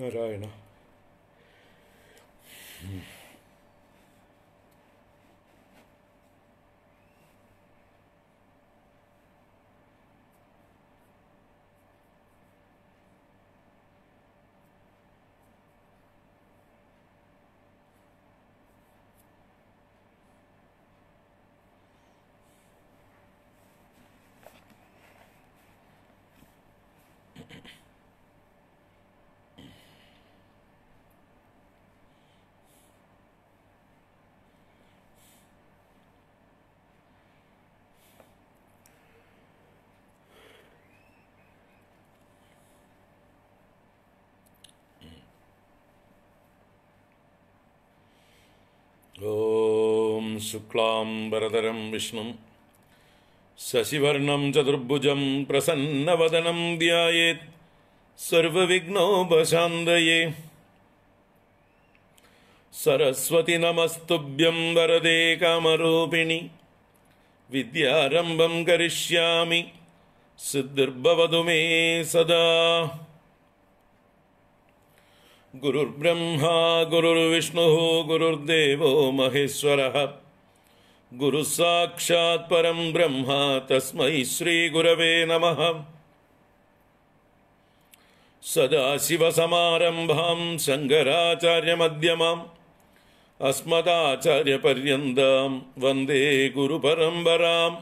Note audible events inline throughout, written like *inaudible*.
No, ¿no? शुक्लाम् वरदरम् विष्णुम् शशिवर्णं चतुर्भुजं प्रसन्नवदनं ध्यायेत् सर्वविघ्नोपशान्दये सरस्वति नमस्तुभ्यं वरदे कामरूपिणि विद्यारम्भं करिष्यामि सिद्धिर्भवतु मे सदा गुरुर्ब्रह्मा गुरुर्विष्णुः गुरुर्देवो महेश्वरः गुरुः परं ब्रह्म तस्मै श्रीगुरवे नमः सदा शिवसमारम्भां शङ्कराचार्यमध्यमाम् अस्मदाचार्यपर्यन्तां वन्दे गुरुपरम्बराम्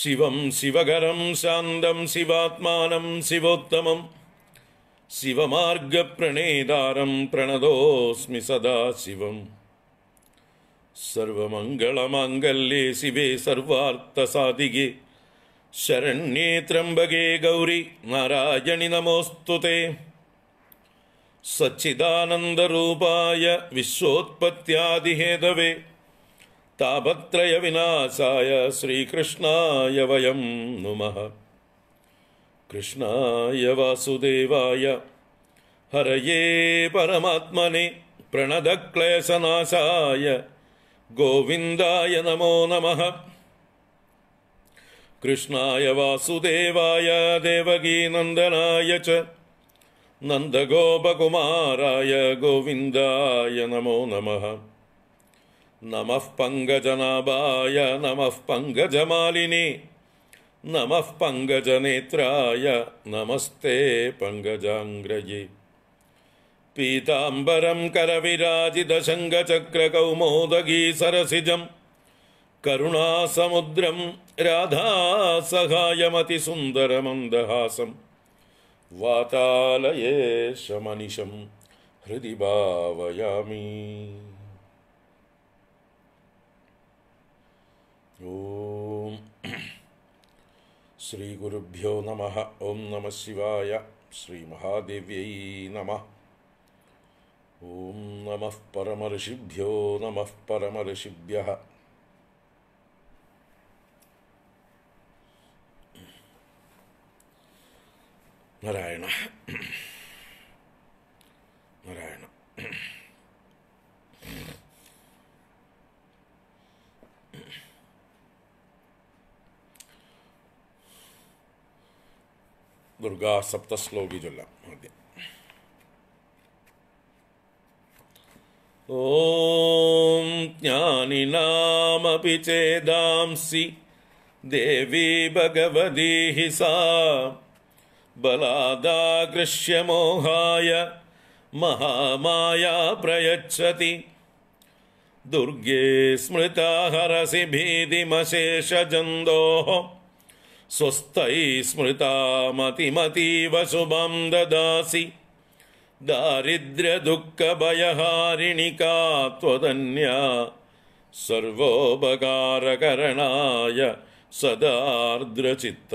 शिवं शिवकरं शान्तं शिवात्मानं शिवोत्तमम् शिवमार्गप्रणेदारं प्रणतोऽस्मि सदा शिवम् सर्वमङ्गलमाङ्गल्ये शिवे सर्वार्थसादिगे त्र्यम्बगे गौरि नारायणि नमोऽस्तु ते सच्चिदानन्दरूपाय विश्वोत्पत्यादिहेतवे तापत्रयविनाशाय श्रीकृष्णाय वयं नुमः कृष्णाय वासुदेवाय हरये परमात्मने प्रणदक्लेशनाशाय गोविन्दाय नमो नमः कृष्णाय वासुदेवाय देवगीनन्दनाय च नन्दगोपकुमाराय गोविन्दाय नमो नमः नमः पङ्गजनाभाय नमः पङ्गजमालिनी नमः पङ्गजनेत्राय नमस्ते पङ्गजाङ्ग्रजे पीताम्बरं सरसिजं करुणासमुद्रं राधासहायमतिसुन्दरमन्दहासं वातालये शमनिशं हृदि भावयामि श्रीगुरुभ्यो नमः ॐ नमः शिवाय श्रीमहादेव्यै नमः ॐ नमः परमऋषिभ्यो नमः परमऋषिभ्यः नारायण नारायण दुर्गा सप्तश्लोकी चൊല്ലാം ॐ ज्ञानिनामपि चेदांसि देवी भगवतीः सा बलादाकृष्यमोहाय महामाया प्रयच्छति दुर्गे स्मृता हरसि स्मृता मतिमतीव शुभं ददासि दारिद्र्यदुःखभयहारिणिका त्वदन्या ಸರ್ವೋಪಕಾರಕರಣಾಯ ಸದಾರ್ದ್ರಚಿತ್ತ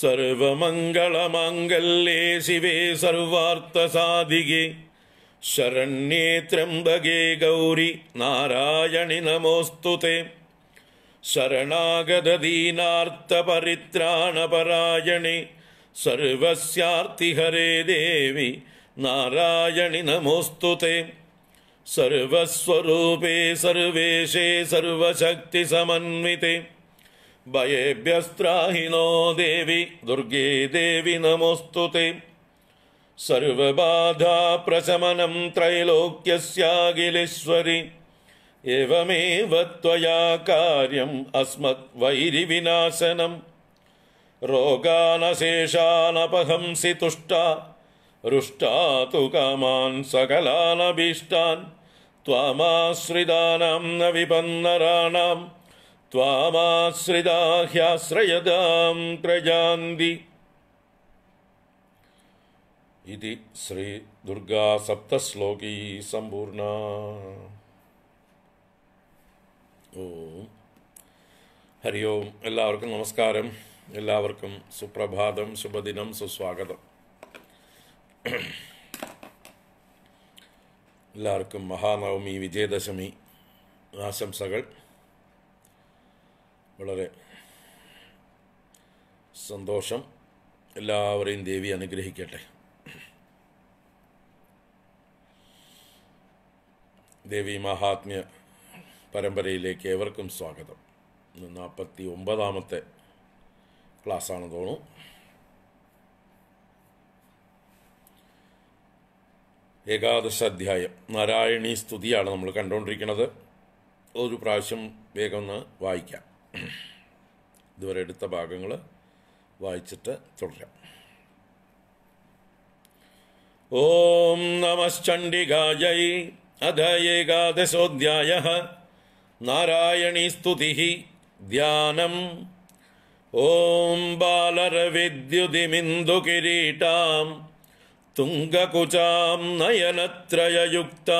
ಸರ್ವಮಂಗಳಮಾಂಗಲ್ಯೆ ಶಿವೆ ಸರ್ವಾರ್ಥಸಾಧಿಗೆ ಶರಣ್ಯೇ ತ್ರ್ಯಂಬಗೆ ಗೌರಿ ನಾರಾಯಣಿ ನಮೋಸ್ತುತೆ ಶರಣಾಗತ ದೀನಾರ್ಥ ಪರಿತ್ರಾಣ ಪರಾಯಣೇ सर्वस्यार्तिहरे देवि नारायणि नमोऽस्तु ते सर्वस्वरूपे सर्वेशे सर्वशक्तिसमन्विते भयेभ्यस्त्राहिनो देवि दुर्गे देवि नमोऽस्तु ते सर्वबाधाप्रशमनं त्रैलोक्यस्यागिलेश्वरि एवमेव त्वया कार्यम् अस्मद्वैरिविनाशनम् रोगानशेषानपहंसि तुष्टा रुष्टा तु कामान् सकलानभीष्टान् त्वामाश्रिदानां न विपन्नराणां त्वामाश्रिदा ह्याश्रयतां प्रजान्ति इति श्रीदुर्गासप्तश्लोकी सम्पूर्णा ओ हरि ओम् एकं എല്ലാവർക്കും സുപ്രഭാതം ശുഭദിനം സുസ്വാഗതം എല്ലാവർക്കും മഹാനവമി വിജയദശമി ആശംസകൾ വളരെ സന്തോഷം എല്ലാവരെയും ദേവി അനുഗ്രഹിക്കട്ടെ ദേവി മഹാത്മ്യ പരമ്പരയിലേക്ക് ഏവർക്കും സ്വാഗതം നാൽപ്പത്തി ഒമ്പതാമത്തെ ആണെന്ന് തോന്നുന്നു ഏകാദശ അധ്യായം നാരായണി സ്തുതിയാണ് നമ്മൾ കണ്ടുകൊണ്ടിരിക്കുന്നത് ഒരു പ്രാവശ്യം വേഗം ഒന്ന് വായിക്കാം ഇതുവരെ എടുത്ത ഭാഗങ്ങൾ വായിച്ചിട്ട് തുടരാം ഓം നമശ്ചണ്ഡികാജൈ അധ ഏകാദശോധ്യായ നാരായണീ സ്തുതി ധ്യാനം ॐ बालरविद्युदिमिन्दुकिरीटां तुङ्गकुचां नयनत्रययुक्तां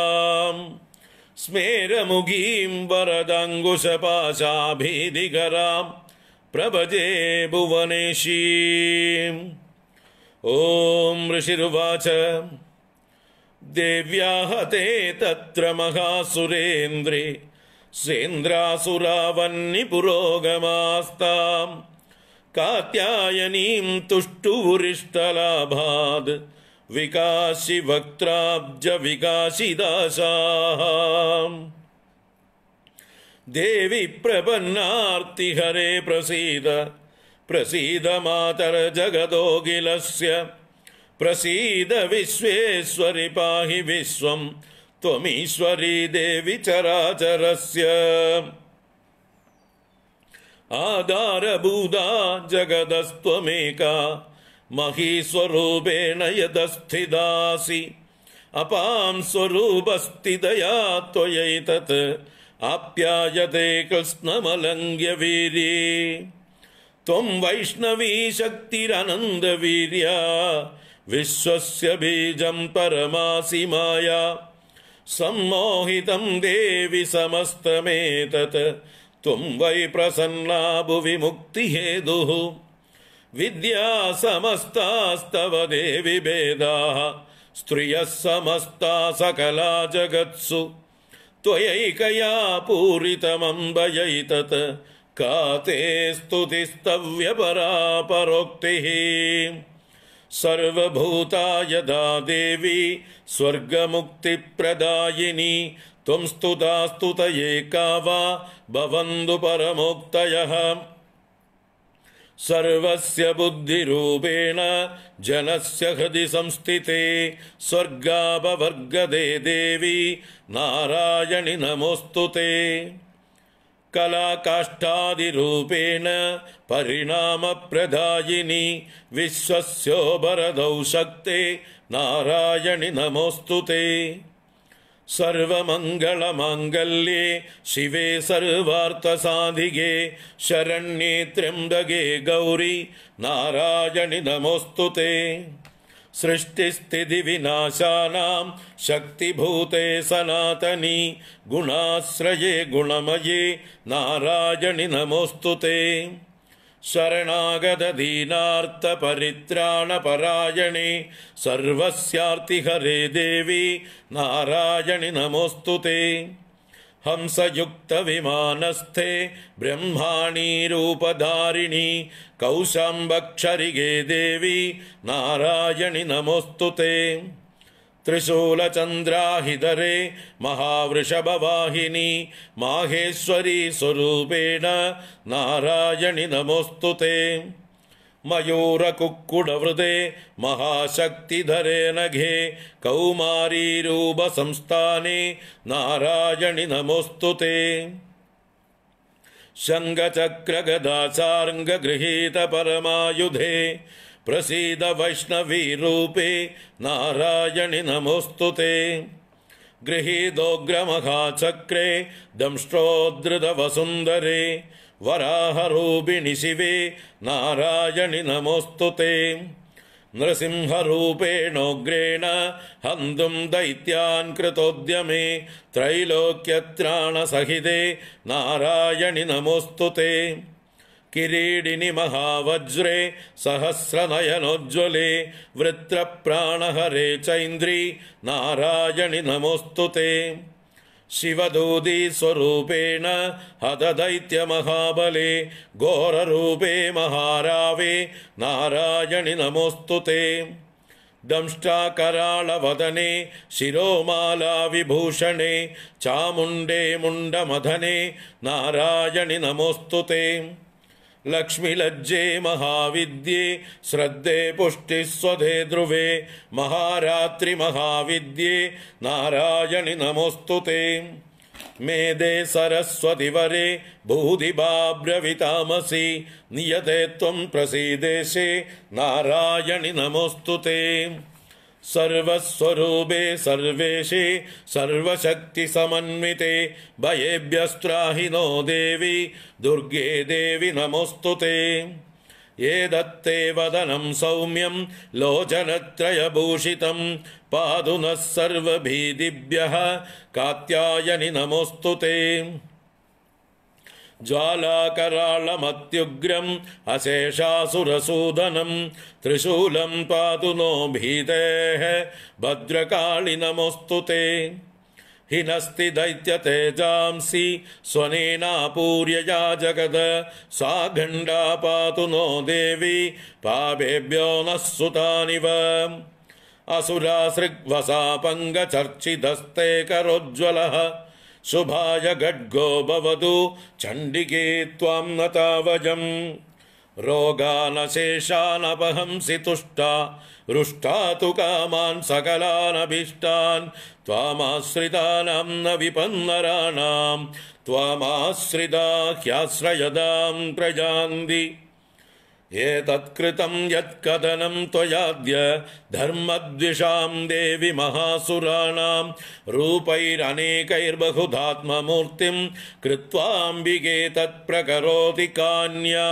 स्मेरमुगीं वरदङ्गुशपाशाभिधिकरां प्रभजे भुवनेशीम् ॐ ऋषिरुवाच देव्याहते तत्र महासुरेन्द्रि सेन्द्रासुरावन्निपुरोगमास्ताम् कात्यायनीं विकासि वक्त्राब्ज विकासिदासाः देवि प्रपन्नार्तिहरे प्रसीद प्रसीद मातर जगदोगिलस्य प्रसीद विश्वेश्वरि पाहि विश्वं त्वमीश्वरी देवि चराचरस्य आधारभूता जगदस्त्वमेका महीस्वरूपेण यदस्थिदासि अपां स्वरूपस्थितया त्वयैतत् आप्यायते कृष्णमलङ्ग्य त्वं वैष्णवी शक्तिरनन्दवीर्या विश्वस्य बीजं परमासि माया सम्मोहितं देवि समस्तमेतत् त्वं वै प्रसन्ना भुवि विद्या समस्तास्तव देवि भेदाः स्त्रियः समस्ता सकला जगत्सु त्वयैकया पूरितमम्बयैतत् का ते स्तुतिस्तव्यपरा परोक्तिः सर्वभूता यदा देवी स्वर्गमुक्तिप्रदायिनी त्वंस्तुतास्तुत एका वा भवन्तु परमोक्तयः सर्वस्य बुद्धिरूपेण जनस्य हृदि संस्थिते स्वर्गाबवर्गदे देवी नारायणि नमोऽस्तु ते कलाकाष्ठादिरूपेण परिणामप्रदायिनि विश्वस्यो शक्ते नारायणि नमोऽस्तु ते सर्वमङ्गलमाङ्गल्ये शिवे सर्वार्थसाधिगे शरण्ये त्र्यम्बके गौरि नारायणि नमोऽस्तु ते सृष्टिस्थितिविनाशानां शक्तिभूते सनातनी गुणाश्रये गुणमये नारायणि नमोऽस्तु ते शरणागतदीनार्तपरित्राणपरायणि सर्वस्यार्तिहरे देवि नारायणि नमोऽस्तु ते हंसयुक्तविमानस्थे ब्रह्माणिरूपधारिणि कौशाम्बक्षरिगे देवि नारायणि नमोऽस्तु ते त्रिशूलचन्द्राहिधरे महावृषभवाहिनि माहेश्वरीस्वरूपेण नारायणि नमोऽस्तु ते मयूरकुक्कुडवृदे महाशक्तिधरे नघे कौमारीरूपसंस्थाने नारायणि नमोऽस्तु ते प्रसीद वैष्णवीरूपे नारायणि नमोऽस्तु ते गृहीदोऽग्रमघाचक्रे दंष्ट्रोद्रुतवसुन्दरे वराहरूपिणि शिवे नारायणि नमोऽस्तु ते नृसिंहरूपेणोऽग्रेण हन्तुं कृतोद्यमे त्रैलोक्यत्राणसहिते नारायणि नमोऽस्तु ते ಕಿರೀಡಿ ಮಹಾವಜ್ರೆ ಸಹಸ್ರನಯನೋಜ್ಜಲೇ ವೃತ್ರಪ್ರಾಣಹರೆ ಚೈಂದ್ರಿ ನಾರಾಯಣಿ ನಮೋಸ್ತು ತೆ ಶಿವೂದಿ ಸ್ವೇಣ ಹದದೈತ್ಯಮಹಾಬಲೇ ಘೋರ ೂಪೇ ಮಹಾರಾವೇ ನಾರಾಯಣಿ ನಮೋಸ್ತು ತೆಷ್ಟಾಕರಾಳವದೇ ಶಿರೋಮಾಲಾ ವಿಭೂಷಣೆ ಚಾಮುಂಡೇ ಮುಂಡ ಮುಂಡಮನೆ ನಾರಾಯಣಿ ನಮೋಸ್ತು ತೆ लक्ष्मीलज्जे महाविद्ये श्रद्धे पुष्टिस्वधे ध्रुवे महारात्रिमहाविद्ये नारायणि नमोऽस्तु ते मेदे सरस्वति वरे भूधिभाब्रवितामसि नियते त्वं प्रसीदेशे नारायणि नमोऽस्तु ते सर्वस्वरूपे सर्वेशे सर्वशक्तिसमन्विते भयेभ्यस्त्राहिनो देवि दुर्गे देवि नमोऽस्तु ते एदत्ते वदनं सौम्यं लोचनत्रयभूषितं पादुनः सर्वभीदिभ्यः कात्यायनि नमोऽस्तु ते ज्वाला कराळमत्युग्रम् अशेषासुरसूदनं त्रिशूलं पातु नो भीतेः भज्रकालिनमोऽस्तु ते हिनस्ति दैत्यतेजांसि दैत्यते जगद साघण्डा पातु नो देवि पापेभ्यो नः सुतानिव असुरा करोज्ज्वलः गड्गो भवतु चण्डिके त्वां न तावजम् रोगा तुष्टा रुष्टा तु कामान् सकलानभीष्टान् त्वामाश्रितानां न विपन्नराणां त्वामाश्रिता ह्याश्रयदां प्रजान्ति एतत्कृतं यत्कथनं त्वयाद्य धर्मद्विषां देवि रूपैरनेकैर्बहुधात्ममूर्तिं कृत्वाम्बिके तत्प्रकरोति कान्या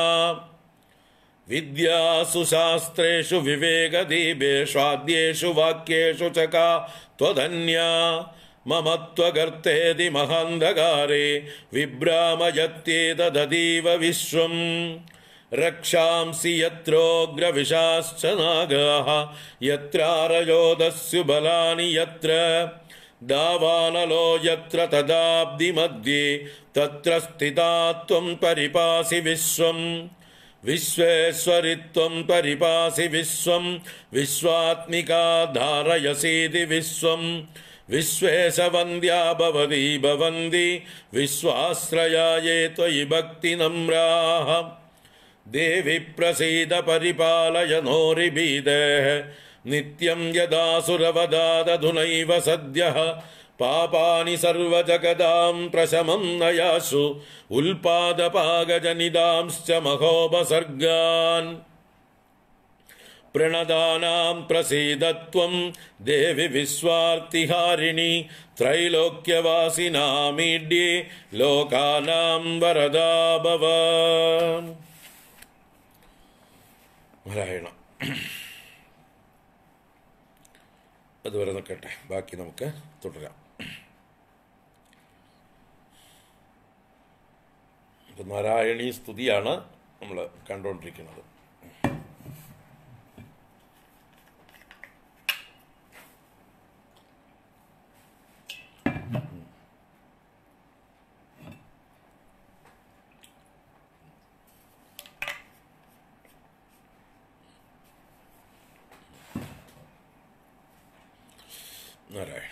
विद्यासु शास्त्रेषु विवेकदीपेष्वाद्येषु वाक्येषु च का त्वधन्या मम त्वगर्तेति महान्धकारे विभ्रामयत्येतदतीव विश्वम् रक्षांसि यत्रोग्रविशाश्च नागाः यत्रारयोदस्सु बलानि यत्र दावानलो यत्र तदाब्धि मध्ये तत्र स्थिता त्वं परिपासि विश्वम् विश्वेश्वरि त्वं परिपासि विश्वं विश्वात्मिका धारयसीति विश्वं विश्वेश वन्द्या भवति भवन्ति विश्वाश्रया ये त्वयि भक्तिनम्राः देवि प्रसीद परिपालय नो नित्यं यदा सुरवदादधुनैव सद्यः पापानि सर्वजगदां प्रशमं नयासु उल्पादपागजनिदांश्च महोपसर्गान् प्रणदानां प्रसीदत्वं देवि विश्वार्तिहारिणि त्रैलोक्यवासिनामीड्ये लोकानां वरदा भव നാരായണ അതുവരെ നിൽക്കട്ടെ ബാക്കി നമുക്ക് തുടരാം നാരായണീ സ്തുതിയാണ് നമ്മൾ കണ്ടുകൊണ്ടിരിക്കുന്നത് നാരായണ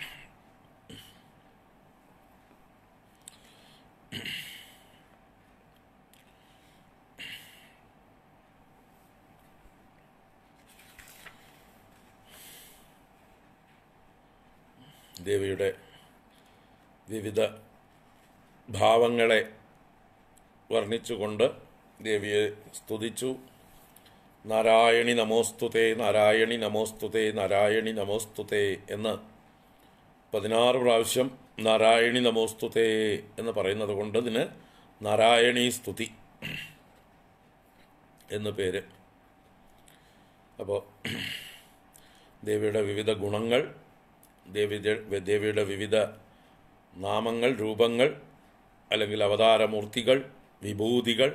ദേവിയുടെ വിവിധ ഭാവങ്ങളെ വർണ്ണിച്ചുകൊണ്ട് ദേവിയെ സ്തുതിച്ചു നാരായണി നമോസ്തുതേ നാരായണി നമോസ്തുതേ നാരായണി നമോസ്തുതേ എന്ന് പതിനാറ് പ്രാവശ്യം നാരായണി നമോസ്തുതേ എന്ന് പറയുന്നത് കൊണ്ട് ഇതിന് നാരായണീ സ്തുതി എന്ന പേര് അപ്പോൾ ദേവിയുടെ വിവിധ ഗുണങ്ങൾ ദേവി ദേവിയുടെ വിവിധ നാമങ്ങൾ രൂപങ്ങൾ അല്ലെങ്കിൽ അവതാരമൂർത്തികൾ വിഭൂതികൾ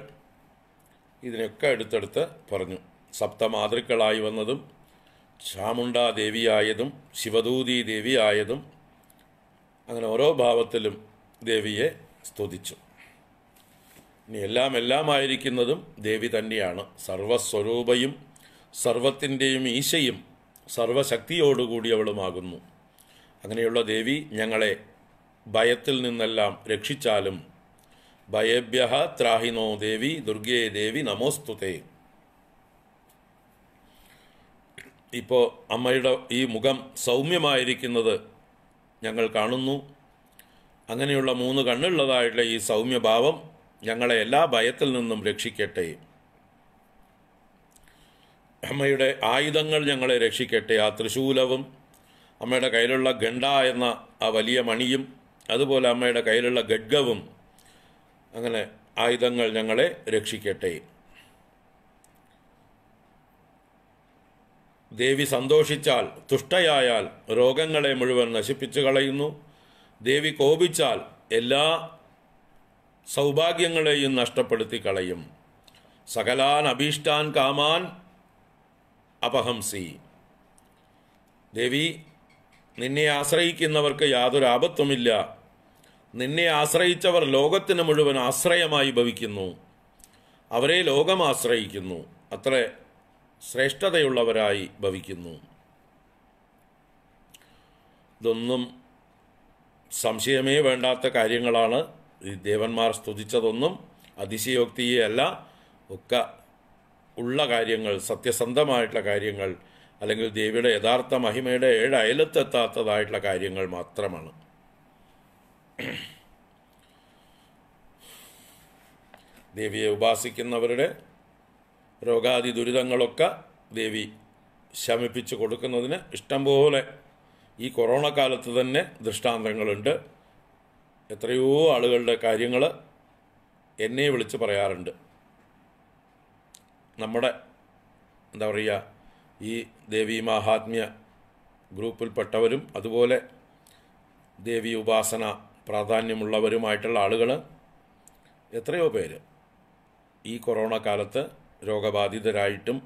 ഇതിനൊക്കെ എടുത്തെടുത്ത് പറഞ്ഞു സപ്തമാതൃക്കളായി വന്നതും ചാമുണ്ടാ ദേവിയായതും ശിവദൂതി ദേവിയായതും അങ്ങനെ ഓരോ ഭാവത്തിലും ദേവിയെ സ്തുതിച്ചു ഇനി എല്ലാം എല്ലാമായിരിക്കുന്നതും ദേവി തന്നെയാണ് സർവസ്വരൂപയും സർവത്തിൻ്റെയും ഈശയും അവളുമാകുന്നു അങ്ങനെയുള്ള ദേവി ഞങ്ങളെ ഭയത്തിൽ നിന്നെല്ലാം രക്ഷിച്ചാലും ഭയഭ്യഹ ത്രാഹിനോ ദേവി ദുർഗേ ദേവി നമോസ്തുതേ ഇപ്പോൾ അമ്മയുടെ ഈ മുഖം സൗമ്യമായിരിക്കുന്നത് ഞങ്ങൾ കാണുന്നു അങ്ങനെയുള്ള മൂന്ന് കണ്ണുള്ളതായിട്ടുള്ള ഈ സൗമ്യഭാവം ഞങ്ങളെ എല്ലാ ഭയത്തിൽ നിന്നും രക്ഷിക്കട്ടെ അമ്മയുടെ ആയുധങ്ങൾ ഞങ്ങളെ രക്ഷിക്കട്ടെ ആ തൃശൂലവും അമ്മയുടെ കയ്യിലുള്ള ഗണ്ട എന്ന ആ വലിയ മണിയും അതുപോലെ അമ്മയുടെ കയ്യിലുള്ള ഗഡ്ഗവും അങ്ങനെ ആയുധങ്ങൾ ഞങ്ങളെ രക്ഷിക്കട്ടെ ദേവി സന്തോഷിച്ചാൽ തുഷ്ടയായാൽ രോഗങ്ങളെ മുഴുവൻ നശിപ്പിച്ചു കളയുന്നു ദേവി കോപിച്ചാൽ എല്ലാ സൗഭാഗ്യങ്ങളെയും നഷ്ടപ്പെടുത്തി കളയും സകലാൻ അഭീഷ്ടാൻ കാമാൻ അപഹംസി ദേവി നിന്നെ ആശ്രയിക്കുന്നവർക്ക് യാതൊരു ആപത്തുമില്ല നിന്നെ ആശ്രയിച്ചവർ ലോകത്തിന് മുഴുവൻ ആശ്രയമായി ഭവിക്കുന്നു അവരെ ലോകം ആശ്രയിക്കുന്നു അത്രേ ശ്രേഷ്ഠതയുള്ളവരായി ഭവിക്കുന്നു ഇതൊന്നും സംശയമേ വേണ്ടാത്ത കാര്യങ്ങളാണ് ഈ ദേവന്മാർ സ്തുതിച്ചതൊന്നും അതിശയോക്തിയല്ല ഒക്കെ ഉള്ള കാര്യങ്ങൾ സത്യസന്ധമായിട്ടുള്ള കാര്യങ്ങൾ അല്ലെങ്കിൽ ദേവിയുടെ യഥാർത്ഥ മഹിമയുടെ ഏഴ് അയലത്തെത്താത്തതായിട്ടുള്ള കാര്യങ്ങൾ മാത്രമാണ് ദേവിയെ ഉപാസിക്കുന്നവരുടെ രോഗാദി ദുരിതങ്ങളൊക്കെ ദേവി ശമിപ്പിച്ച് കൊടുക്കുന്നതിന് ഇഷ്ടംപോലെ ഈ കൊറോണ കാലത്ത് തന്നെ ദൃഷ്ടാന്തങ്ങളുണ്ട് എത്രയോ ആളുകളുടെ കാര്യങ്ങൾ എന്നെ വിളിച്ച് പറയാറുണ്ട് നമ്മുടെ എന്താ പറയുക ഈ ദേവി മാഹാത്മ്യ ഗ്രൂപ്പിൽപ്പെട്ടവരും അതുപോലെ ദേവി ഉപാസന പ്രാധാന്യമുള്ളവരുമായിട്ടുള്ള ആളുകൾ എത്രയോ പേര് ഈ കൊറോണ കാലത്ത് രോഗബാധിതരായിട്ടും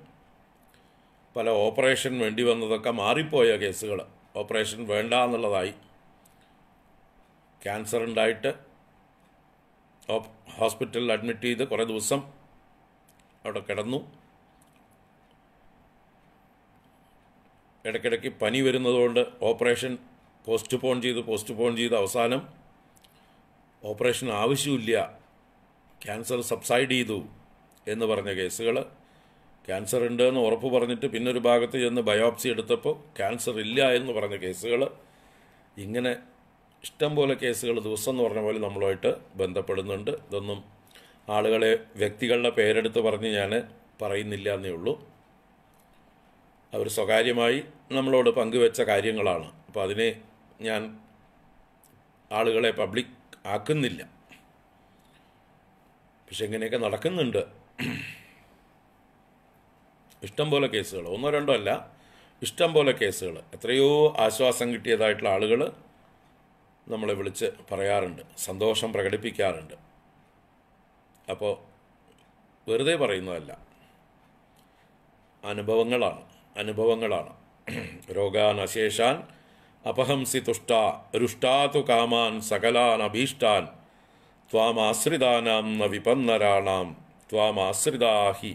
പല ഓപ്പറേഷൻ വേണ്ടി വന്നതൊക്കെ മാറിപ്പോയ കേസുകൾ ഓപ്പറേഷൻ വേണ്ട എന്നുള്ളതായി ക്യാൻസർ ഉണ്ടായിട്ട് ഹോസ്പിറ്റലിൽ അഡ്മിറ്റ് ചെയ്ത് കുറേ ദിവസം അവിടെ കിടന്നു ഇടയ്ക്കിടയ്ക്ക് പനി വരുന്നതുകൊണ്ട് ഓപ്പറേഷൻ പോസ്റ്റ്പോൺ ചെയ്ത് പോസ്റ്റ്പോൺ ചെയ്ത് അവസാനം ഓപ്പറേഷൻ ആവശ്യമില്ല ക്യാൻസർ സബ്സൈഡ് ചെയ്തു എന്ന് പറഞ്ഞ കേസുകൾ ക്യാൻസർ ഉണ്ട് എന്ന് ഉറപ്പ് പറഞ്ഞിട്ട് പിന്നൊരു ഭാഗത്ത് ചെന്ന് ബയോപ്സി എടുത്തപ്പോൾ ക്യാൻസർ ഇല്ല എന്ന് പറഞ്ഞ കേസുകൾ ഇങ്ങനെ ഇഷ്ടംപോലെ കേസുകൾ ദിവസം എന്ന് പറഞ്ഞ പോലെ നമ്മളുമായിട്ട് ബന്ധപ്പെടുന്നുണ്ട് ഇതൊന്നും ആളുകളെ വ്യക്തികളുടെ പേരെടുത്ത് പറഞ്ഞ് ഞാൻ പറയുന്നില്ല എന്നേ ഉള്ളൂ അവർ സ്വകാര്യമായി നമ്മളോട് പങ്കുവെച്ച കാര്യങ്ങളാണ് അപ്പോൾ അതിനെ ഞാൻ ആളുകളെ പബ്ലിക് ആക്കുന്നില്ല പക്ഷെ ഇങ്ങനെയൊക്കെ നടക്കുന്നുണ്ട് ഇഷ്ടംപോലെ കേസുകൾ ഒന്നോ രണ്ടോ അല്ല പോലെ കേസുകൾ എത്രയോ ആശ്വാസം കിട്ടിയതായിട്ടുള്ള ആളുകൾ നമ്മളെ വിളിച്ച് പറയാറുണ്ട് സന്തോഷം പ്രകടിപ്പിക്കാറുണ്ട് അപ്പോൾ വെറുതെ പറയുന്നതല്ല അനുഭവങ്ങളാണ് അനുഭവങ്ങളാണ് രോഗാനശേഷാൻ അപഹംസി തുഷ്ട രുഷ്ടാതു കാമാൻ സകലാൻ അഭീഷ്ടാൻ ത്വാമാശ്രിതാനാം വിപന്നരാണാം ത്വാമാശ്രിതാഹി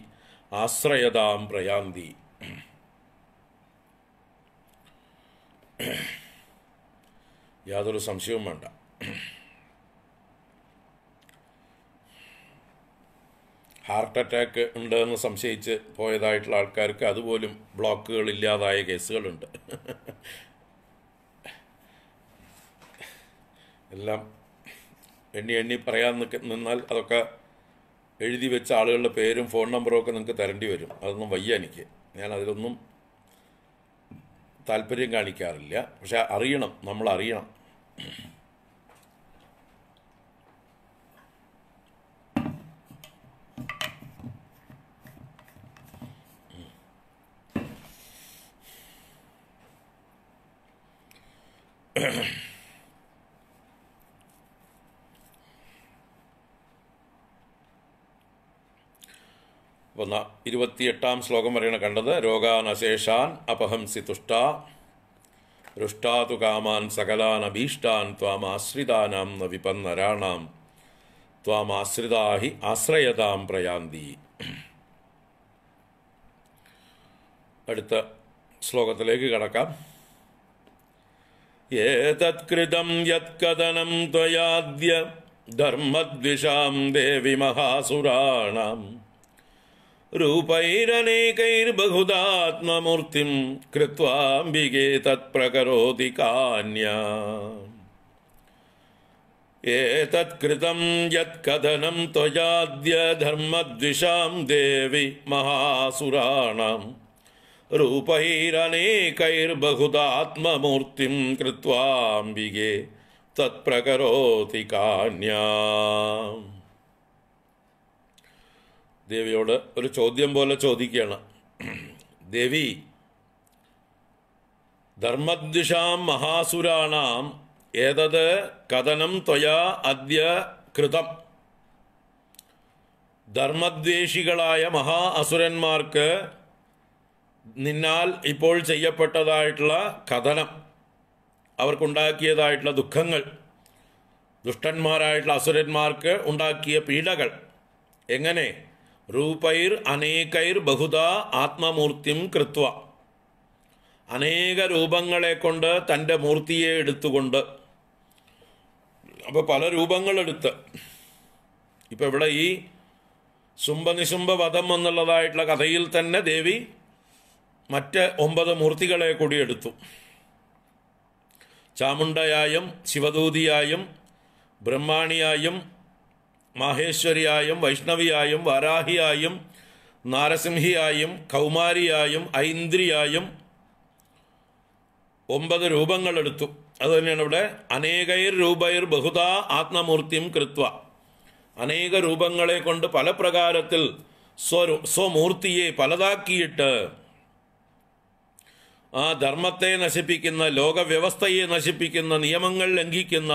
ആശ്രയതാം പ്രയാന്തി യാതൊരു സംശയവും വേണ്ട ഹാർട്ട് അറ്റാക്ക് ഉണ്ടെന്ന് സംശയിച്ച് പോയതായിട്ടുള്ള ആൾക്കാർക്ക് അതുപോലും ബ്ലോക്കുകൾ ഇല്ലാതായ കേസുകളുണ്ട് എല്ലാം എണ്ണി എണ്ണി പറയാൻ നിന്നാൽ അതൊക്കെ എഴുതി വെച്ച ആളുകളുടെ പേരും ഫോൺ നമ്പറും ഒക്കെ നിങ്ങൾക്ക് തരേണ്ടി വരും അതൊന്നും വയ്യ എനിക്ക് ഞാൻ അതിലൊന്നും താല്പര്യം കാണിക്കാറില്ല പക്ഷെ അറിയണം നമ്മൾ അറിയണം mm വന്ന ഇരുപത്തിയെട്ടാം ശ്ലോകം വരെയാണ് കണ്ടത് രോഗാനശേഷാൻ അപഹംസി തുഷ്ട രുഷ്ടാതു കാമാൻ സകലാൻ അഭീഷ്ടാൻ ആശ്രിതാനാം ന വിപന്നരാണാം ത്വാം ആശ്രിതാഹി ആശ്രയതാം പ്രയാന്തി അടുത്ത ശ്ലോകത്തിലേക്ക് കടക്കാം ഏതത്കൃതം യത്കഥനം ത്വയാദ്യ ധർമ്മദ്വിഷാം ദേവി മഹാസുരാണാം ैर्बहुदात्ममूर्तिं कृत्वाम्बिगे तत्प्रकरोति कान्या एतत्कृतं यत्कथनं त्वयाद्य धर्मद्विषां देवि महासुराणां रूपैरनेकैर्बहुदात्ममूर्तिं कृत्वाम्बिगे तत्प्रकरोति कान्या ദേവിയോട് ഒരു ചോദ്യം പോലെ ചോദിക്കുകയാണ് ദേവി ധർമ്മദ്വിഷാം മഹാസുരാണാം ഏതത് കഥനം ത്വയാ അദ്യ കൃതം ധർമ്മദ്വേഷികളായ മഹാ അസുരന്മാർക്ക് നിന്നാൽ ഇപ്പോൾ ചെയ്യപ്പെട്ടതായിട്ടുള്ള കഥനം അവർക്കുണ്ടാക്കിയതായിട്ടുള്ള ദുഃഖങ്ങൾ ദുഷ്ടന്മാരായിട്ടുള്ള അസുരന്മാർക്ക് ഉണ്ടാക്കിയ പീഡകൾ എങ്ങനെ രൂപൈർ അനേകൈർ ബഹുത ആത്മമൂർത്തിം കൃത്വ അനേക രൂപങ്ങളെ കൊണ്ട് തൻ്റെ മൂർത്തിയെ എടുത്തുകൊണ്ട് അപ്പോൾ പല രൂപങ്ങളെടുത്ത് ഇപ്പം ഇവിടെ ഈ ശുംഭനിശുംഭ വധം എന്നുള്ളതായിട്ടുള്ള കഥയിൽ തന്നെ ദേവി മറ്റ് ഒമ്പത് മൂർത്തികളെ കൂടി എടുത്തു ചാമുണ്ടയായും ശിവദൂതിയായും ബ്രഹ്മാണിയായും മാഹേശ്വരിയായും വൈഷ്ണവിയായും വാരാഹിയായും നാരസിംഹിയായും കൗമാരിയായും ഐന്ദ്രിയായും ഒമ്പത് രൂപങ്ങൾ എടുത്തു അതുതന്നെയാണ് ഇവിടെ അനേകൈർ രൂപൈർ ബഹുതാ ആത്മമൂർത്തിയും കൃത്വ അനേക രൂപങ്ങളെ കൊണ്ട് പല പ്രകാരത്തിൽ സ്വരു സ്വമൂർത്തിയെ പലതാക്കിയിട്ട് ആ ധർമ്മത്തെ നശിപ്പിക്കുന്ന ലോകവ്യവസ്ഥയെ നശിപ്പിക്കുന്ന നിയമങ്ങൾ ലംഘിക്കുന്ന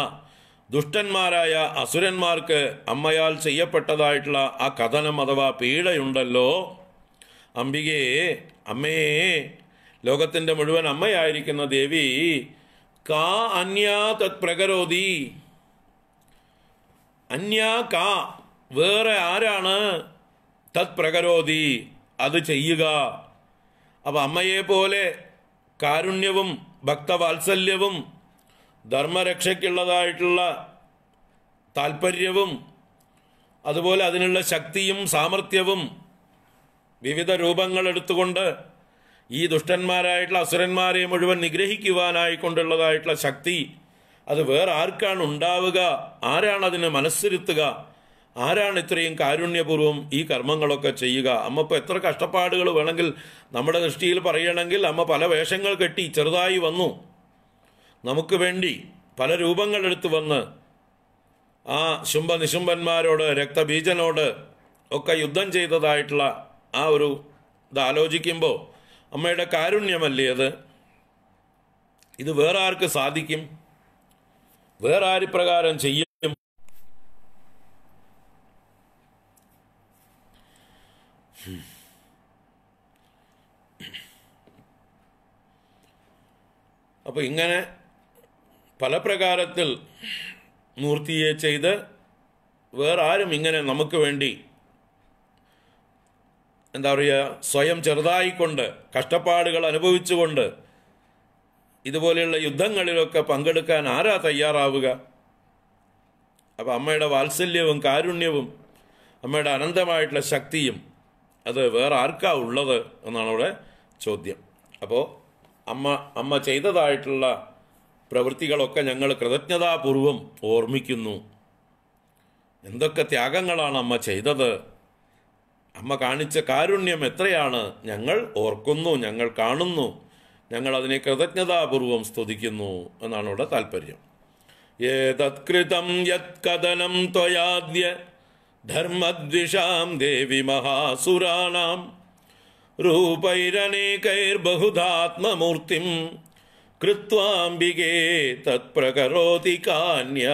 ദുഷ്ടന്മാരായ അസുരന്മാർക്ക് അമ്മയാൽ ചെയ്യപ്പെട്ടതായിട്ടുള്ള ആ കഥനം അഥവാ പീഡയുണ്ടല്ലോ അംബികയെ അമ്മയെ ലോകത്തിൻ്റെ മുഴുവൻ അമ്മയായിരിക്കുന്ന ദേവി കാ അന്യാ തത് പ്രകരോതി അന്യാ കാ വേറെ ആരാണ് തത് പ്രകരോതി അത് ചെയ്യുക അപ്പം അമ്മയെ പോലെ കാരുണ്യവും ഭക്തവാത്സല്യവും ധർമ്മരക്ഷയ്ക്കുള്ളതായിട്ടുള്ള താല്പര്യവും അതുപോലെ അതിനുള്ള ശക്തിയും സാമർഥ്യവും വിവിധ രൂപങ്ങൾ എടുത്തുകൊണ്ട് ഈ ദുഷ്ടന്മാരായിട്ടുള്ള അസുരന്മാരെ മുഴുവൻ നിഗ്രഹിക്കുവാനായിക്കൊണ്ടുള്ളതായിട്ടുള്ള ശക്തി അത് വേറെ ആർക്കാണ് ഉണ്ടാവുക ആരാണ് അതിനെ മനസ്സിരുത്തുക ആരാണ് ഇത്രയും കാരുണ്യപൂർവ്വം ഈ കർമ്മങ്ങളൊക്കെ ചെയ്യുക അമ്മ ഇപ്പോൾ എത്ര കഷ്ടപ്പാടുകൾ വേണമെങ്കിൽ നമ്മുടെ ദൃഷ്ടിയിൽ പറയണമെങ്കിൽ അമ്മ പല വേഷങ്ങൾ കെട്ടി ചെറുതായി വന്നു നമുക്ക് വേണ്ടി പല രൂപങ്ങളെടുത്ത് വന്ന് ആ ശുംഭ നിശുംഭന്മാരോട് രക്തബീജനോട് ഒക്കെ യുദ്ധം ചെയ്തതായിട്ടുള്ള ആ ഒരു ഇത് ആലോചിക്കുമ്പോൾ അമ്മയുടെ കാരുണ്യമല്ലേ അത് ഇത് വേറെ ആർക്ക് സാധിക്കും വേറെ ആര് പ്രകാരം ചെയ്യും അപ്പോൾ ഇങ്ങനെ പല പ്രകാരത്തിൽ മൂർത്തിയെ ചെയ്ത് വേറെ ആരും ഇങ്ങനെ നമുക്ക് വേണ്ടി എന്താ പറയുക സ്വയം ചെറുതായിക്കൊണ്ട് കഷ്ടപ്പാടുകൾ അനുഭവിച്ചുകൊണ്ട് ഇതുപോലെയുള്ള യുദ്ധങ്ങളിലൊക്കെ പങ്കെടുക്കാൻ ആരാ തയ്യാറാവുക അപ്പം അമ്മയുടെ വാത്സല്യവും കാരുണ്യവും അമ്മയുടെ അനന്തമായിട്ടുള്ള ശക്തിയും അത് വേറെ ആർക്കാ ഉള്ളത് എന്നാണ് അവിടെ ചോദ്യം അപ്പോൾ അമ്മ അമ്മ ചെയ്തതായിട്ടുള്ള പ്രവൃത്തികളൊക്കെ ഞങ്ങൾ കൃതജ്ഞതാപൂർവം ഓർമ്മിക്കുന്നു എന്തൊക്കെ ത്യാഗങ്ങളാണ് അമ്മ ചെയ്തത് അമ്മ കാണിച്ച കാരുണ്യം എത്രയാണ് ഞങ്ങൾ ഓർക്കുന്നു ഞങ്ങൾ കാണുന്നു ഞങ്ങൾ അതിനെ കൃതജ്ഞതാപൂർവം സ്തുതിക്കുന്നു എന്നാണ് ഇവിടെ താല്പര്യം ഏതത്കൃതം യത്കഥനം ത്വയാദ്യ ധർമ്മദ്വിഷാം ദേവി മഹാസുരാണാം ബഹുധാത്മമൂർത്തിം കൃത്വാംബികെ തത്പ്രകരോതി കാന്യ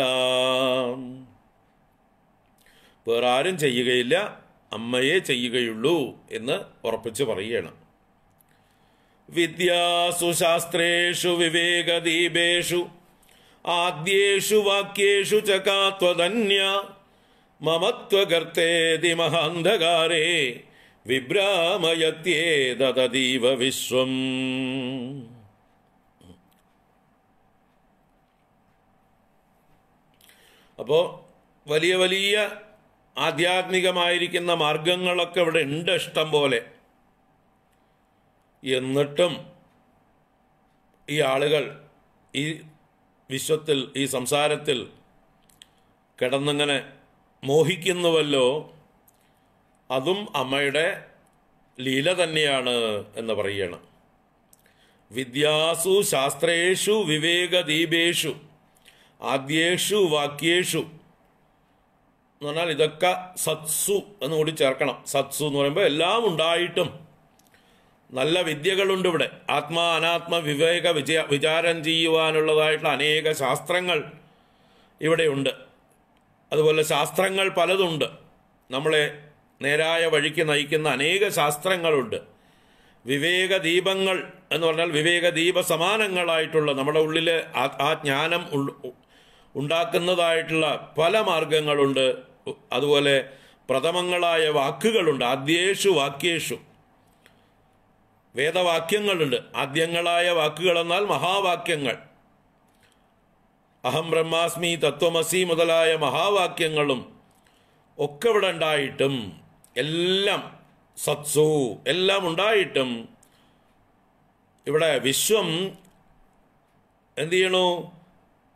വേറെ ആരും ചെയ്യുകയില്ല അമ്മയെ ചെയ്യുകയുള്ളൂ എന്ന് ഉറപ്പിച്ച് പറയുകയാണ് വിദ്യാസു ശാസ്ത്രേഷു വിവേകദീപേഷു ആദ്യേഷു വാക്യേഷു ചകാത്വധന്യ മമത്വകർത്തേതി മഹാന്ധകാരേ വിഭ്രാമയത്യേ തതീവ വിശ്വം അപ്പോൾ വലിയ വലിയ ആധ്യാത്മികമായിരിക്കുന്ന മാർഗങ്ങളൊക്കെ ഇവിടെ ഉണ്ട് ഇഷ്ടം പോലെ എന്നിട്ടും ഈ ആളുകൾ ഈ വിശ്വത്തിൽ ഈ സംസാരത്തിൽ കിടന്നിങ്ങനെ മോഹിക്കുന്നുവല്ലോ അതും അമ്മയുടെ ലീല തന്നെയാണ് എന്ന് പറയണം വിദ്യാസു ശാസ്ത്രേഷു വിവേകദീപേഷു ആദ്യേഷു വാക്യേഷു എന്ന് പറഞ്ഞാൽ ഇതൊക്കെ സത്സു എന്ന് കൂടി ചേർക്കണം സത്സു എന്ന് പറയുമ്പോൾ എല്ലാം ഉണ്ടായിട്ടും നല്ല വിദ്യകളുണ്ട് ഇവിടെ ആത്മാ അനാത്മ വിവേക വിജയ വിചാരം ചെയ്യുവാനുള്ളതായിട്ടുള്ള അനേക ശാസ്ത്രങ്ങൾ ഇവിടെയുണ്ട് അതുപോലെ ശാസ്ത്രങ്ങൾ പലതുണ്ട് നമ്മളെ നേരായ വഴിക്ക് നയിക്കുന്ന അനേക ശാസ്ത്രങ്ങളുണ്ട് വിവേക ദീപങ്ങൾ എന്ന് പറഞ്ഞാൽ വിവേക ദീപ സമാനങ്ങളായിട്ടുള്ള നമ്മുടെ ഉള്ളിൽ ആ ജ്ഞാനം ഉണ്ടാക്കുന്നതായിട്ടുള്ള പല മാർഗങ്ങളുണ്ട് അതുപോലെ പ്രഥമങ്ങളായ വാക്കുകളുണ്ട് ആദ്യേഷു വാക്യേഷു വേദവാക്യങ്ങളുണ്ട് ആദ്യങ്ങളായ എന്നാൽ മഹാവാക്യങ്ങൾ അഹം ബ്രഹ്മാസ്മി തത്വമസി മുതലായ മഹാവാക്യങ്ങളും ഒക്കെ ഇവിടെ ഉണ്ടായിട്ടും എല്ലാം സത്സു എല്ലാം ഉണ്ടായിട്ടും ഇവിടെ വിശ്വം എന്തു ചെയ്യണു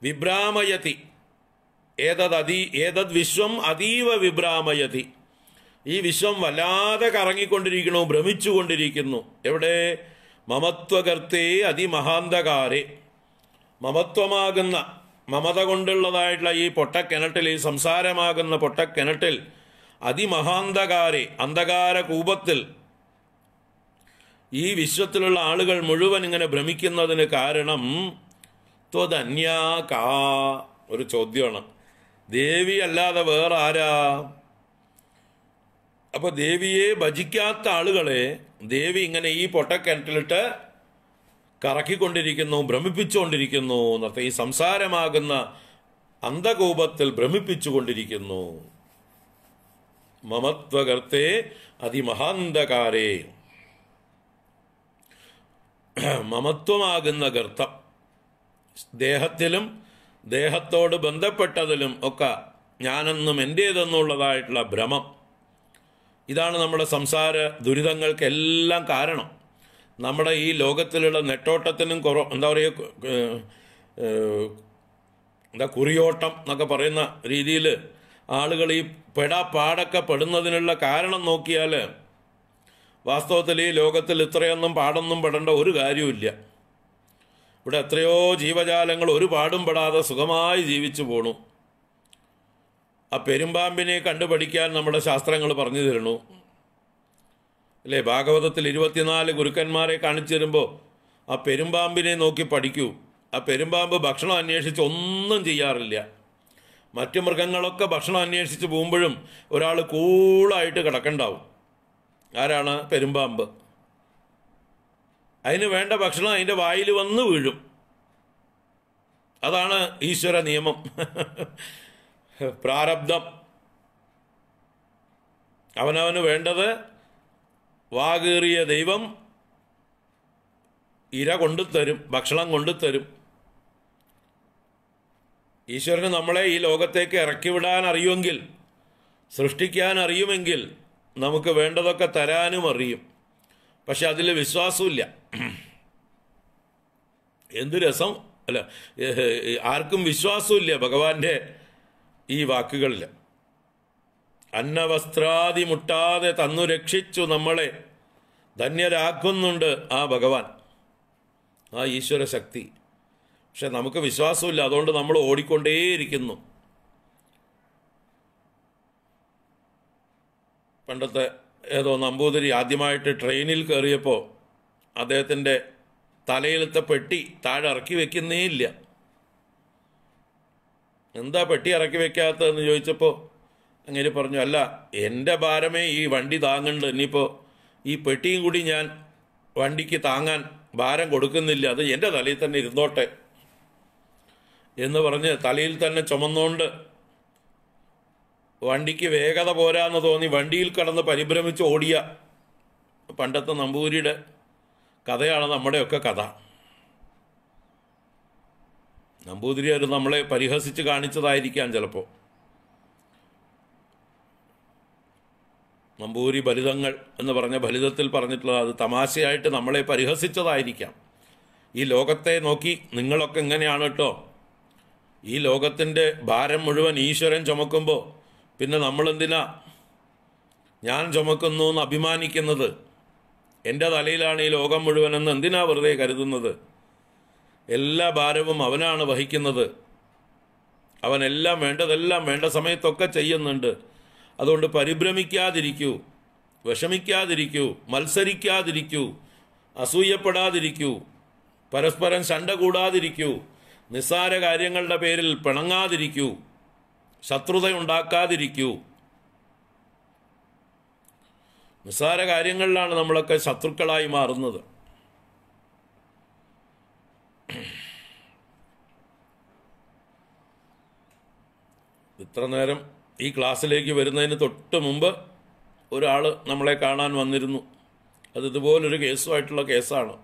വിഭ്രാമയതി ഏതദീ ഏതദ് വിശ്വം അതീവ വിഭ്രാമയതി ഈ വിശ്വം വല്ലാതെ കറങ്ങിക്കൊണ്ടിരിക്കണു ഭ്രമിച്ചുകൊണ്ടിരിക്കുന്നു എവിടെ മമത്വകർത്തേ അതിമഹാന്തകാരെ മമത്വമാകുന്ന മമത കൊണ്ടുള്ളതായിട്ടുള്ള ഈ പൊട്ടക്കിണറ്റിൽ ഈ സംസാരമാകുന്ന പൊട്ടക്കിണറ്റിൽ അതിമഹാന്തകാരെ അന്ധകാര കൂപത്തിൽ ഈ വിശ്വത്തിലുള്ള ആളുകൾ മുഴുവൻ ഇങ്ങനെ ഭ്രമിക്കുന്നതിന് കാരണം ത്വതന്യാ കാ ഒരു ചോദ്യമാണ് ദേവി അല്ലാതെ വേറെ ആരാ അപ്പൊ ദേവിയെ ഭജിക്കാത്ത ആളുകളെ ദേവി ഇങ്ങനെ ഈ പൊട്ടക്കിണറ്റിലിട്ട് കറക്കിക്കൊണ്ടിരിക്കുന്നു ഭ്രമിപ്പിച്ചുകൊണ്ടിരിക്കുന്നു എന്നർത്ഥം ഈ സംസാരമാകുന്ന അന്ധകോപത്തിൽ ഭ്രമിപ്പിച്ചുകൊണ്ടിരിക്കുന്നു മമത്വകർത്തെ അതിമഹാന്തകാരേ മമത്വമാകുന്ന ഗർത്തം ദേഹത്തിലും ദേഹത്തോട് ബന്ധപ്പെട്ടതിലും ഒക്കെ ഞാനെന്നും എൻ്റേതെന്നുള്ളതായിട്ടുള്ള ഭ്രമം ഇതാണ് നമ്മുടെ സംസാര ദുരിതങ്ങൾക്കെല്ലാം കാരണം നമ്മുടെ ഈ ലോകത്തിലുള്ള നെട്ടോട്ടത്തിനും കുറവ് എന്താ പറയുക എന്താ കുറിയോട്ടം എന്നൊക്കെ പറയുന്ന രീതിയിൽ ആളുകൾ ഈ പെടാ പാടൊക്കെ പെടുന്നതിനുള്ള കാരണം നോക്കിയാൽ വാസ്തവത്തിൽ ഈ ലോകത്തിൽ ഇത്രയൊന്നും പാടൊന്നും പെടേണ്ട ഒരു കാര്യവും ഇവിടെ എത്രയോ ജീവജാലങ്ങൾ ഒരു പാടും പെടാതെ സുഖമായി ജീവിച്ചു പോണു ആ പെരുമ്പാമ്പിനെ കണ്ടുപഠിക്കാൻ നമ്മുടെ ശാസ്ത്രങ്ങൾ പറഞ്ഞു തരണു അല്ലേ ഭാഗവതത്തിൽ ഇരുപത്തിനാല് ഗുരുക്കന്മാരെ കാണിച്ചു തരുമ്പോൾ ആ പെരുമ്പാമ്പിനെ നോക്കി പഠിക്കൂ ആ പെരുമ്പാമ്പ് ഭക്ഷണം അന്വേഷിച്ച് ഒന്നും ചെയ്യാറില്ല മറ്റു മൃഗങ്ങളൊക്കെ ഭക്ഷണം അന്വേഷിച്ച് പോകുമ്പോഴും ഒരാൾ കൂളായിട്ട് കിടക്കണ്ടാവും ആരാണ് പെരുമ്പാമ്പ് അതിന് വേണ്ട ഭക്ഷണം അതിൻ്റെ വായിൽ വന്ന് വീഴും അതാണ് ഈശ്വര നിയമം *laughs* പ്രാരബ്ധം അവനവന് വേണ്ടത് വാകേറിയ ദൈവം ഇര കൊണ്ടു തരും ഭക്ഷണം കൊണ്ടു തരും ഈശ്വരന് നമ്മളെ ഈ ലോകത്തേക്ക് ഇറക്കിവിടാൻ അറിയുമെങ്കിൽ സൃഷ്ടിക്കാൻ അറിയുമെങ്കിൽ നമുക്ക് വേണ്ടതൊക്കെ തരാനും അറിയും പക്ഷെ അതിൽ വിശ്വാസമില്ല എന്ത് രസം അല്ല ആർക്കും വിശ്വാസമില്ല ഭഗവാന്റെ ഈ വാക്കുകളിൽ അന്നവസ്ത്രാദി മുട്ടാതെ തന്നു രക്ഷിച്ചു നമ്മളെ ധന്യരാക്കുന്നുണ്ട് ആ ഭഗവാൻ ആ ഈശ്വര ശക്തി പക്ഷെ നമുക്ക് വിശ്വാസമില്ല അതുകൊണ്ട് നമ്മൾ ഓടിക്കൊണ്ടേയിരിക്കുന്നു പണ്ടത്തെ ഏതോ നമ്പൂതിരി ആദ്യമായിട്ട് ട്രെയിനിൽ കയറിയപ്പോൾ അദ്ദേഹത്തിൻ്റെ തലയിലത്തെ പെട്ടി താഴെ ഇറക്കി വെക്കുന്നേ ഇല്ല എന്താ പെട്ടി ഇറക്കി വെക്കാത്തതെന്ന് ചോദിച്ചപ്പോൾ അങ്ങനെ പറഞ്ഞു അല്ല എൻ്റെ ഭാരമേ ഈ വണ്ടി താങ്ങുന്നുണ്ട് ഇനിയിപ്പോൾ ഈ പെട്ടിയും കൂടി ഞാൻ വണ്ടിക്ക് താങ്ങാൻ ഭാരം കൊടുക്കുന്നില്ല അത് എൻ്റെ തലയിൽ തന്നെ ഇരുന്നോട്ടെ എന്ന് പറഞ്ഞ് തലയിൽ തന്നെ ചുമന്നുകൊണ്ട് വണ്ടിക്ക് വേഗത പോരാന്ന് തോന്നി വണ്ടിയിൽ കടന്ന് പരിഭ്രമിച്ച് ഓടിയ പണ്ടത്തെ നമ്പൂരിയുടെ കഥയാണ് നമ്മുടെയൊക്കെ കഥ അവർ നമ്മളെ പരിഹസിച്ച് കാണിച്ചതായിരിക്കാം ചിലപ്പോൾ നമ്പൂരി ബലിതങ്ങൾ എന്ന് പറഞ്ഞ ബലിതത്തിൽ പറഞ്ഞിട്ടുള്ളത് അത് തമാശയായിട്ട് നമ്മളെ പരിഹസിച്ചതായിരിക്കാം ഈ ലോകത്തെ നോക്കി നിങ്ങളൊക്കെ എങ്ങനെയാണ് കേട്ടോ ഈ ലോകത്തിൻ്റെ ഭാരം മുഴുവൻ ഈശ്വരൻ ചുമക്കുമ്പോൾ പിന്നെ നമ്മളെന്തിനാ ഞാൻ ചുമക്കുന്നു എന്ന് അഭിമാനിക്കുന്നത് എൻ്റെ തലയിലാണ് ഈ ലോകം മുഴുവനെന്ന് എന്തിനാ വെറുതെ കരുതുന്നത് എല്ലാ ഭാരവും അവനാണ് വഹിക്കുന്നത് അവനെല്ലാം വേണ്ടതെല്ലാം വേണ്ട സമയത്തൊക്കെ ചെയ്യുന്നുണ്ട് അതുകൊണ്ട് പരിഭ്രമിക്കാതിരിക്കൂ വിഷമിക്കാതിരിക്കൂ മത്സരിക്കാതിരിക്കൂ അസൂയപ്പെടാതിരിക്കൂ പരസ്പരം ശണ്ട കൂടാതിരിക്കൂ നിസ്സാര കാര്യങ്ങളുടെ പേരിൽ പിണങ്ങാതിരിക്കൂ ശത്രുത ഉണ്ടാക്കാതിരിക്കൂ നിസ്സാര കാര്യങ്ങളിലാണ് നമ്മളൊക്കെ ശത്രുക്കളായി മാറുന്നത് ഇത്ര നേരം ഈ ക്ലാസ്സിലേക്ക് വരുന്നതിന് തൊട്ട് മുമ്പ് ഒരാൾ നമ്മളെ കാണാൻ വന്നിരുന്നു അത് ഇതുപോലൊരു കേസുമായിട്ടുള്ള കേസാണ്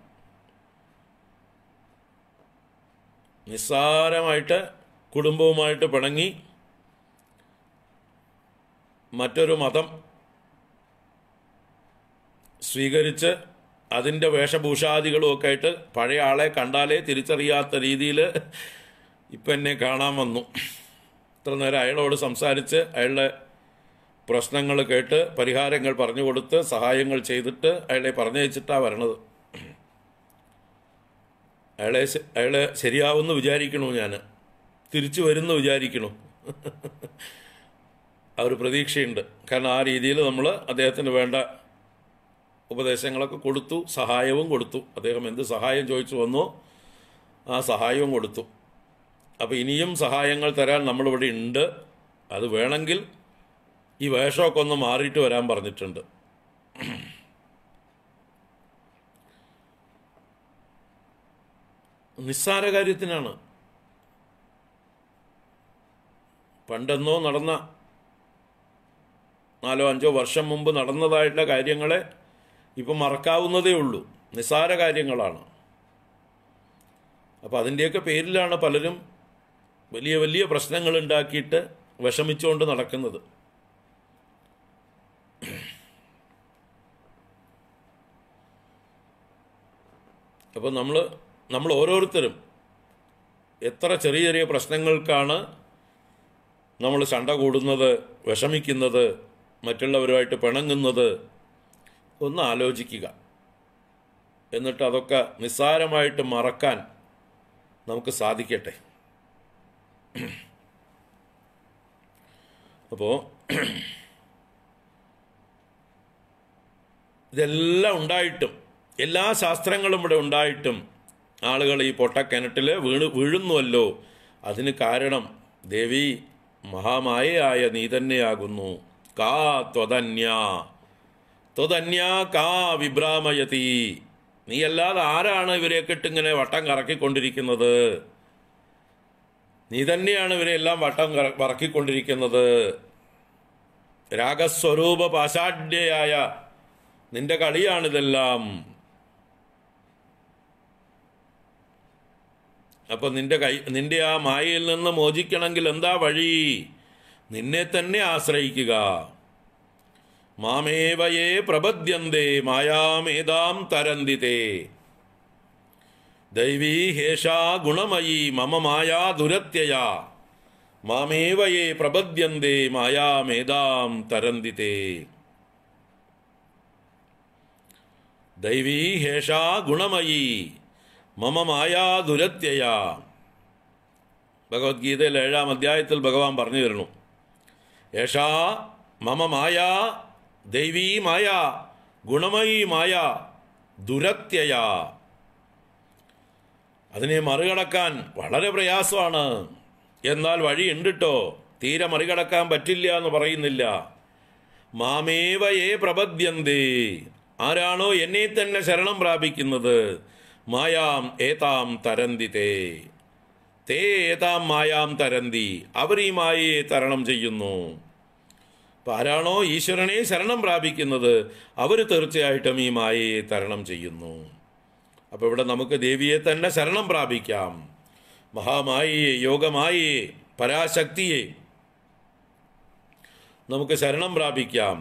നിസ്സാരമായിട്ട് കുടുംബവുമായിട്ട് പിണങ്ങി മറ്റൊരു മതം സ്വീകരിച്ച് അതിൻ്റെ വേഷഭൂഷാദികളുമൊക്കെ ആയിട്ട് പഴയ ആളെ കണ്ടാലേ തിരിച്ചറിയാത്ത രീതിയിൽ ഇപ്പം എന്നെ കാണാൻ വന്നു ഇത്ര നേരം അയാളോട് സംസാരിച്ച് അയാളുടെ പ്രശ്നങ്ങൾ കേട്ട് പരിഹാരങ്ങൾ പറഞ്ഞു കൊടുത്ത് സഹായങ്ങൾ ചെയ്തിട്ട് അയാളെ പറഞ്ഞയച്ചിട്ടാണ് വരണത് അയാളെ അയാളെ ശരിയാവുമെന്ന് വിചാരിക്കണു ഞാൻ തിരിച്ചു വരുന്നു വിചാരിക്കണു ആ ഒരു പ്രതീക്ഷയുണ്ട് കാരണം ആ രീതിയിൽ നമ്മൾ അദ്ദേഹത്തിന് വേണ്ട ഉപദേശങ്ങളൊക്കെ കൊടുത്തു സഹായവും കൊടുത്തു അദ്ദേഹം എന്ത് സഹായം ചോദിച്ചു വന്നോ ആ സഹായവും കൊടുത്തു അപ്പോൾ ഇനിയും സഹായങ്ങൾ തരാൻ നമ്മളിവിടെ ഉണ്ട് അത് വേണമെങ്കിൽ ഈ വേഷമൊക്കെ ഒന്ന് മാറിയിട്ട് വരാൻ പറഞ്ഞിട്ടുണ്ട് നിസ്സാര കാര്യത്തിനാണ് പണ്ടെന്നോ നടന്ന നാലോ അഞ്ചോ വർഷം മുമ്പ് നടന്നതായിട്ടുള്ള കാര്യങ്ങളെ ഇപ്പം മറക്കാവുന്നതേ ഉള്ളൂ നിസ്സാര കാര്യങ്ങളാണ് അപ്പോൾ അതിൻ്റെയൊക്കെ പേരിലാണ് പലരും വലിയ വലിയ പ്രശ്നങ്ങൾ ഉണ്ടാക്കിയിട്ട് വിഷമിച്ചുകൊണ്ട് നടക്കുന്നത് അപ്പോൾ നമ്മൾ നമ്മൾ ഓരോരുത്തരും എത്ര ചെറിയ ചെറിയ പ്രശ്നങ്ങൾക്കാണ് നമ്മൾ ചണ്ട കൂടുന്നത് വിഷമിക്കുന്നത് മറ്റുള്ളവരുമായിട്ട് പിണങ്ങുന്നത് ഒന്ന് ആലോചിക്കുക എന്നിട്ട് അതൊക്കെ നിസ്സാരമായിട്ട് മറക്കാൻ നമുക്ക് സാധിക്കട്ടെ അപ്പോൾ ഇതെല്ലാം ഉണ്ടായിട്ടും എല്ലാ ശാസ്ത്രങ്ങളും ഇവിടെ ഉണ്ടായിട്ടും ആളുകൾ ഈ പൊട്ടക്കിണറ്റിൽ വീണ് വീഴുന്നുവല്ലോ അതിന് കാരണം ദേവി മഹാമായയായ നീ തന്നെയാകുന്നു കാ ത്വതന്യ ത്വതന്യ കാ വിഭ്രാമയതി നീ അല്ലാതെ ആരാണ് ഇവരെ ഇങ്ങനെ വട്ടം കറക്കിക്കൊണ്ടിരിക്കുന്നത് നീ തന്നെയാണ് ഇവരെല്ലാം വട്ടം കറക്കിക്കൊണ്ടിരിക്കുന്നത് രാഗസ്വരൂപ പാശാഢ്യയായ നിന്റെ കളിയാണിതെല്ലാം അപ്പൊ നിന്റെ കൈ നിന്റെ ആ മായയിൽ നിന്ന് മോചിക്കണമെങ്കിൽ എന്താ വഴി നിന്നെ തന്നെ ആശ്രയിക്കുക മാമേവയേ പ്രബദ്ധ്യന്തേ മായാമേതാം തരന്തിതേ ദൈവീ ഹേഷാ ഗുണമയി മമ മായാ ദുരത്യയാ മാമേവയേ പ്രബദ്ധ്യന്തേ മായാമേതാം തരന്തിതേ ദൈവീ ഹേഷാ ഗുണമയി മമ മായാ ദുരത്യയാ ഭഗവത്ഗീതയിൽ ഏഴാം അധ്യായത്തിൽ ഭഗവാൻ പറഞ്ഞു തരുന്നു ഏഷാ മമ മായ ദൈവീമായ ഗുണമയീമായ ദുരത്യയ അതിനെ മറികടക്കാൻ വളരെ പ്രയാസമാണ് എന്നാൽ വഴിയുണ്ട് കേട്ടോ തീരെ മറികടക്കാൻ പറ്റില്ല എന്ന് പറയുന്നില്ല മാമേവയെ പ്രപദ്യന്തേ ആരാണോ എന്നെ തന്നെ ശരണം പ്രാപിക്കുന്നത് മായാം ഏതാം തരന്തി തേ തേ ഏതാം മായാം തരന്തി അവർ ഈ മായയെ തരണം ചെയ്യുന്നു അപ്പോൾ ആരാണോ ഈശ്വരനെ ശരണം പ്രാപിക്കുന്നത് അവർ തീർച്ചയായിട്ടും ഈ മായയെ തരണം ചെയ്യുന്നു അപ്പോൾ ഇവിടെ നമുക്ക് ദേവിയെ തന്നെ ശരണം പ്രാപിക്കാം മഹാമായേ യോഗമായേ പരാശക്തിയെ നമുക്ക് ശരണം പ്രാപിക്കാം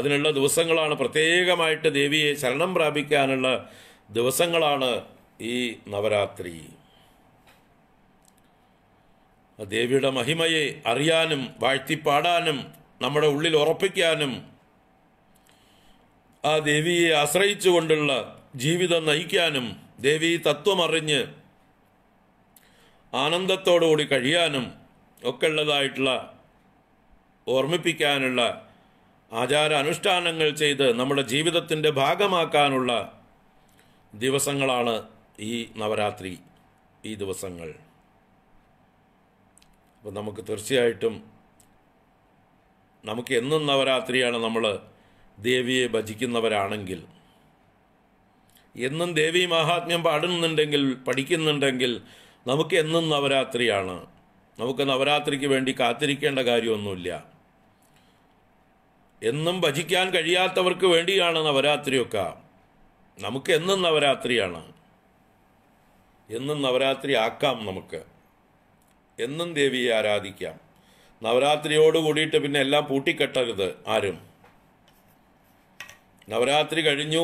അതിനുള്ള ദിവസങ്ങളാണ് പ്രത്യേകമായിട്ട് ദേവിയെ ശരണം പ്രാപിക്കാനുള്ള ദിവസങ്ങളാണ് ഈ നവരാത്രി ദേവിയുടെ മഹിമയെ അറിയാനും വാഴ്ത്തിപ്പാടാനും നമ്മുടെ ഉള്ളിൽ ഉറപ്പിക്കാനും ആ ദേവിയെ ആശ്രയിച്ചുകൊണ്ടുള്ള ജീവിതം നയിക്കാനും ദേവീ തത്വമറിഞ്ഞ് ആനന്ദത്തോടുകൂടി കഴിയാനും ഒക്കെ ഉള്ളതായിട്ടുള്ള ഓർമ്മിപ്പിക്കാനുള്ള ആചാര അനുഷ്ഠാനങ്ങൾ ചെയ്ത് നമ്മുടെ ജീവിതത്തിൻ്റെ ഭാഗമാക്കാനുള്ള ദിവസങ്ങളാണ് ഈ നവരാത്രി ഈ ദിവസങ്ങൾ അപ്പോൾ നമുക്ക് തീർച്ചയായിട്ടും നമുക്ക് എന്നും നവരാത്രിയാണ് നമ്മൾ ദേവിയെ ഭജിക്കുന്നവരാണെങ്കിൽ എന്നും ദേവി മഹാത്മ്യം പാടുന്നുണ്ടെങ്കിൽ പഠിക്കുന്നുണ്ടെങ്കിൽ നമുക്ക് എന്നും നവരാത്രിയാണ് നമുക്ക് നവരാത്രിക്ക് വേണ്ടി കാത്തിരിക്കേണ്ട കാര്യമൊന്നുമില്ല എന്നും ഭജിക്കാൻ കഴിയാത്തവർക്ക് വേണ്ടിയാണ് നവരാത്രിയൊക്കെ നമുക്ക് എന്നും നവരാത്രിയാണ് എന്നും നവരാത്രി ആക്കാം നമുക്ക് എന്നും ദേവിയെ ആരാധിക്കാം നവരാത്രിയോട് കൂടിയിട്ട് പിന്നെ എല്ലാം പൂട്ടിക്കെട്ടരുത് ആരും നവരാത്രി കഴിഞ്ഞു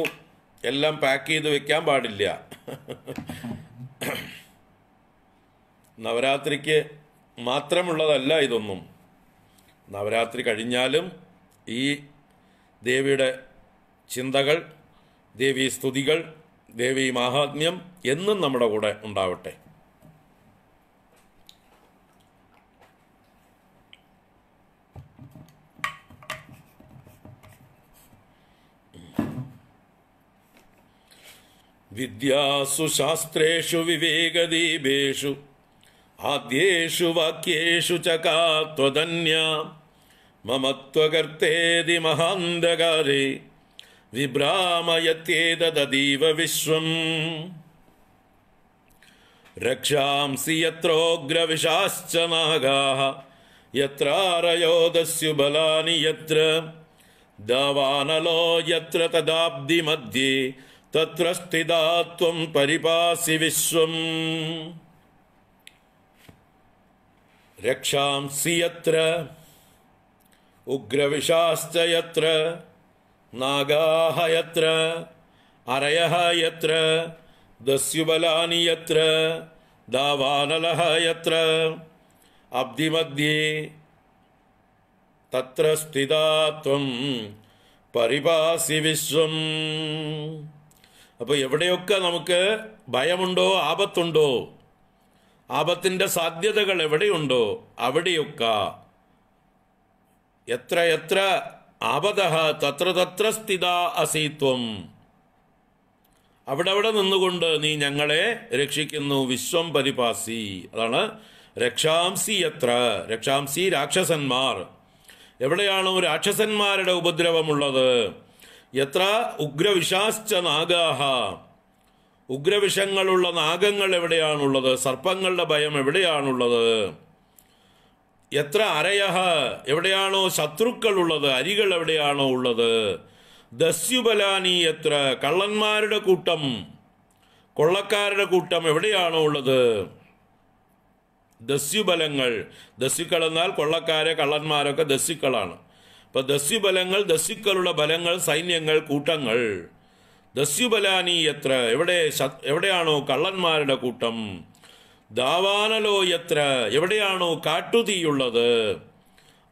എല്ലാം പാക്ക് ചെയ്ത് വെക്കാൻ പാടില്ല നവരാത്രിക്ക് മാത്രമുള്ളതല്ല ഇതൊന്നും നവരാത്രി കഴിഞ്ഞാലും ഈ ദേവിയുടെ ചിന്തകൾ ദേവീ സ്തുതികൾ ദേവീ മാഹാത്മ്യം എന്നും നമ്മുടെ കൂടെ ഉണ്ടാവട്ടെ विद्यासु शास्त्रेषु विवेकदीपेषु आद्येषु वाक्येषु च का त्वदन्या मम त्वकर्तेति महान्धकारे विभ्रामयत्येतदतीव विश्वम् रक्षांसि यत्रोग्रविशाश्च नागाः यत्रारयोदस्यु बलानि यत्र दवानलो यत्र तदाब्धि तत्र स्थिता त्वं परिपासि विश्वम् रक्षांसि यत्र उग्रविषाश्च यत्र नागाः यत्र अरयः यत्र दस्युबलानि यत्र दावानलः यत्र अब्धिमध्ये तत्र स्थिता त्वं परिपासि विश्वम् അപ്പോൾ എവിടെയൊക്കെ നമുക്ക് ഭയമുണ്ടോ ആപത്തുണ്ടോ ആപത്തിൻ്റെ സാധ്യതകൾ എവിടെയുണ്ടോ അവിടെയൊക്കെ എത്ര എത്ര ആപത തത്ര തത്ര സ്ഥിത അസീത്വം അവിടെ അവിടെ നിന്നുകൊണ്ട് നീ ഞങ്ങളെ രക്ഷിക്കുന്നു വിശ്വം പരിപാസി അതാണ് രക്ഷാംസി എത്ര രക്ഷാംസി രാക്ഷസന്മാർ എവിടെയാണോ രാക്ഷസന്മാരുടെ ഉപദ്രവമുള്ളത് എത്ര ഉഗ്രവിഷാശ്ച നാഗാഹ ഉഗ്രവിഷങ്ങളുള്ള നാഗങ്ങൾ എവിടെയാണുള്ളത് സർപ്പങ്ങളുടെ ഭയം എവിടെയാണുള്ളത് എത്ര അരയഹ എവിടെയാണോ ശത്രുക്കളുള്ളത് അരികൾ എവിടെയാണോ ഉള്ളത് ദസ്യുബലാനി എത്ര കള്ളന്മാരുടെ കൂട്ടം കൊള്ളക്കാരുടെ കൂട്ടം എവിടെയാണോ ഉള്ളത് ദസ്യുബലങ്ങൾ ദസ്യുക്കൾ എന്നാൽ കൊള്ളക്കാരെ കള്ളന്മാരൊക്കെ ദസ്യുക്കളാണ് ഇപ്പൊ ദസ്യുബലങ്ങൾ ദസ്യുക്കളുടെ ബലങ്ങൾ സൈന്യങ്ങൾ കൂട്ടങ്ങൾ ദസ്യുബലാനി എത്ര എവിടെ എവിടെയാണോ കള്ളന്മാരുടെ കൂട്ടം ദാവാനലോ എത്ര എവിടെയാണോ കാട്ടുതീയുള്ളത്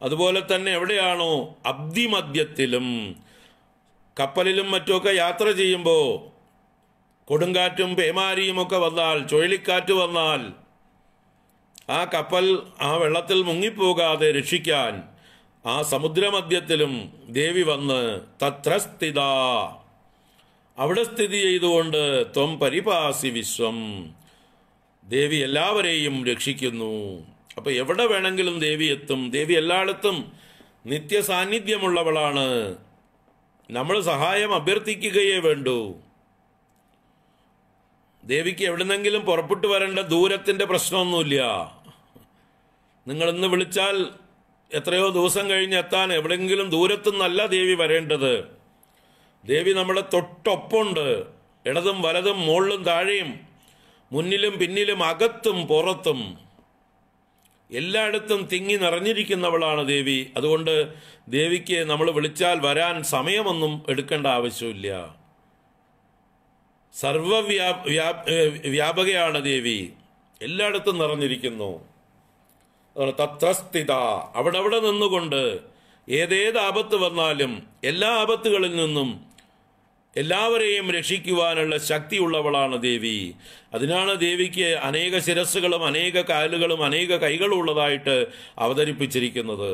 അതുപോലെ തന്നെ എവിടെയാണോ അബ്ദിമദ്യത്തിലും കപ്പലിലും മറ്റുമൊക്കെ യാത്ര ചെയ്യുമ്പോൾ കൊടുങ്കാറ്റും പേമാരിയും ഒക്കെ വന്നാൽ ചുഴലിക്കാറ്റ് വന്നാൽ ആ കപ്പൽ ആ വെള്ളത്തിൽ മുങ്ങിപ്പോകാതെ രക്ഷിക്കാൻ ആ സമുദ്രമധ്യത്തിലും ദേവി വന്ന് തത്ര സ്ഥിത അവിടെ സ്ഥിതി ചെയ്തുകൊണ്ട് ത്വം പരിപാസി വിശ്വം ദേവി എല്ലാവരെയും രക്ഷിക്കുന്നു അപ്പോൾ എവിടെ വേണമെങ്കിലും ദേവി എത്തും ദേവി എല്ലായിടത്തും നിത്യസാന്നിധ്യമുള്ളവളാണ് നമ്മൾ സഹായം അഭ്യർത്ഥിക്കുകയേ വേണ്ടു ദേവിക്ക് എവിടുന്നെങ്കിലും പുറപ്പെട്ടു വരേണ്ട ദൂരത്തിന്റെ പ്രശ്നമൊന്നുമില്ല നിങ്ങളിന്ന് വിളിച്ചാൽ എത്രയോ ദിവസം കഴിഞ്ഞ് എത്താൻ എവിടെയെങ്കിലും ദൂരത്തുനിന്നല്ല ദേവി വരേണ്ടത് ദേവി നമ്മുടെ തൊട്ടൊപ്പമുണ്ട് ഇടതും വലതും മുകളിലും താഴെയും മുന്നിലും പിന്നിലും അകത്തും പുറത്തും എല്ലായിടത്തും തിങ്ങി നിറഞ്ഞിരിക്കുന്നവളാണ് ദേവി അതുകൊണ്ട് ദേവിക്ക് നമ്മൾ വിളിച്ചാൽ വരാൻ സമയമൊന്നും എടുക്കേണ്ട ആവശ്യമില്ല സർവവ്യാ വ്യാപകയാണ് ദേവി എല്ലായിടത്തും നിറഞ്ഞിരിക്കുന്നു തത്രസ്ഥിത അവിടെ അവിടെ നിന്നുകൊണ്ട് ഏതേത് ആപത്ത് വന്നാലും എല്ലാ ആപത്തുകളിൽ നിന്നും എല്ലാവരെയും രക്ഷിക്കുവാനുള്ള ശക്തിയുള്ളവളാണ് ദേവി അതിനാണ് ദേവിക്ക് അനേക ശിരസ്സുകളും അനേക കാലുകളും അനേക കൈകളും ഉള്ളതായിട്ട് അവതരിപ്പിച്ചിരിക്കുന്നത്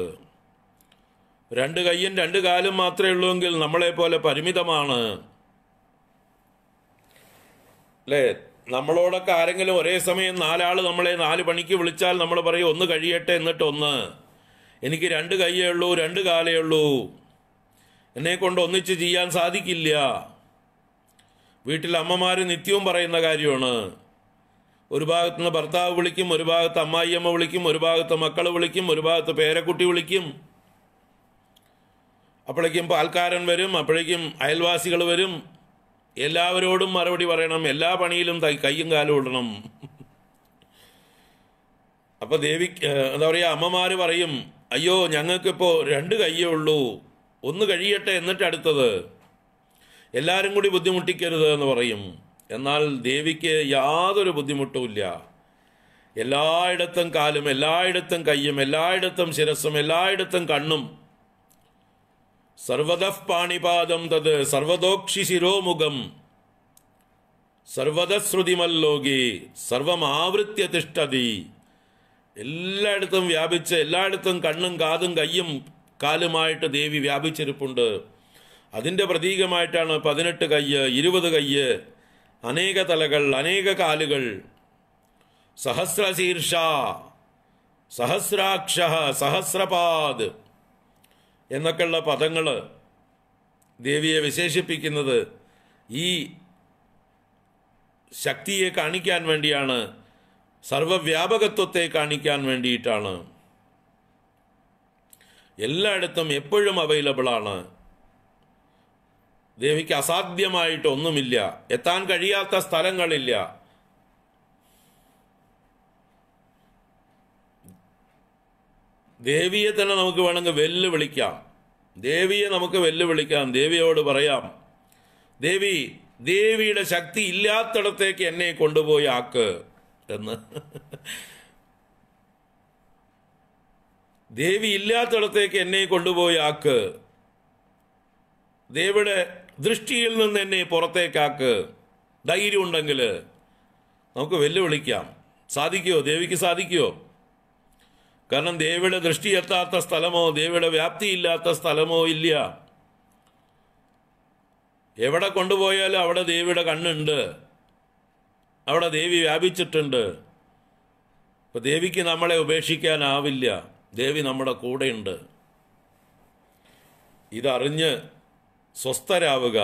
രണ്ട് കൈയും രണ്ട് കാലും മാത്രമേ ഉള്ളൂവെങ്കിൽ നമ്മളെപ്പോലെ പരിമിതമാണ് അല്ലേ നമ്മളോടൊക്കെ ആരെങ്കിലും ഒരേ സമയം നാലാൾ നമ്മളെ നാല് പണിക്ക് വിളിച്ചാൽ നമ്മൾ പറയും ഒന്ന് കഴിയട്ടെ എന്നിട്ട് ഒന്ന് എനിക്ക് രണ്ട് കൈയേ ഉള്ളൂ രണ്ട് കാലേ ഉള്ളൂ എന്നെ കൊണ്ട് ഒന്നിച്ച് ചെയ്യാൻ സാധിക്കില്ല വീട്ടിൽ അമ്മമാർ നിത്യവും പറയുന്ന കാര്യമാണ് ഒരു ഭാഗത്തുനിന്ന് ഭർത്താവ് വിളിക്കും ഒരു ഭാഗത്ത് അമ്മായിയമ്മ വിളിക്കും ഒരു ഭാഗത്ത് മക്കൾ വിളിക്കും ഒരു ഭാഗത്ത് പേരക്കുട്ടി വിളിക്കും അപ്പോഴേക്കും പാൽക്കാരൻ വരും അപ്പോഴേക്കും അയൽവാസികൾ വരും എല്ലാവരോടും മറുപടി പറയണം എല്ലാ പണിയിലും കയ്യും കാലും ഇടണം അപ്പോൾ ദേവി എന്താ പറയുക അമ്മമാർ പറയും അയ്യോ ഞങ്ങൾക്കിപ്പോ രണ്ട് കയ്യേ ഉള്ളൂ ഒന്ന് കഴിയട്ടെ എന്നിട്ട് അടുത്തത് എല്ലാവരും കൂടി ബുദ്ധിമുട്ടിക്കരുത് എന്ന് പറയും എന്നാൽ ദേവിക്ക് യാതൊരു ബുദ്ധിമുട്ടുമില്ല എല്ലായിടത്തും കാലും എല്ലായിടത്തും കൈയും എല്ലായിടത്തും ശിരസും എല്ലായിടത്തും കണ്ണും സർവത പാണിപാദം തത് സർവതോക്ഷി ശിരോമുഖം സർവതശ്രുതിമല്ലോകി സർവമാവൃത്യ തിഷ്ടതി എല്ലായിടത്തും വ്യാപിച്ച് എല്ലായിടത്തും കണ്ണും കാതും കയ്യും കാലുമായിട്ട് ദേവി വ്യാപിച്ചിരിപ്പുണ്ട് അതിൻ്റെ പ്രതീകമായിട്ടാണ് പതിനെട്ട് കയ്യ് ഇരുപത് കയ്യ് അനേക തലകൾ അനേക കാലുകൾ സഹസ്രശീർഷ സഹസ്രാക്ഷ സഹസ്രപാദ് എന്നൊക്കെയുള്ള പദങ്ങൾ ദേവിയെ വിശേഷിപ്പിക്കുന്നത് ഈ ശക്തിയെ കാണിക്കാൻ വേണ്ടിയാണ് സർവവ്യാപകത്വത്തെ കാണിക്കാൻ വേണ്ടിയിട്ടാണ് എല്ലായിടത്തും എപ്പോഴും അവൈലബിളാണ് ദേവിക്ക് അസാധ്യമായിട്ടൊന്നുമില്ല എത്താൻ കഴിയാത്ത സ്ഥലങ്ങളില്ല ദേവിയെ തന്നെ നമുക്ക് വേണമെങ്കിൽ വെല്ലുവിളിക്കാം ദേവിയെ നമുക്ക് വെല്ലുവിളിക്കാം ദേവിയോട് പറയാം ദേവി ദേവിയുടെ ശക്തി ഇല്ലാത്തടത്തേക്ക് എന്നെ കൊണ്ടുപോയി ആക്ക് എന്ന് ദേവി ഇല്ലാത്തടത്തേക്ക് എന്നെ കൊണ്ടുപോയി ആക്ക് ദേവിയുടെ ദൃഷ്ടിയിൽ നിന്ന് എന്നെ പുറത്തേക്കാക്ക് ധൈര്യം ഉണ്ടെങ്കിൽ നമുക്ക് വെല്ലുവിളിക്കാം സാധിക്കുമോ ദേവിക്ക് സാധിക്കുമോ കാരണം ദേവിയുടെ ദൃഷ്ടി എത്താത്ത സ്ഥലമോ ദേവിയുടെ വ്യാപ്തി ഇല്ലാത്ത സ്ഥലമോ ഇല്ല എവിടെ കൊണ്ടുപോയാലും അവിടെ ദേവിയുടെ കണ്ണുണ്ട് അവിടെ ദേവി വ്യാപിച്ചിട്ടുണ്ട് അപ്പോൾ ദേവിക്ക് നമ്മളെ ഉപേക്ഷിക്കാനാവില്ല ദേവി നമ്മുടെ കൂടെയുണ്ട് ഇതറിഞ്ഞ് സ്വസ്ഥരാവുക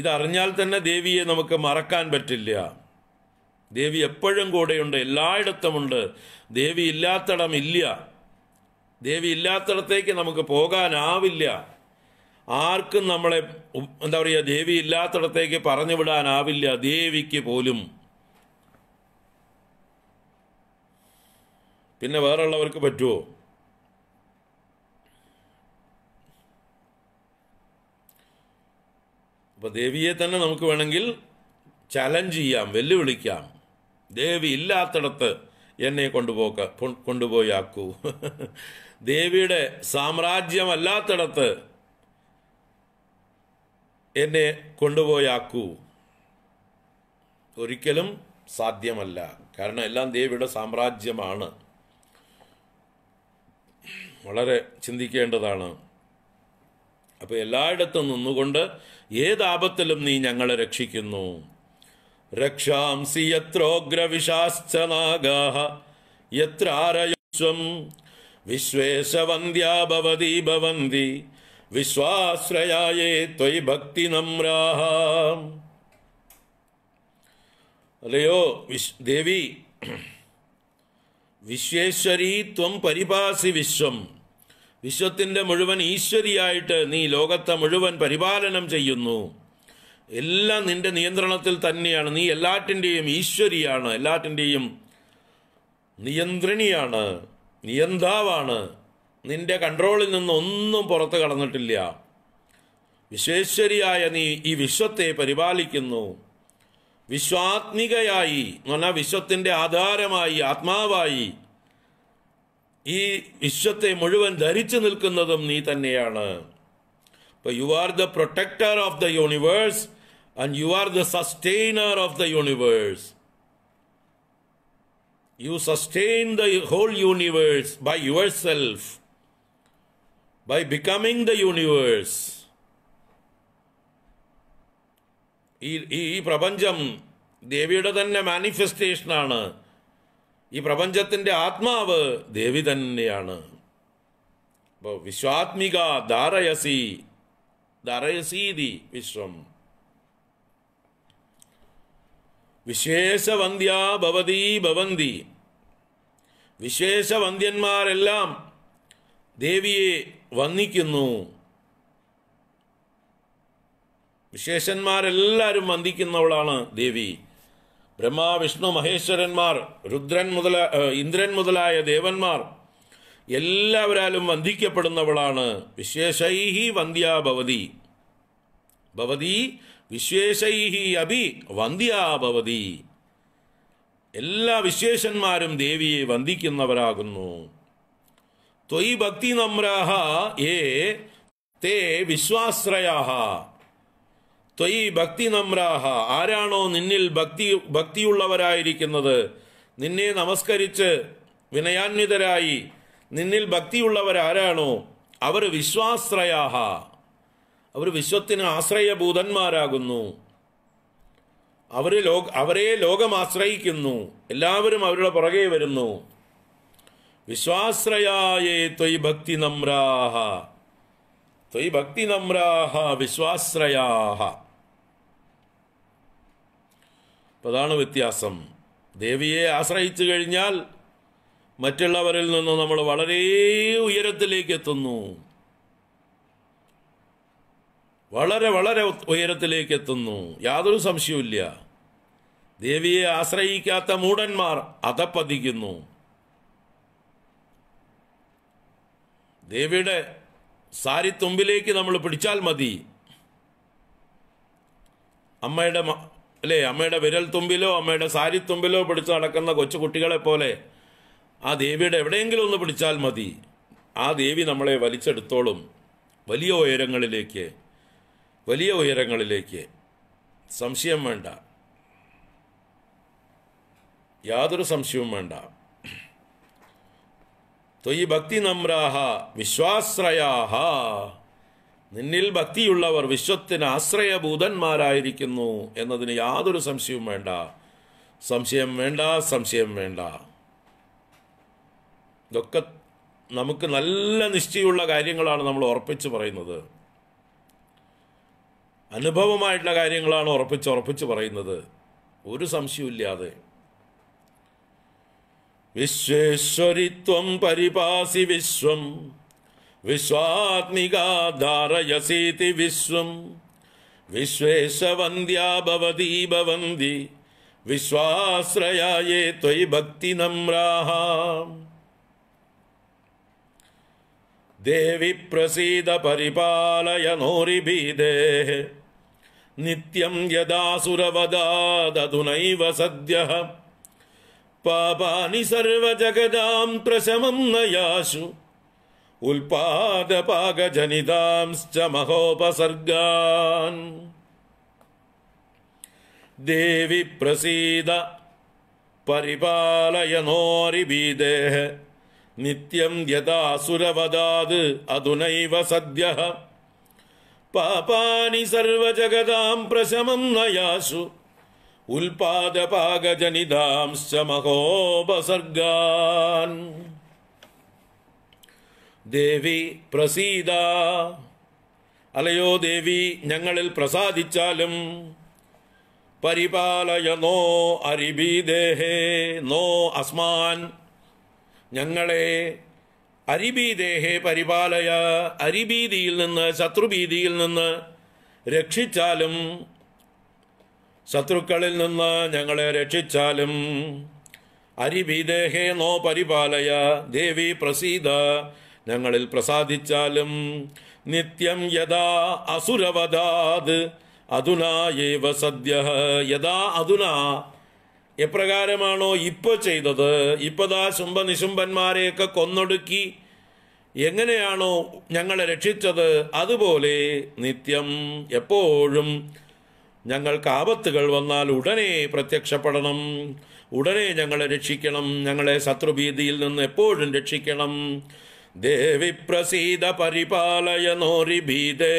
ഇതറിഞ്ഞാൽ തന്നെ ദേവിയെ നമുക്ക് മറക്കാൻ പറ്റില്ല ദേവി എപ്പോഴും കൂടെയുണ്ട് എല്ലായിടത്തുമുണ്ട് ദേവി ഇല്ലാത്തടം ഇല്ല ദേവി ഇല്ലാത്തടത്തേക്ക് നമുക്ക് പോകാനാവില്ല ആർക്കും നമ്മളെ എന്താ പറയുക ദേവി ഇല്ലാത്തടത്തേക്ക് പറഞ്ഞു വിടാനാവില്ല ദേവിക്ക് പോലും പിന്നെ വേറെയുള്ളവർക്ക് പറ്റുമോ അപ്പോൾ ദേവിയെ തന്നെ നമുക്ക് വേണമെങ്കിൽ ചലഞ്ച് ചെയ്യാം വെല്ലുവിളിക്കാം ദേവി ഇല്ലാത്തടത്ത് എന്നെ കൊണ്ടുപോക്ക കൊണ്ടുപോയാക്കൂ *laughs* ദേവിയുടെ സാമ്രാജ്യമല്ലാത്തടത്ത് എന്നെ കൊണ്ടുപോയാക്കൂ ഒരിക്കലും സാധ്യമല്ല കാരണം എല്ലാം ദേവിയുടെ സാമ്രാജ്യമാണ് വളരെ ചിന്തിക്കേണ്ടതാണ് അപ്പോൾ എല്ലായിടത്തും നിന്നുകൊണ്ട് ഏതാപത്തിലും നീ ഞങ്ങളെ രക്ഷിക്കുന്നു രക്ഷാംസി യത്രോഗ്രവിശാശ്ചനാഗാ യത്രാരയസ്വം വിശ്വേശവന്ദ്യാ ഭവതി ഭവന്തി വിശ്വാശ്രയായേ ത്വയ് ഭക്തി നമ്രാഹ അല്ലയോ വിശ് ദേവി വിശ്വേശ്വരി ത്വം പരിപാസി വിശ്വം വിശ്വത്തിൻ്റെ മുഴുവൻ ഈശ്വരിയായിട്ട് നീ ലോകത്തെ മുഴുവൻ പരിപാലനം ചെയ്യുന്നു എല്ലാം നിന്റെ നിയന്ത്രണത്തിൽ തന്നെയാണ് നീ എല്ലാറ്റിൻ്റെയും ഈശ്വരിയാണ് എല്ലാറ്റിൻ്റെയും നിയന്ത്രണിയാണ് നിയന്താവാണ് നിന്റെ കൺട്രോളിൽ നിന്ന് ഒന്നും പുറത്ത് കടന്നിട്ടില്ല വിശ്വേശ്വരിയായ നീ ഈ വിശ്വത്തെ പരിപാലിക്കുന്നു വിശ്വാത്മികയായി എന്ന് പറഞ്ഞാൽ വിശ്വത്തിൻ്റെ ആധാരമായി ആത്മാവായി ഈ വിശ്വത്തെ മുഴുവൻ ധരിച്ചു നിൽക്കുന്നതും നീ തന്നെയാണ് അപ്പോൾ you are the protector of the universe and you are the sustainer of the universe. You sustain the whole universe by yourself, by becoming the universe. ഈ പ്രപഞ്ചം ദേവിയുടെ തന്നെ മാനിഫെസ്റ്റേഷനാണ് ഈ പ്രപഞ്ചത്തിൻ്റെ ആത്മാവ് ദേവി തന്നെയാണ് അപ്പോൾ വിശ്വാത്മിക ധാരയസി ധാരയസീതി വിശ്വം വിശേഷവന്ധ്യാ ഭവതി ഭവന്തി വിശേഷവന്ധ്യന്മാരെല്ലാം ദേവിയെ വന്ദിക്കുന്നു വിശേഷന്മാരെല്ലാവരും വന്ദിക്കുന്നവളാണ് ദേവി ബ്രഹ്മാ വിഷ്ണു മഹേശ്വരന്മാർ രുദ്രൻ മുതല ഇന്ദ്രൻ മുതലായ ദേവന്മാർ എല്ലാവരാലും വന്ദിക്കപ്പെടുന്നവളാണ് വിശേഷൈഹി വന്ധ്യാ ഭവതി ഭവതി വിശ്വേഷൈഹി അഭി വന്ദ്യാഭവതി എല്ലാ വിശേഷന്മാരും ദേവിയെ വന്ദിക്കുന്നവരാകുന്നു ത്വയി ഭക്തി നമ്രാഹ ഏ തേ വിശ്വാശ്രയാഹ ത്വയി ഭക്തി നമ്രാഹ ആരാണോ നിന്നിൽ ഭക്തി ഭക്തിയുള്ളവരായിരിക്കുന്നത് നിന്നെ നമസ്കരിച്ച് വിനയാന്വിതരായി നിന്നിൽ ഭക്തിയുള്ളവരാരാണോ അവർ വിശ്വാശ്രയാഹ അവർ വിശ്വത്തിന് ആശ്രയഭൂതന്മാരാകുന്നു അവർ ലോക അവരെ ലോകം ആശ്രയിക്കുന്നു എല്ലാവരും അവരുടെ പുറകെ വരുന്നു വിശ്വാശ്രയായേ ത്വയ് ഭക്തി നമ്രാഹ ത്വയ് ഭക്തി നമ്രാഹ വിശ്വാശ്രയാഹ അതാണ് വ്യത്യാസം ദേവിയെ ആശ്രയിച്ചു കഴിഞ്ഞാൽ മറ്റുള്ളവരിൽ നിന്ന് നമ്മൾ വളരെ ഉയരത്തിലേക്ക് എത്തുന്നു വളരെ വളരെ ഉയരത്തിലേക്ക് എത്തുന്നു യാതൊരു സംശയവുമില്ല ദേവിയെ ആശ്രയിക്കാത്ത മൂടന്മാർ അതപ്പതിക്കുന്നു ദേവിയുടെ സാരിത്തുമ്പിലേക്ക് നമ്മൾ പിടിച്ചാൽ മതി അമ്മയുടെ അല്ലേ അമ്മയുടെ വിരൽ തുമ്പിലോ അമ്മയുടെ സാരിത്തുമ്പിലോ പിടിച്ച് നടക്കുന്ന കൊച്ചു കുട്ടികളെ പോലെ ആ ദേവിയുടെ എവിടെയെങ്കിലും ഒന്ന് പിടിച്ചാൽ മതി ആ ദേവി നമ്മളെ വലിച്ചെടുത്തോളും വലിയ ഉയരങ്ങളിലേക്ക് വലിയ ഉയരങ്ങളിലേക്ക് സംശയം വേണ്ട യാതൊരു സംശയവും വേണ്ട ത്വയി ഭക്തി നമ്രാഹ വിശ്വാശ്രയാഹ നിന്നിൽ ഭക്തിയുള്ളവർ വിശ്വത്തിന് ആശ്രയഭൂതന്മാരായിരിക്കുന്നു എന്നതിന് യാതൊരു സംശയവും വേണ്ട സംശയം വേണ്ട സംശയം വേണ്ട ഇതൊക്കെ നമുക്ക് നല്ല നിശ്ചയമുള്ള കാര്യങ്ങളാണ് നമ്മൾ ഉറപ്പിച്ച് പറയുന്നത് അനുഭവമായിട്ടുള്ള കാര്യങ്ങളാണ് ഉറപ്പിച്ച് ഉറപ്പിച്ച് പറയുന്നത് ഒരു സംശയമില്ലാതെ വിശ്വേശ്വരിത്വം പരിപാസി വിശ്വം വിശ്വാത്മികാധാരയസീതി വിശ്വം വിശ്വേശവന്ധ്യാഭവതീഭവന്തി വിശ്വാശ്രയായേ ത്വയ് ഭക്തി നമ്രാഹ ദേവി പ്രസീത പരിപാലയ നോരിഭീദേ नित्यं यदा सुरवदादधुनैव सद्यः पापानि सर्वजगदां प्रशमं न याशु उल्पादपाकजनितांश्च महोपसर्गान् देवि प्रसीद परिपालय नोरिबीदेह नित्यम् यदा सुरवदाद् अधुनैव सद्यः പാപാനി സർവജഗതാം പ്രശമം നയാസു ഉൽപാദപാകജനിതാംശ്ച മഹോപസർഗാൻ ദേവി പ്രസീത അലയോ ദേവി ഞങ്ങളിൽ പ്രസാദിച്ചാലും പരിപാലയ നോ ദേഹേ നോ അസ്മാൻ ഞങ്ങളെ അരിബീദേഹെ പരിപാലയ അരിബീതിയിൽ നിന്ന് ശത്രുഭീതിയിൽ നിന്ന് രക്ഷിച്ചാലും ശത്രുക്കളിൽ നിന്ന് ഞങ്ങളെ രക്ഷിച്ചാലും അരിബീദേഹേ നോ പരിപാലയ ദേവി പ്രസീത ഞങ്ങളിൽ പ്രസാദിച്ചാലും നിത്യം യഥാ അസുരവദാത് അധുനാ ഏവ സദ്യ യഥാ അധുനാ എപ്രകാരമാണോ ഇപ്പൊ ചെയ്തത് ഇപ്പതാ ശുംഭ നിശുംഭന്മാരെയൊക്കെ കൊന്നൊടുക്കി എങ്ങനെയാണോ ഞങ്ങളെ രക്ഷിച്ചത് അതുപോലെ നിത്യം എപ്പോഴും ഞങ്ങൾക്ക് ആപത്തുകൾ വന്നാൽ ഉടനെ പ്രത്യക്ഷപ്പെടണം ഉടനെ ഞങ്ങളെ രക്ഷിക്കണം ഞങ്ങളെ ശത്രുഭീതിയിൽ നിന്ന് എപ്പോഴും രക്ഷിക്കണം ദേവി പ്രസീത ഭീതേ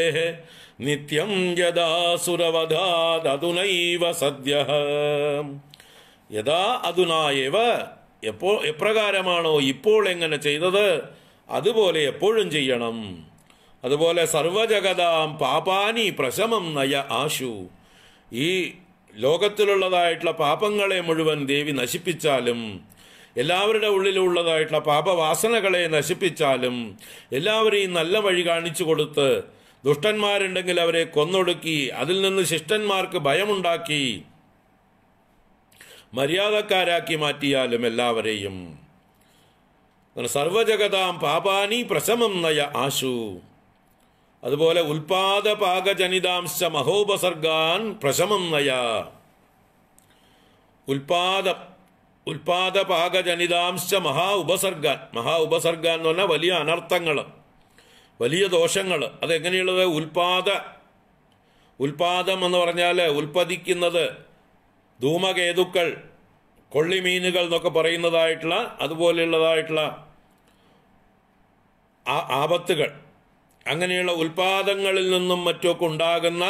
നിത്യം തതുനൈവ സദ്യ യഥാ അതുനായവ എപ്പോ എപ്രകാരമാണോ ഇപ്പോൾ എങ്ങനെ ചെയ്തത് അതുപോലെ എപ്പോഴും ചെയ്യണം അതുപോലെ സർവജഗതാം പാപാനി പ്രശമം നയ ആശു ഈ ലോകത്തിലുള്ളതായിട്ടുള്ള പാപങ്ങളെ മുഴുവൻ ദേവി നശിപ്പിച്ചാലും എല്ലാവരുടെ ഉള്ളിലുള്ളതായിട്ടുള്ള പാപവാസനകളെ നശിപ്പിച്ചാലും എല്ലാവരെയും നല്ല വഴി കാണിച്ചു കൊടുത്ത് ദുഷ്ടന്മാരുണ്ടെങ്കിൽ അവരെ കൊന്നൊടുക്കി അതിൽ നിന്ന് ശിഷ്ടന്മാർക്ക് ഭയമുണ്ടാക്കി മര്യാദക്കാരാക്കി മാറ്റിയാലും എല്ലാവരെയും സർവജഗതാം പാപാനി പ്രശമം നയ ആശു അതുപോലെ ഉൽപാദപാകജനിതാംശ മഹോപസർഗാൻ പ്രശമം നയ ഉൽപാദ ഉൽപാദപാകജനിതാംശ മഹാ ഉപസർഗാൻ മഹാ ഉപസർഗാൻ എന്ന് പറഞ്ഞാൽ വലിയ അനർത്ഥങ്ങൾ വലിയ ദോഷങ്ങൾ അതെങ്ങനെയുള്ളത് ഉൽപാദ ഉൽപാദം എന്ന് പറഞ്ഞാൽ ഉൽപ്പതിക്കുന്നത് ധൂമകേതുക്കൾ കൊള്ളിമീനുകൾ എന്നൊക്കെ പറയുന്നതായിട്ടുള്ള അതുപോലെയുള്ളതായിട്ടുള്ള ആ ആപത്തുകൾ അങ്ങനെയുള്ള ഉൽപാദങ്ങളിൽ നിന്നും മറ്റൊക്കെ ഉണ്ടാകുന്ന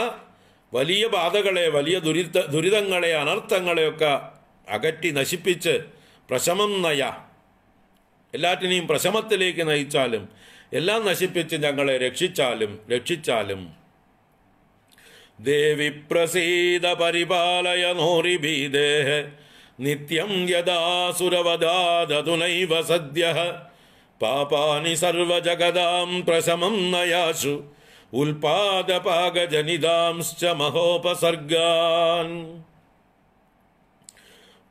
വലിയ ബാധകളെ വലിയ ദുരിത ദുരിതങ്ങളെ അനർത്ഥങ്ങളെയൊക്കെ അകറ്റി നശിപ്പിച്ച് പ്രശമം നയ എല്ലാറ്റിനെയും പ്രശമത്തിലേക്ക് നയിച്ചാലും എല്ലാം നശിപ്പിച്ച് ഞങ്ങളെ രക്ഷിച്ചാലും രക്ഷിച്ചാലും देवि प्रसीद परिपालय नोरिबीदेह नित्यं यदा सुरवदादधु नैव सद्यः पापानि सर्वजगदां प्रशमं नयाशु उल्पादपाद महोपसर्गान्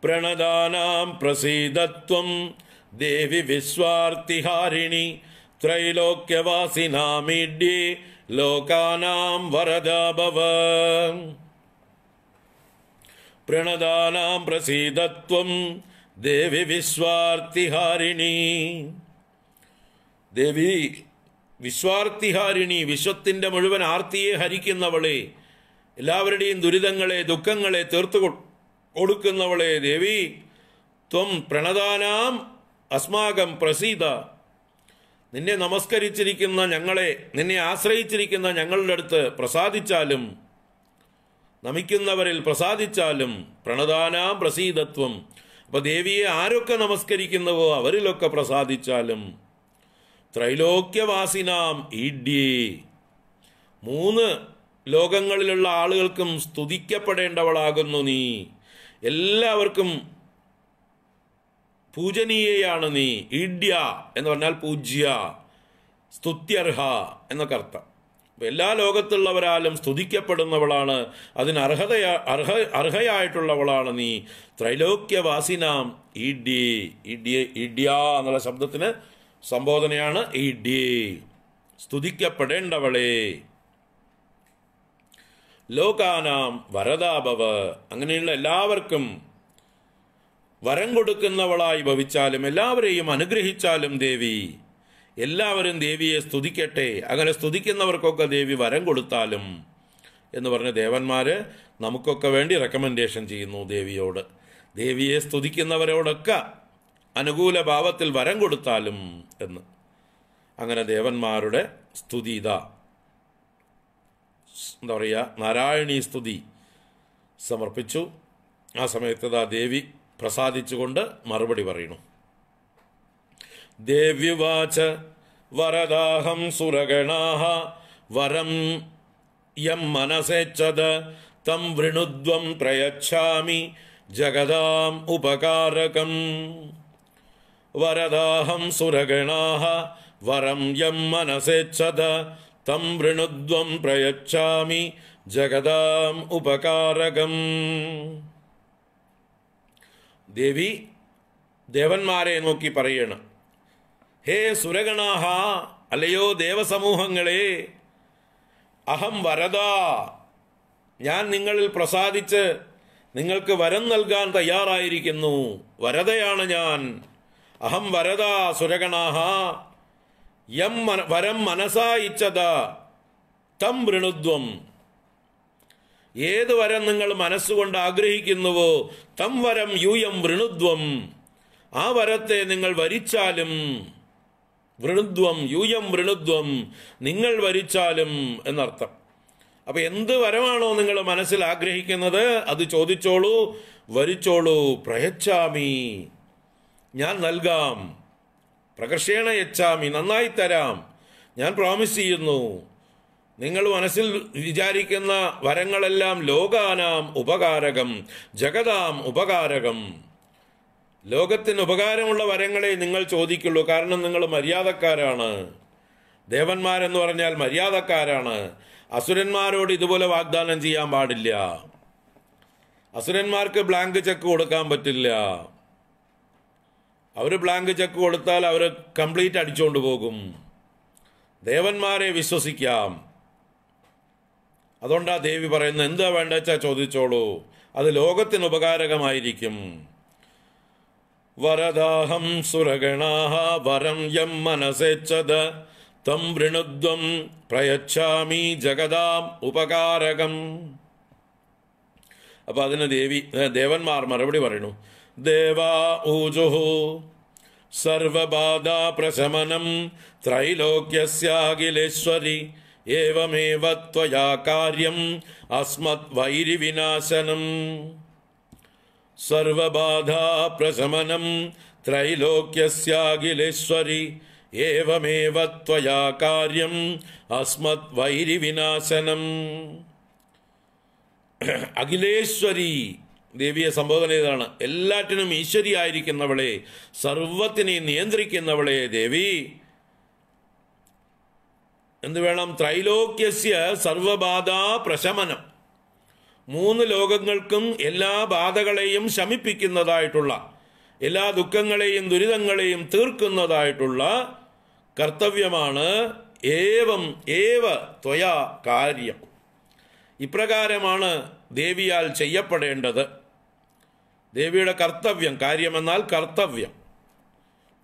प्रणदानां प्रसीदत्वं देवि विश्वार्तिहारिणि त्रैलोक्यवासिनामीड्ये ലോകാനാം वरदा പ്രണദാനാം प्रणदानां ദേവി വിശ്വാർത്തിഹാരിണി ദേവി വിശ്വാർത്തിഹാരിണി വിശ്വത്തിൻ്റെ മുഴുവൻ ആർത്തിയെ ഹരിക്കുന്നവളെ എല്ലാവരുടെയും ദുരിതങ്ങളെ ദുഃഖങ്ങളെ തീർത്തു കൊടുക്കുന്നവളെ ദേവി ത്വം പ്രണദാനാം അസ്മാകം പ്രസീത നിന്നെ നമസ്കരിച്ചിരിക്കുന്ന ഞങ്ങളെ നിന്നെ ആശ്രയിച്ചിരിക്കുന്ന ഞങ്ങളുടെ അടുത്ത് പ്രസാദിച്ചാലും നമിക്കുന്നവരിൽ പ്രസാദിച്ചാലും പ്രണദാനാം പ്രസീതത്വം അപ്പോൾ ദേവിയെ ആരൊക്കെ നമസ്കരിക്കുന്നവോ അവരിലൊക്കെ പ്രസാദിച്ചാലും ത്രൈലോക്യവാസിനാം ഈഡ്യേ മൂന്ന് ലോകങ്ങളിലുള്ള ആളുകൾക്കും സ്തുതിക്കപ്പെടേണ്ടവളാകുന്നു നീ എല്ലാവർക്കും പൂജനീയയാണ് നീ ഇഡ്യ എന്ന് പറഞ്ഞാൽ പൂജ്യ സ്തുത്യർഹ എന്നൊക്കെ അർത്ഥം എല്ലാ ലോകത്തുള്ളവരാലും സ്തുതിക്കപ്പെടുന്നവളാണ് അതിന് അർഹതയാ അർഹ അർഹയായിട്ടുള്ളവളാണ് നീ ത്രൈലോക്യവാസിനാം ഇഡി ഇഡിയ ഇഡ്യ എന്നുള്ള ശബ്ദത്തിന് സംബോധനയാണ് ഇഡി സ്തുതിക്കപ്പെടേണ്ടവളെ ലോകാനാം വരദാഭവ് അങ്ങനെയുള്ള എല്ലാവർക്കും വരം കൊടുക്കുന്നവളായി ഭവിച്ചാലും എല്ലാവരെയും അനുഗ്രഹിച്ചാലും ദേവി എല്ലാവരും ദേവിയെ സ്തുതിക്കട്ടെ അങ്ങനെ സ്തുതിക്കുന്നവർക്കൊക്കെ ദേവി വരം കൊടുത്താലും എന്ന് പറഞ്ഞ് ദേവന്മാർ നമുക്കൊക്കെ വേണ്ടി റെക്കമെൻഡേഷൻ ചെയ്യുന്നു ദേവിയോട് ദേവിയെ സ്തുതിക്കുന്നവരോടൊക്കെ അനുകൂല ഭാവത്തിൽ വരം കൊടുത്താലും എന്ന് അങ്ങനെ ദേവന്മാരുടെ സ്തുതി ഇതാ എന്താ പറയുക നാരായണീ സ്തുതി സമർപ്പിച്ചു ആ സമയത്ത് ദേവി പ്രസാദിച്ചുകൊണ്ട് മറുപടി പറയുന്നു ദേവ്യുവാച വരദാഹം സുരഗണാഹ വരം യം മനസേച്ഛത് തം വൃണുദ്വം പ്രയച്ഛാമി ജഗദാം ഉപകാരകം വരദാഹം സുരഗണാഹ വരം യം മനസേച്ഛത് തം വൃണുദ്വം പ്രയച്ഛാമി ജഗദാം ഉപകാരകം ദേവി ദേവന്മാരെ നോക്കി പറയണം ഹേ സുരഗണാഹ അല്ലയോ ദേവസമൂഹങ്ങളെ അഹം വരദാ ഞാൻ നിങ്ങളിൽ പ്രസാദിച്ച് നിങ്ങൾക്ക് വരം നൽകാൻ തയ്യാറായിരിക്കുന്നു വരതയാണ് ഞാൻ അഹം വരദാ സുരഗണാഹ യം വരം മനസാ ഇച്ഛത തം വൃണുദ്വം ഏത് വരം നിങ്ങൾ മനസ്സുകൊണ്ട് ആഗ്രഹിക്കുന്നുവോ തം വരം യൂയം വൃണുദ്വം ആ വരത്തെ നിങ്ങൾ വരിച്ചാലും വൃണുദ്വം യൂയം വൃണുദ്വം നിങ്ങൾ വരിച്ചാലും എന്നർത്ഥം അപ്പൊ എന്ത് വരമാണോ നിങ്ങൾ മനസ്സിൽ ആഗ്രഹിക്കുന്നത് അത് ചോദിച്ചോളൂ വരിച്ചോളൂ പ്രയച്ചാമി ഞാൻ നൽകാം പ്രകർഷേണ യച്ചാമി നന്നായി തരാം ഞാൻ പ്രോമിസ് ചെയ്യുന്നു നിങ്ങൾ മനസ്സിൽ വിചാരിക്കുന്ന വരങ്ങളെല്ലാം ലോകാനാം ഉപകാരകം ജഗതാം ഉപകാരകം ലോകത്തിന് ഉപകാരമുള്ള വരങ്ങളെ നിങ്ങൾ ചോദിക്കുള്ളൂ കാരണം നിങ്ങൾ മര്യാദക്കാരാണ് ദേവന്മാരെന്ന് പറഞ്ഞാൽ മര്യാദക്കാരാണ് അസുരന്മാരോട് ഇതുപോലെ വാഗ്ദാനം ചെയ്യാൻ പാടില്ല അസുരന്മാർക്ക് ബ്ലാങ്ക് ചെക്ക് കൊടുക്കാൻ പറ്റില്ല അവർ ബ്ലാങ്ക് ചെക്ക് കൊടുത്താൽ അവർ കംപ്ലീറ്റ് അടിച്ചുകൊണ്ട് പോകും ദേവന്മാരെ വിശ്വസിക്കാം അതുകൊണ്ടാ ദേവി പറയുന്നത് എന്താ വേണ്ട വെച്ചാൽ ചോദിച്ചോളൂ അത് ലോകത്തിന് ഉപകാരകമായിരിക്കും വരദാഹം സുരഗണാഹ വരം യം മനസേച്ഛത തം വൃണുദ്വം പ്രയച്ഛാമി ജഗദാം ഉപകാരകം അപ്പൊ അതിന് ദേവി ദേവന്മാർ മറുപടി പറയുന്നു ദേവാ ഊജുഹു സർവബാധാ പ്രശമനം ത്രൈലോക്യസ്യാഖിലേശ്വരി ഏവമേവ ത്വയാ കാര്യം അസ്മത് വൈരിവിനാശനം സർവബാധാപ്രശമനം ത്രൈലോക്യസ്യാഖിലേശ്വരി ഏവമേവ ത്വയാ കാര്യം അസ്മത് വൈരിവിനാശനം അഖിലേശ്വരി ദേവിയെ സംബോധന ചെയ്താണ് എല്ലാറ്റിനും ഈശ്വരിയായിരിക്കുന്നവളെ സർവത്തിനെ നിയന്ത്രിക്കുന്നവളെ ദേവി എന്ത് വേണം ത്രൈലോക്യസ്യ സർവബാധ പ്രശമനം മൂന്ന് ലോകങ്ങൾക്കും എല്ലാ ബാധകളെയും ശമിപ്പിക്കുന്നതായിട്ടുള്ള എല്ലാ ദുഃഖങ്ങളെയും ദുരിതങ്ങളെയും തീർക്കുന്നതായിട്ടുള്ള കർത്തവ്യമാണ് ഏവം ഏവ ത്വയാ കാര്യം ഇപ്രകാരമാണ് ദേവിയാൽ ചെയ്യപ്പെടേണ്ടത് ദേവിയുടെ കർത്തവ്യം കാര്യമെന്നാൽ കർത്തവ്യം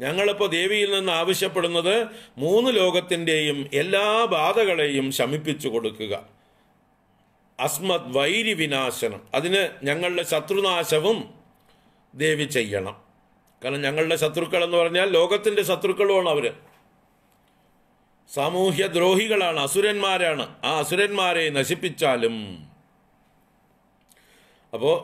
ഞങ്ങളിപ്പോൾ ദേവിയിൽ നിന്ന് ആവശ്യപ്പെടുന്നത് മൂന്ന് ലോകത്തിൻ്റെയും എല്ലാ ബാധകളെയും ശമിപ്പിച്ചു കൊടുക്കുക അസ്മത് വൈരി വിനാശനം അതിന് ഞങ്ങളുടെ ശത്രുനാശവും ദേവി ചെയ്യണം കാരണം ഞങ്ങളുടെ ശത്രുക്കൾ എന്ന് പറഞ്ഞാൽ ലോകത്തിൻ്റെ ശത്രുക്കളുമാണ് അവർ സാമൂഹ്യ ദ്രോഹികളാണ് അസുരന്മാരാണ് ആ അസുരന്മാരെ നശിപ്പിച്ചാലും അപ്പോൾ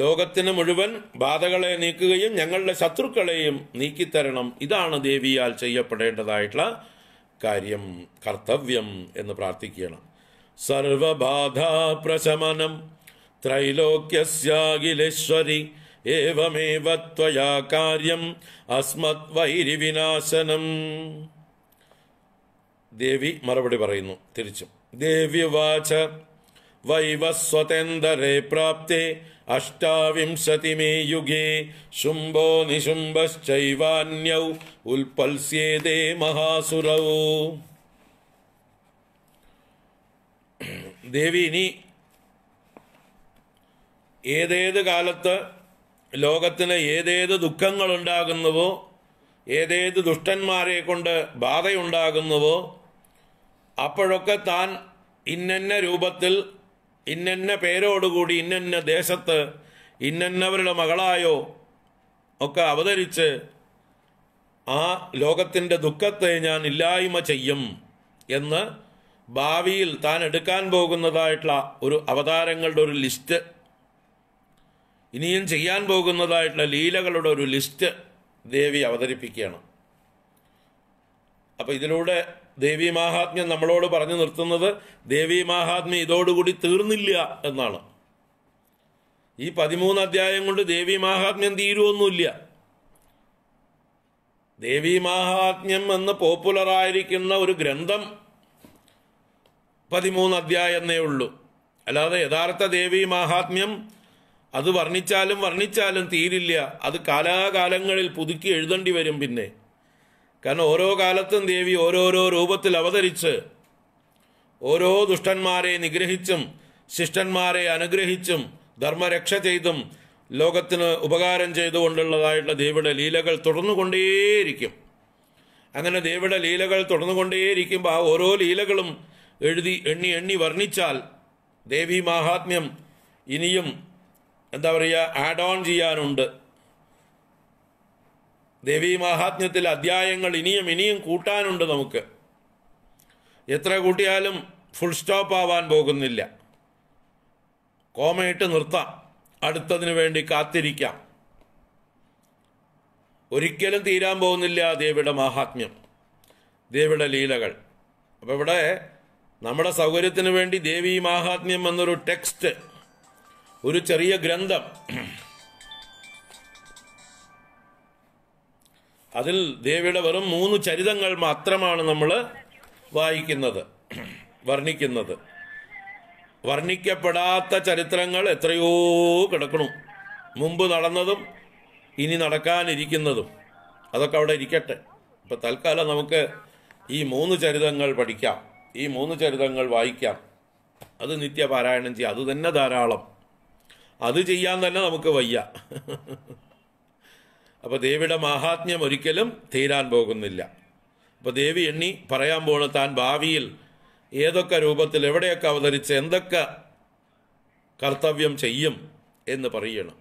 ലോകത്തിന് മുഴുവൻ ബാധകളെ നീക്കുകയും ഞങ്ങളുടെ ശത്രുക്കളെയും നീക്കിത്തരണം ഇതാണ് ദേവിയാൽ ചെയ്യപ്പെടേണ്ടതായിട്ടുള്ള കാര്യം കർത്തവ്യം എന്ന് പ്രാർത്ഥിക്കണം സർവബാധ പ്രശമനം ത്രൈലോക്യസ്യാഖിലേശ്വരി ഏവമേവ ത്വയാ കാര്യം അസ്മത് വൈരിവിനാശനം ദേവി മറുപടി പറയുന്നു തിരിച്ചും ദേവ്യവാച പ്രാപ്തി അഷ്ടാവിംശതി മേ യുഗേ ശുംഭോ निशुम्भश्चैवान्यौ उल्पल्स्येते മഹാസുരൗ ദേവി ഇനി ഏതേത് കാലത്ത് ലോകത്തിന് ഏതേത് ഉണ്ടാകുന്നുവോ ഏതേത് ദുഷ്ടന്മാരെ കൊണ്ട് ബാധയുണ്ടാകുന്നുവോ അപ്പോഴൊക്കെ താൻ ഇന്നന്ന രൂപത്തിൽ ഇന്നന്ന പേരോടുകൂടി ഇന്നന്ന ദേശത്ത് ഇന്നന്നവരുടെ മകളായോ ഒക്കെ അവതരിച്ച് ആ ലോകത്തിൻ്റെ ദുഃഖത്തെ ഞാൻ ഇല്ലായ്മ ചെയ്യും എന്ന് ഭാവിയിൽ താൻ എടുക്കാൻ പോകുന്നതായിട്ടുള്ള ഒരു അവതാരങ്ങളുടെ ഒരു ലിസ്റ്റ് ഇനിയും ചെയ്യാൻ പോകുന്നതായിട്ടുള്ള ലീലകളുടെ ഒരു ലിസ്റ്റ് ദേവി അവതരിപ്പിക്കുകയാണ് അപ്പോൾ ഇതിലൂടെ ദേവീ മഹാത്മ്യം നമ്മളോട് പറഞ്ഞു നിർത്തുന്നത് ദേവീ മഹാത്മ്യം ഇതോടുകൂടി തീർന്നില്ല എന്നാണ് ഈ പതിമൂന്ന് അധ്യായം കൊണ്ട് ദേവീ മഹാത്മ്യം തീരുവൊന്നുമില്ല ദേവീ മഹാത്മ്യം എന്ന് പോപ്പുലറായിരിക്കുന്ന ഒരു ഗ്രന്ഥം പതിമൂന്ന് അധ്യായം എന്നേ ഉള്ളൂ അല്ലാതെ യഥാർത്ഥ ദേവീ മഹാത്മ്യം അത് വർണ്ണിച്ചാലും വർണ്ണിച്ചാലും തീരില്ല അത് കാലാകാലങ്ങളിൽ പുതുക്കി എഴുതേണ്ടി വരും പിന്നെ കാരണം ഓരോ കാലത്തും ദേവി ഓരോരോ രൂപത്തിൽ അവതരിച്ച് ഓരോ ദുഷ്ടന്മാരെ നിഗ്രഹിച്ചും ശിഷ്ടന്മാരെ അനുഗ്രഹിച്ചും ധർമ്മരക്ഷ ചെയ്തും ലോകത്തിന് ഉപകാരം ചെയ്തുകൊണ്ടുള്ളതായിട്ടുള്ള ദേവിയുടെ ലീലകൾ തുടർന്നുകൊണ്ടേയിരിക്കും അങ്ങനെ ദേവിയുടെ ലീലകൾ തുടർന്നുകൊണ്ടേയിരിക്കുമ്പോൾ ആ ഓരോ ലീലകളും എഴുതി എണ്ണി എണ്ണി വർണ്ണിച്ചാൽ ദേവി മാഹാത്മ്യം ഇനിയും എന്താ പറയുക ആഡ് ഓൺ ചെയ്യാനുണ്ട് ദേവീ മാഹാത്മ്യത്തിൽ അധ്യായങ്ങൾ ഇനിയും ഇനിയും കൂട്ടാനുണ്ട് നമുക്ക് എത്ര കൂട്ടിയാലും ഫുൾ സ്റ്റോപ്പ് ആവാൻ പോകുന്നില്ല കോമയിട്ട് നിർത്താം അടുത്തതിനു വേണ്ടി കാത്തിരിക്കാം ഒരിക്കലും തീരാൻ പോകുന്നില്ല ദേവിയുടെ മാഹാത്മ്യം ദേവിയുടെ ലീലകൾ അപ്പോൾ ഇവിടെ നമ്മുടെ സൗകര്യത്തിന് വേണ്ടി ദേവി മാഹാത്മ്യം എന്നൊരു ടെക്സ്റ്റ് ഒരു ചെറിയ ഗ്രന്ഥം അതിൽ ദേവിയുടെ വെറും മൂന്ന് ചരിതങ്ങൾ മാത്രമാണ് നമ്മൾ വായിക്കുന്നത് വർണ്ണിക്കുന്നത് വർണ്ണിക്കപ്പെടാത്ത ചരിത്രങ്ങൾ എത്രയോ കിടക്കണം മുമ്പ് നടന്നതും ഇനി നടക്കാനിരിക്കുന്നതും അതൊക്കെ അവിടെ ഇരിക്കട്ടെ ഇപ്പൊ തൽക്കാലം നമുക്ക് ഈ മൂന്ന് ചരിതങ്ങൾ പഠിക്കാം ഈ മൂന്ന് ചരിതങ്ങൾ വായിക്കാം അത് നിത്യപാരായണം ചെയ്യാം അത് തന്നെ ധാരാളം അത് ചെയ്യാൻ തന്നെ നമുക്ക് വയ്യ *laughs* അപ്പോൾ ദേവിയുടെ മാഹാത്മ്യം ഒരിക്കലും തീരാൻ പോകുന്നില്ല അപ്പോൾ ദേവി എണ്ണി പറയാൻ പോണ താൻ ഭാവിയിൽ ഏതൊക്കെ രൂപത്തിൽ എവിടെയൊക്കെ അവതരിച്ച് എന്തൊക്കെ കർത്തവ്യം ചെയ്യും എന്ന് പറയണം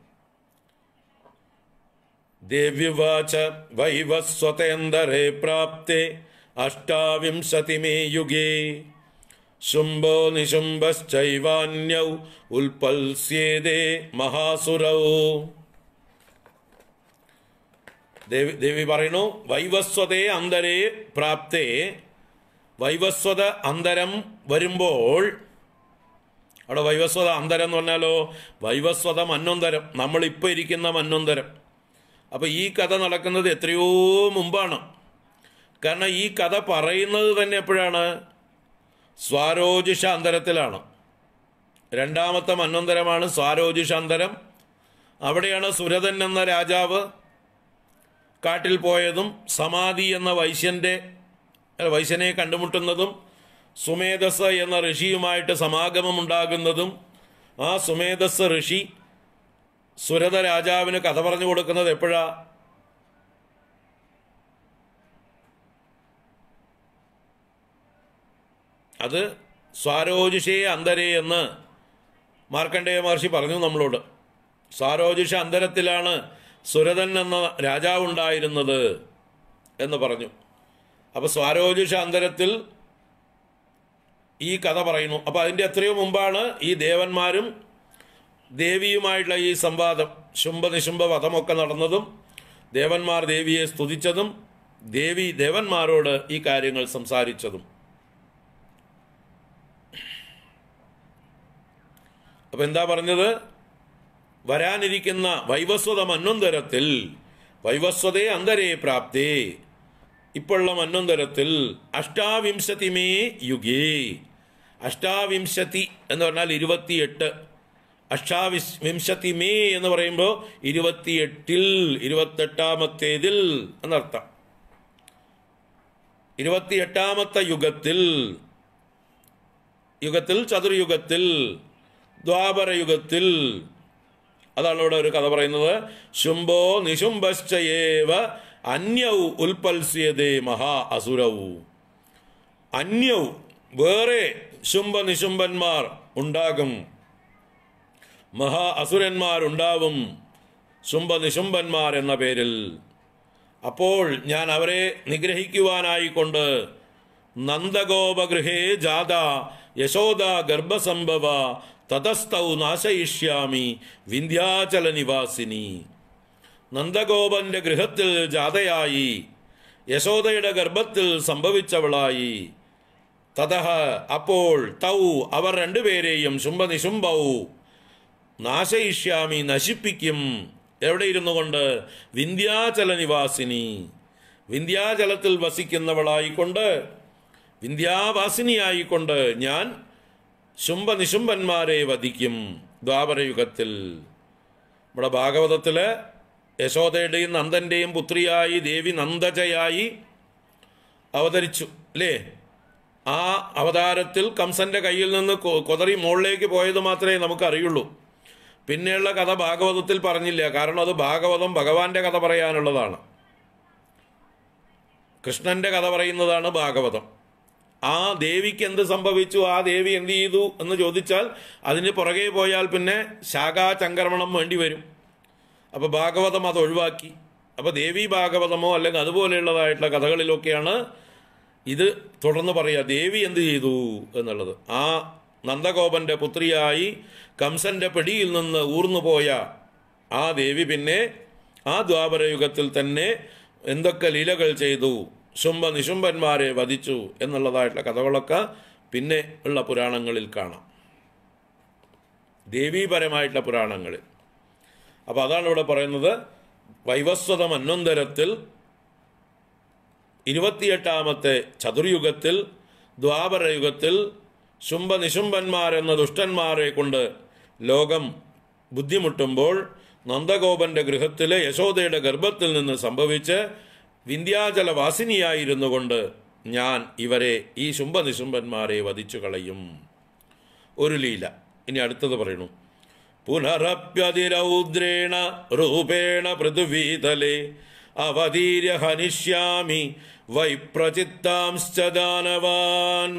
ദേവ്യുവാച വൈവസ്വതേന്ദരേ പ്രാപ്തേ അഷ്ടാവിംശതിമേ യുഗേ ശുംഭോ നിശുംഭശ്ചൈവാന്യൗ ഉൽപ്പൽസ്യേദേ മഹാസുരൗ ദേവി ദേവി പറയുന്നു വൈവസ്വതേ അന്തരേ പ്രാപ്തേ വൈവസ്വത അന്തരം വരുമ്പോൾ അവിടെ വൈവസ്വത അന്തരം എന്ന് പറഞ്ഞാലോ വൈവസ്വത മന്നൊന്തരം നമ്മളിപ്പോൾ ഇരിക്കുന്ന മന്നൊന്തരം അപ്പോൾ ഈ കഥ നടക്കുന്നത് എത്രയോ മുമ്പാണ് കാരണം ഈ കഥ പറയുന്നത് തന്നെ എപ്പോഴാണ് സ്വാരോജിഷ അന്തരത്തിലാണ് രണ്ടാമത്തെ മന്നൊന്തരമാണ് സ്വാരോജിഷാന്തരം അവിടെയാണ് സുരതൻ എന്ന രാജാവ് കാട്ടിൽ പോയതും സമാധി എന്ന വൈശ്യന്റെ വൈശ്യനെ കണ്ടുമുട്ടുന്നതും സുമേധസ് എന്ന ഋഷിയുമായിട്ട് സമാഗമമുണ്ടാകുന്നതും ആ സുമേധസ് ഋഷി സുരത രാജാവിന് കഥ പറഞ്ഞു കൊടുക്കുന്നത് എപ്പോഴാ അത് സ്വാരോജിഷേ അന്തരേ എന്ന് മാർക്കണ്ഡേയ മഹർഷി പറഞ്ഞു നമ്മളോട് സ്വാരോജിഷ അന്തരത്തിലാണ് സുരതൻ എന്ന രാജാവുണ്ടായിരുന്നത് എന്ന് പറഞ്ഞു അപ്പോൾ സ്വാരോജുഷ അന്തരത്തിൽ ഈ കഥ പറയുന്നു അപ്പോൾ അതിൻ്റെ എത്രയോ മുമ്പാണ് ഈ ദേവന്മാരും ദേവിയുമായിട്ടുള്ള ഈ സംവാദം ശുംഭനിശുംഭ വധമൊക്കെ നടന്നതും ദേവന്മാർ ദേവിയെ സ്തുതിച്ചതും ദേവി ദേവന്മാരോട് ഈ കാര്യങ്ങൾ സംസാരിച്ചതും അപ്പം എന്താ പറഞ്ഞത് വരാനിരിക്കുന്ന വൈവസ്വത മന്നൊന്തരത്തിൽ വൈവസ്വതേ അന്തരേ പ്രാപ്തേ ഇപ്പോഴുള്ള മന്നൊന്തരത്തിൽ അഷ്ടാവിംശതിമേ യുഗേ അഷ്ടാവിംശതി എന്ന് പറഞ്ഞാൽ ഇരുപത്തിയെട്ട് അഷ്ടാവിംശതി മേ എന്ന് പറയുമ്പോൾ ഇരുപത്തിയെട്ടിൽ ഇരുപത്തെട്ടാമത്തേതിൽ എന്നർത്ഥം ഇരുപത്തിയെട്ടാമത്തെ യുഗത്തിൽ യുഗത്തിൽ ചതുർയുഗത്തിൽ ദ്വാപരയുഗത്തിൽ അതാണ് ഇവിടെ ഒരു കഥ പറയുന്നത് ശുംഭോ നിശുംഭശ്ചയേവ അന്യൗ ഉൽപത്സ്യതേ മഹാ അസുരൗ അന്യൗ വേറെ ശുംഭ നിശുംഭന്മാർ ഉണ്ടാകും മഹാ അസുരന്മാരുണ്ടാവും ശുംഭ നിശുംഭന്മാർ എന്ന പേരിൽ അപ്പോൾ ഞാൻ അവരെ നിഗ്രഹിക്കുവാനായിക്കൊണ്ട് നന്ദഗോപഗൃഹേ ജാത യശോദ ഗർഭസംഭവ തതസ്തൗ നാശയിഷ്യാമി വിന്ധ്യാചല നിവാസിനി നന്ദഗോപന്റെ ഗൃഹത്തിൽ ജാതയായി യശോദയുടെ ഗർഭത്തിൽ സംഭവിച്ചവളായി തതഹ അപ്പോൾ തൗ അവർ രണ്ടുപേരെയും ശുംഭനിശുംഭൗ നാശയിഷ്യാമി നശിപ്പിക്കും എവിടെ ഇരുന്നു കൊണ്ട് വിന്ധ്യാചല നിവാസിനി വിന്ധ്യാചലത്തിൽ വസിക്കുന്നവളായിക്കൊണ്ട് വിന്ധ്യാവാസിനിയായിക്കൊണ്ട് ഞാൻ ശുംഭനിശുംഭന്മാരെ വധിക്കും ദ്വാപരയുഗത്തിൽ നമ്മുടെ ഭാഗവതത്തിൽ യശോദയുടെയും നന്ദൻ്റെയും പുത്രിയായി ദേവി നന്ദജയായി അവതരിച്ചു അല്ലേ ആ അവതാരത്തിൽ കംസന്റെ കയ്യിൽ നിന്ന് കൊതറി മുകളിലേക്ക് പോയത് മാത്രമേ നമുക്ക് അറിയുള്ളൂ പിന്നെയുള്ള കഥ ഭാഗവതത്തിൽ പറഞ്ഞില്ല കാരണം അത് ഭാഗവതം ഭഗവാന്റെ കഥ പറയാനുള്ളതാണ് കൃഷ്ണന്റെ കഥ പറയുന്നതാണ് ഭാഗവതം ആ ദേവിക്ക് എന്ത് സംഭവിച്ചു ആ ദേവി എന്ത് ചെയ്തു എന്ന് ചോദിച്ചാൽ അതിന് പുറകെ പോയാൽ പിന്നെ ശാഖാചംക്രമണം വേണ്ടി വരും അപ്പോൾ ഭാഗവതം അത് ഒഴിവാക്കി അപ്പോൾ ദേവി ഭാഗവതമോ അല്ലെങ്കിൽ അതുപോലെയുള്ളതായിട്ടുള്ള കഥകളിലൊക്കെയാണ് ഇത് തുടർന്ന് പറയുക ദേവി എന്ത് ചെയ്തു എന്നുള്ളത് ആ നന്ദഗോപന്റെ പുത്രിയായി കംസന്റെ പിടിയിൽ നിന്ന് ഊർന്നുപോയ ആ ദേവി പിന്നെ ആ ദ്വാപരയുഗത്തിൽ തന്നെ എന്തൊക്കെ ലീലകൾ ചെയ്തു ശുംഭ നിശുംഭന്മാരെ വധിച്ചു എന്നുള്ളതായിട്ടുള്ള കഥകളൊക്കെ പിന്നെ ഉള്ള പുരാണങ്ങളിൽ കാണാം ദേവീപരമായിട്ടുള്ള പുരാണങ്ങളിൽ അപ്പോൾ അതാണ് ഇവിടെ പറയുന്നത് വൈവസ്വത മന്വന്തരത്തിൽ ഇരുപത്തിയെട്ടാമത്തെ ചതുർയുഗത്തിൽ ദ്വാപരയുഗത്തിൽ നിശുംഭന്മാരെന്ന ദുഷ്ടന്മാരെ കൊണ്ട് ലോകം ബുദ്ധിമുട്ടുമ്പോൾ നന്ദഗോപന്റെ ഗൃഹത്തിലെ യശോദയുടെ ഗർഭത്തിൽ നിന്ന് സംഭവിച്ച് വിന്ധ്യാചലവാസിനിയായിരുന്നു കൊണ്ട് ഞാൻ ഇവരെ ഈ ശുംഭനിശുംഭന്മാരെ വധിച്ചു കളയും ഒരു ലീല ഇനി അടുത്തത് പറയണു പുനരപ്യതിരൗദ്രേണ രൂപേണ പൃഥുവീതലെ അവതീര്യ ഹനിഷ്യാമി വൈപ്രചിത്താംശ്ച ദാനവാൻ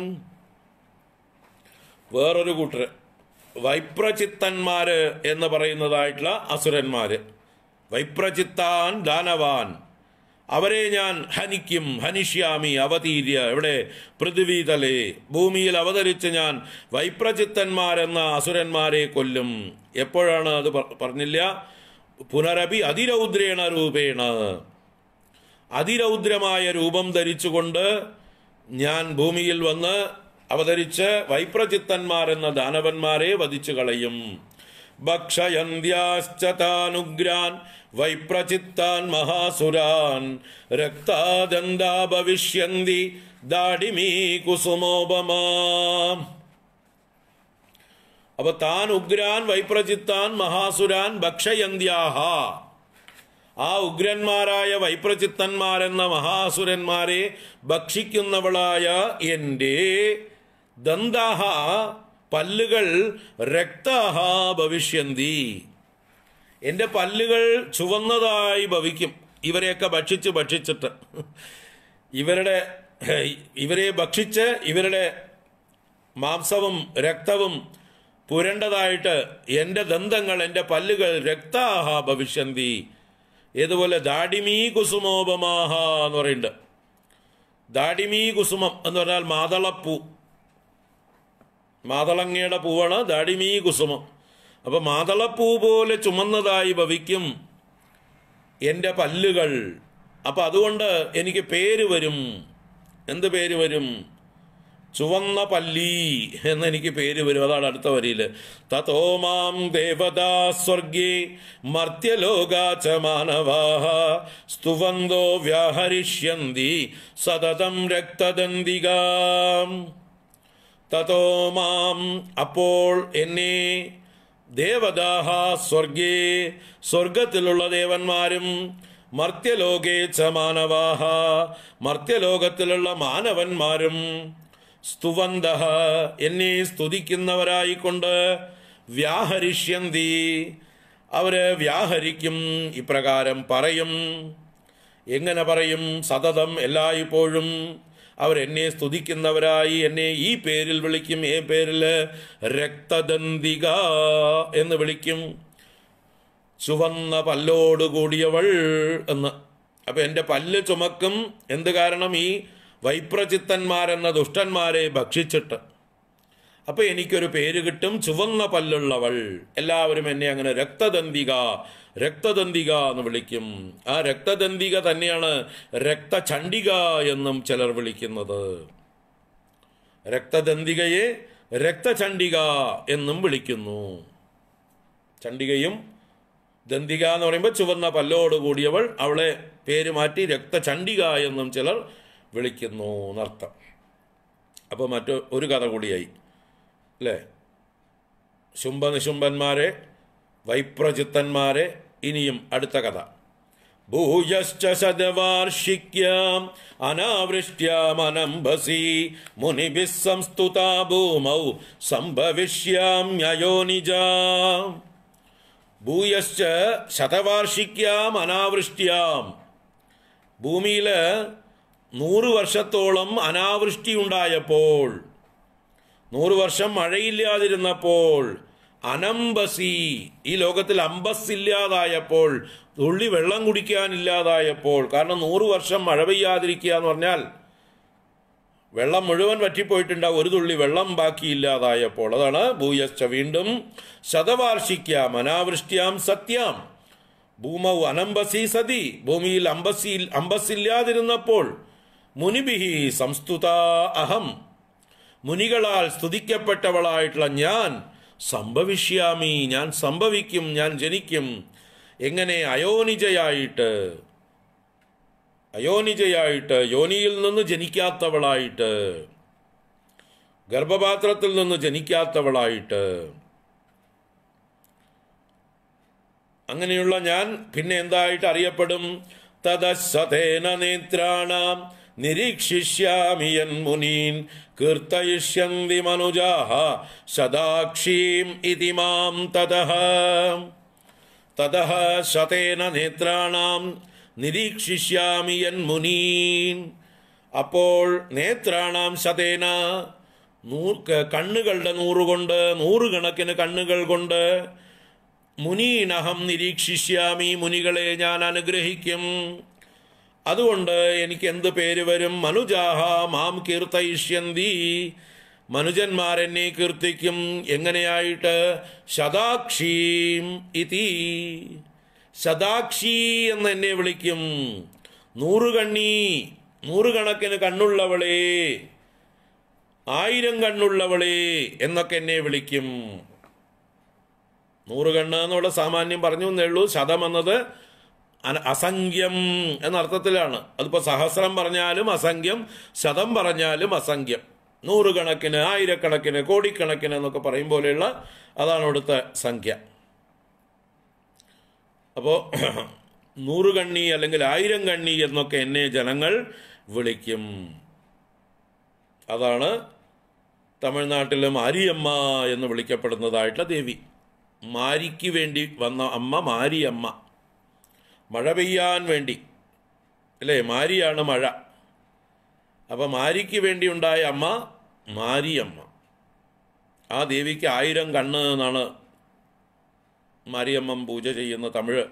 വേറൊരു കൂട്ടർ വൈപ്രചിത്തന്മാര് എന്ന് പറയുന്നതായിട്ടുള്ള അസുരന്മാര് വൈപ്രചിത്താൻ ദാനവാൻ അവരെ ഞാൻ ഹനിക്കും ഹനിഷ്യാമി അവതീര്യ എവിടെ പൃഥ്വിതലേ ഭൂമിയിൽ അവതരിച്ച് ഞാൻ വൈപ്രചിത്തന്മാരെന്ന അസുരന്മാരെ കൊല്ലും എപ്പോഴാണ് അത് പറഞ്ഞില്ല പുനരഭി അതിരൗദ്രേണ രൂപേണ അതിരൗദ്രമായ രൂപം ധരിച്ചുകൊണ്ട് ഞാൻ ഭൂമിയിൽ വന്ന് അവതരിച്ച് വൈപ്രചിത്തന്മാരെന്ന ദാനവന്മാരെ വധിച്ചു കളയും ഭക്ഷയന്ത്യാശ്ച താനുഗ്രാൻ വൈപ്രചിത്താൻ മഹാസുരാൻ രക്താദന്താ ഭവിഷ്യന്തി ദാടിമീ കുസുമോപമാ അപ്പൊ താൻ ഉഗ്രാൻ വൈപ്രചിത്താൻ മഹാസുരാൻ ഭക്ഷയന്ത്യാഹ ആ ഉഗ്രന്മാരായ വൈപ്രചിത്തന്മാരെന്ന മഹാസുരന്മാരെ ഭക്ഷിക്കുന്നവളായ എൻ്റെ ദന്താഹ പല്ലുകൾ രക്തഹ ഭവിഷ്യന്തി എൻ്റെ പല്ലുകൾ ചുവന്നതായി ഭവിക്കും ഇവരെയൊക്കെ ഭക്ഷിച്ച് ഭക്ഷിച്ചിട്ട് ഇവരുടെ ഇവരെ ഭക്ഷിച്ച് ഇവരുടെ മാംസവും രക്തവും പുരണ്ടതായിട്ട് എൻ്റെ ദന്തങ്ങൾ എൻ്റെ പല്ലുകൾ രക്താഹ ഭവിഷ്യന്തി ഇതുപോലെ ദാഡിമീ കുസുമോപമാഹ എന്ന് പറയുന്നുണ്ട് ദാഡിമീ കുസുമം എന്ന് പറഞ്ഞാൽ മാതളപ്പൂ മാതളങ്ങയുടെ പൂവാണ് ദാഡിമീ കുസുമം അപ്പോൾ മാതളപ്പൂ പോലെ ചുമന്നതായി ഭവിക്കും എൻ്റെ പല്ലുകൾ അപ്പം അതുകൊണ്ട് എനിക്ക് പേര് വരും എന്ത് പേര് വരും ചുവന്ന പല്ലി എന്നെനിക്ക് പേര് വരും അതാണ് അടുത്ത വരിയിൽ തതോ മാം ദേവതാ സ്വർഗേ മർത്യലോകാച മാനവാഹ സ്തുവന്തോ വ്യാഹരിഷ്യന്തി സതതം രക്തദന്തികാം തതോ മാം അപ്പോൾ എന്നെ ദേവദാഹ സ്വർഗേ സ്വർഗത്തിലുള്ള ദേവന്മാരും മർത്യലോകേ ച മാനവാഹ മർത്യലോകത്തിലുള്ള മാനവന്മാരും സ്തുവന്ത എന്നെ സ്തുതിക്കുന്നവരായിക്കൊണ്ട് വ്യാഹരിഷ്യന്തി അവര് വ്യാഹരിക്കും ഇപ്രകാരം പറയും എങ്ങനെ പറയും സതതം എല്ലായ്പ്പോഴും അവരെന്നെ സ്തുതിക്കുന്നവരായി എന്നെ ഈ പേരിൽ വിളിക്കും ഏ പേരിൽ രക്തദന്തിക എന്ന് വിളിക്കും ചുവന്ന പല്ലോടുകൂടിയവൾ എന്ന് അപ്പം എൻ്റെ പല്ല് ചുമക്കും എന്ത് കാരണം ഈ വൈപ്രചിത്തന്മാരെന്ന ദുഷ്ടന്മാരെ ഭക്ഷിച്ചിട്ട് അപ്പോൾ എനിക്കൊരു പേര് കിട്ടും ചുവന്ന പല്ലുള്ളവൾ എല്ലാവരും എന്നെ അങ്ങനെ രക്തദന്തിക രക്തതന്തിക എന്ന് വിളിക്കും ആ രക്തതന്തിക തന്നെയാണ് രക്തചണ്ഡിക എന്നും ചിലർ വിളിക്കുന്നത് രക്തതന്തികയെ രക്തചണ്ഡിക എന്നും വിളിക്കുന്നു ചണ്ഡികയും ദന്തിക എന്ന് പറയുമ്പോൾ ചുവന്ന പല്ലോട് കൂടിയവൾ അവളെ പേര് മാറ്റി രക്തചണ്ഡിക എന്നും ചിലർ വിളിക്കുന്നു എന്നർത്ഥം അപ്പോൾ മറ്റൊരു കഥ കൂടിയായി അല്ലേ ശുംഭനിശുംഭന്മാരെ വൈപ്രചിത്തന്മാരെ ഇനിയും അടുത്ത കഥ ഭൂയശ്ച ശതവാർഷിക്യാം അനാവൃഷ്ട്യാമനംഭസി മുനിഭിസ് സംസ്തുതാ ഭൂമൗ സംഭവിഷ്യാമ്യയോനിജ ഭൂയശ്ച ശതവാർഷിക്യാം അനാവൃഷ്ട്യാം ഭൂമിയിൽ നൂറ് വർഷത്തോളം അനാവൃഷ്ടി ഉണ്ടായപ്പോൾ നൂറ് വർഷം മഴയില്ലാതിരുന്നപ്പോൾ അനംബസി ഈ ലോകത്തിൽ അമ്പസ് ഇല്ലാതായപ്പോൾ തുള്ളി വെള്ളം കുടിക്കാനില്ലാതായപ്പോൾ കാരണം നൂറ് വർഷം മഴ പെയ്യാതിരിക്കുക എന്ന് പറഞ്ഞാൽ വെള്ളം മുഴുവൻ വറ്റിപ്പോയിട്ടുണ്ടാവും ഒരു തുള്ളി വെള്ളം ബാക്കിയില്ലാതായപ്പോൾ അതാണ് ഭൂയശ്ച വീണ്ടും ശതവാർഷിക്കാം അനാവൃഷ്ടിയാം സത്യാം ഭൂമൗ അനംബസി സതി ഭൂമിയിൽ അമ്പസി ഇല്ലാതിരുന്നപ്പോൾ മുനിബിഹി സംസ്തുത അഹം മുനികളാൽ സ്തുതിക്കപ്പെട്ടവളായിട്ടുള്ള ഞാൻ സംഭവിഷ്യാമി ഞാൻ സംഭവിക്കും ഞാൻ ജനിക്കും എങ്ങനെ അയോനിജയായിട്ട് അയോനിജയായിട്ട് യോനിയിൽ നിന്ന് ജനിക്കാത്തവളായിട്ട് ഗർഭപാത്രത്തിൽ നിന്ന് ജനിക്കാത്തവളായിട്ട് അങ്ങനെയുള്ള ഞാൻ പിന്നെ എന്തായിട്ട് അറിയപ്പെടും തദശതേന നേത്രാണാം നിരീക്ഷിഷ്യാമിയൻ മുനീൻ കീർത്തയിഷ്യന്തി മനുജാഹ സദാക്ഷീം ഇതി മാം തതഹ തതഹ ശതേന നേത്രാണാം നിരീക്ഷിഷ്യാമിയൻ മുനീൻ അപ്പോൾ നേത്രാണാം ശതേന നൂർ കണ്ണുകളുടെ നൂറുകൊണ്ട് നൂറുകണക്കിന് കണ്ണുകൾ കൊണ്ട് മുനീനഹം നിരീക്ഷിഷ്യാമി മുനികളെ ഞാൻ അനുഗ്രഹിക്കും അതുകൊണ്ട് എനിക്ക് എന്ത് പേര് വരും മനുജാഹ മാം കീർത്തയിഷ്യന്തി മനുജന്മാരെന്നെ എന്നെ കീർത്തിക്കും എങ്ങനെയായിട്ട് ശതാക്ഷീം ഇതി ശതാക്ഷി എന്ന് എന്നെ വിളിക്കും നൂറുകണ്ണി നൂറുകണക്കിന് കണ്ണുള്ളവളെ ആയിരം കണ്ണുള്ളവളെ എന്നൊക്കെ എന്നെ വിളിക്കും നൂറുകണ്ണ് എന്നുള്ള സാമാന്യം പറഞ്ഞു എന്നേ ഉള്ളൂ ശതം എന്നത് അസംഖ്യം എന്നർത്ഥത്തിലാണ് അതിപ്പോൾ സഹസ്രം പറഞ്ഞാലും അസംഖ്യം ശതം പറഞ്ഞാലും അസംഖ്യം നൂറുകണക്കിന് ആയിരക്കണക്കിന് കോടിക്കണക്കിന് എന്നൊക്കെ പറയും പോലെയുള്ള അതാണ് അവിടുത്തെ സംഖ്യ അപ്പോൾ *clears throat* നൂറുകണ്ണി അല്ലെങ്കിൽ ആയിരം കണ്ണി എന്നൊക്കെ എന്നെ ജനങ്ങൾ വിളിക്കും അതാണ് തമിഴ്നാട്ടിലും മാരിയമ്മ എന്ന് വിളിക്കപ്പെടുന്നതായിട്ടുള്ള ദേവി മാരിക്ക് വേണ്ടി വന്ന അമ്മ മാരിയമ്മ മഴ പെയ്യാൻ വേണ്ടി അല്ലേ മാരിയാണ് മഴ അപ്പം മാരിക്ക് വേണ്ടി ഉണ്ടായ അമ്മ മാരിയമ്മ ആ ദേവിക്ക് ആയിരം കണ്ണ് എന്നാണ് മാരിയമ്മ പൂജ ചെയ്യുന്ന തമിഴ്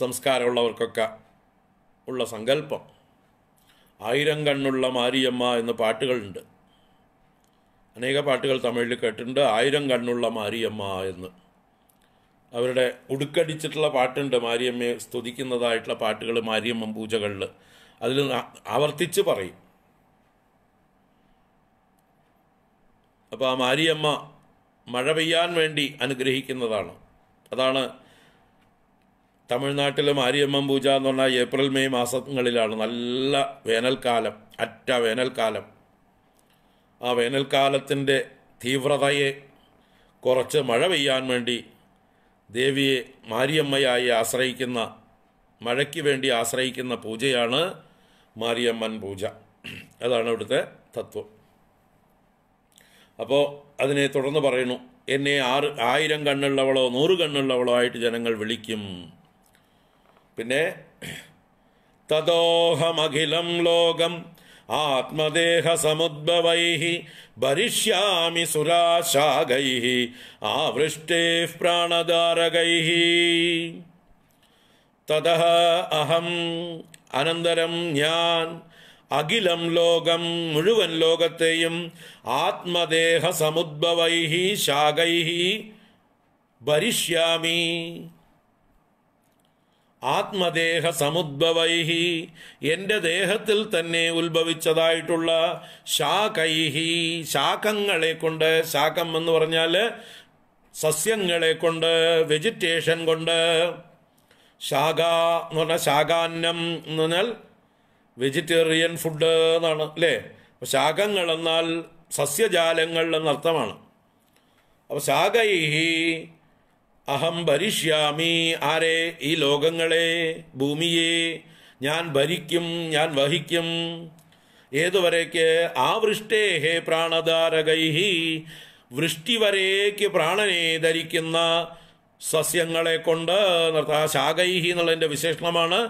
സംസ്കാരമുള്ളവർക്കൊക്കെ ഉള്ള സങ്കല്പം ആയിരം കണ്ണുള്ള മാരിയമ്മ എന്ന് പാട്ടുകളുണ്ട് അനേക പാട്ടുകൾ തമിഴിൽ കേട്ടിട്ടുണ്ട് ആയിരം കണ്ണുള്ള മാരിയമ്മ എന്ന് അവരുടെ ഉടുക്കടിച്ചിട്ടുള്ള പാട്ടുണ്ട് മാരിയമ്മയെ സ്തുതിക്കുന്നതായിട്ടുള്ള പാട്ടുകൾ മാരിയമ്മൻ പൂജകളിൽ അതിൽ ആവർത്തിച്ച് പറയും അപ്പോൾ ആ മാരിയമ്മ മഴ പെയ്യാൻ വേണ്ടി അനുഗ്രഹിക്കുന്നതാണ് അതാണ് തമിഴ്നാട്ടിലെ മാരിയമ്മൻ പൂജ എന്ന് പറഞ്ഞാൽ ഏപ്രിൽ മെയ് മാസങ്ങളിലാണ് നല്ല വേനൽക്കാലം അറ്റ വേനൽക്കാലം ആ വേനൽക്കാലത്തിൻ്റെ തീവ്രതയെ കുറച്ച് മഴ പെയ്യാൻ വേണ്ടി ദേവിയെ മാരിയമ്മയായി ആശ്രയിക്കുന്ന മഴയ്ക്ക് വേണ്ടി ആശ്രയിക്കുന്ന പൂജയാണ് മാരിയമ്മൻ പൂജ അതാണ് ഇവിടുത്തെ തത്വം അപ്പോൾ അതിനെ തുടർന്ന് പറയുന്നു എന്നെ ആറ് ആയിരം കണ്ണുള്ളവളോ നൂറ് കണ്ണുള്ളവളോ ആയിട്ട് ജനങ്ങൾ വിളിക്കും പിന്നെ തദോഹമഖിലം ലോകം ആത്മദേഹ സമുദ്ഭവൈഹി भरिष्यामि सुराशागैः आवृष्टेः प्राणदारगैः ततः अहम् अनन्तरं ज्ञान् अखिलं लोकं लोकतेयम् आत्मदेहसमुद्भवैः शागैः भरिष्यामि ആത്മദേഹ സമുദ്ഭവൈഹി എൻ്റെ ദേഹത്തിൽ തന്നെ ഉത്ഭവിച്ചതായിട്ടുള്ള ശാഖൈഹി ശാഖങ്ങളെ കൊണ്ട് ശാഖം എന്ന് പറഞ്ഞാൽ സസ്യങ്ങളെ കൊണ്ട് വെജിറ്റേഷൻ കൊണ്ട് ശാഖ എന്ന് പറഞ്ഞാൽ ശാഖാന്നം എന്ന് പറഞ്ഞാൽ വെജിറ്റേറിയൻ ഫുഡ് എന്നാണ് അല്ലേ അപ്പോൾ ശാഖങ്ങൾ എന്നാൽ സസ്യജാലങ്ങൾ എന്നർത്ഥമാണ് അപ്പോൾ ശാഖൈഹി അഹം ഭരിഷ്യാമി ആരെ ഈ ലോകങ്ങളെ ഭൂമിയെ ഞാൻ ഭരിക്കും ഞാൻ വഹിക്കും ഏതുവരേക്ക് വൃഷ്ടേ ഹേ പ്രാണധാരകൈഹി വൃഷ്ടി വരേക്ക് പ്രാണനെ ധരിക്കുന്ന സസ്യങ്ങളെ കൊണ്ട് നിർത്താ ശാഖൈഹി എന്നുള്ളതിൻ്റെ വിശേഷണമാണ്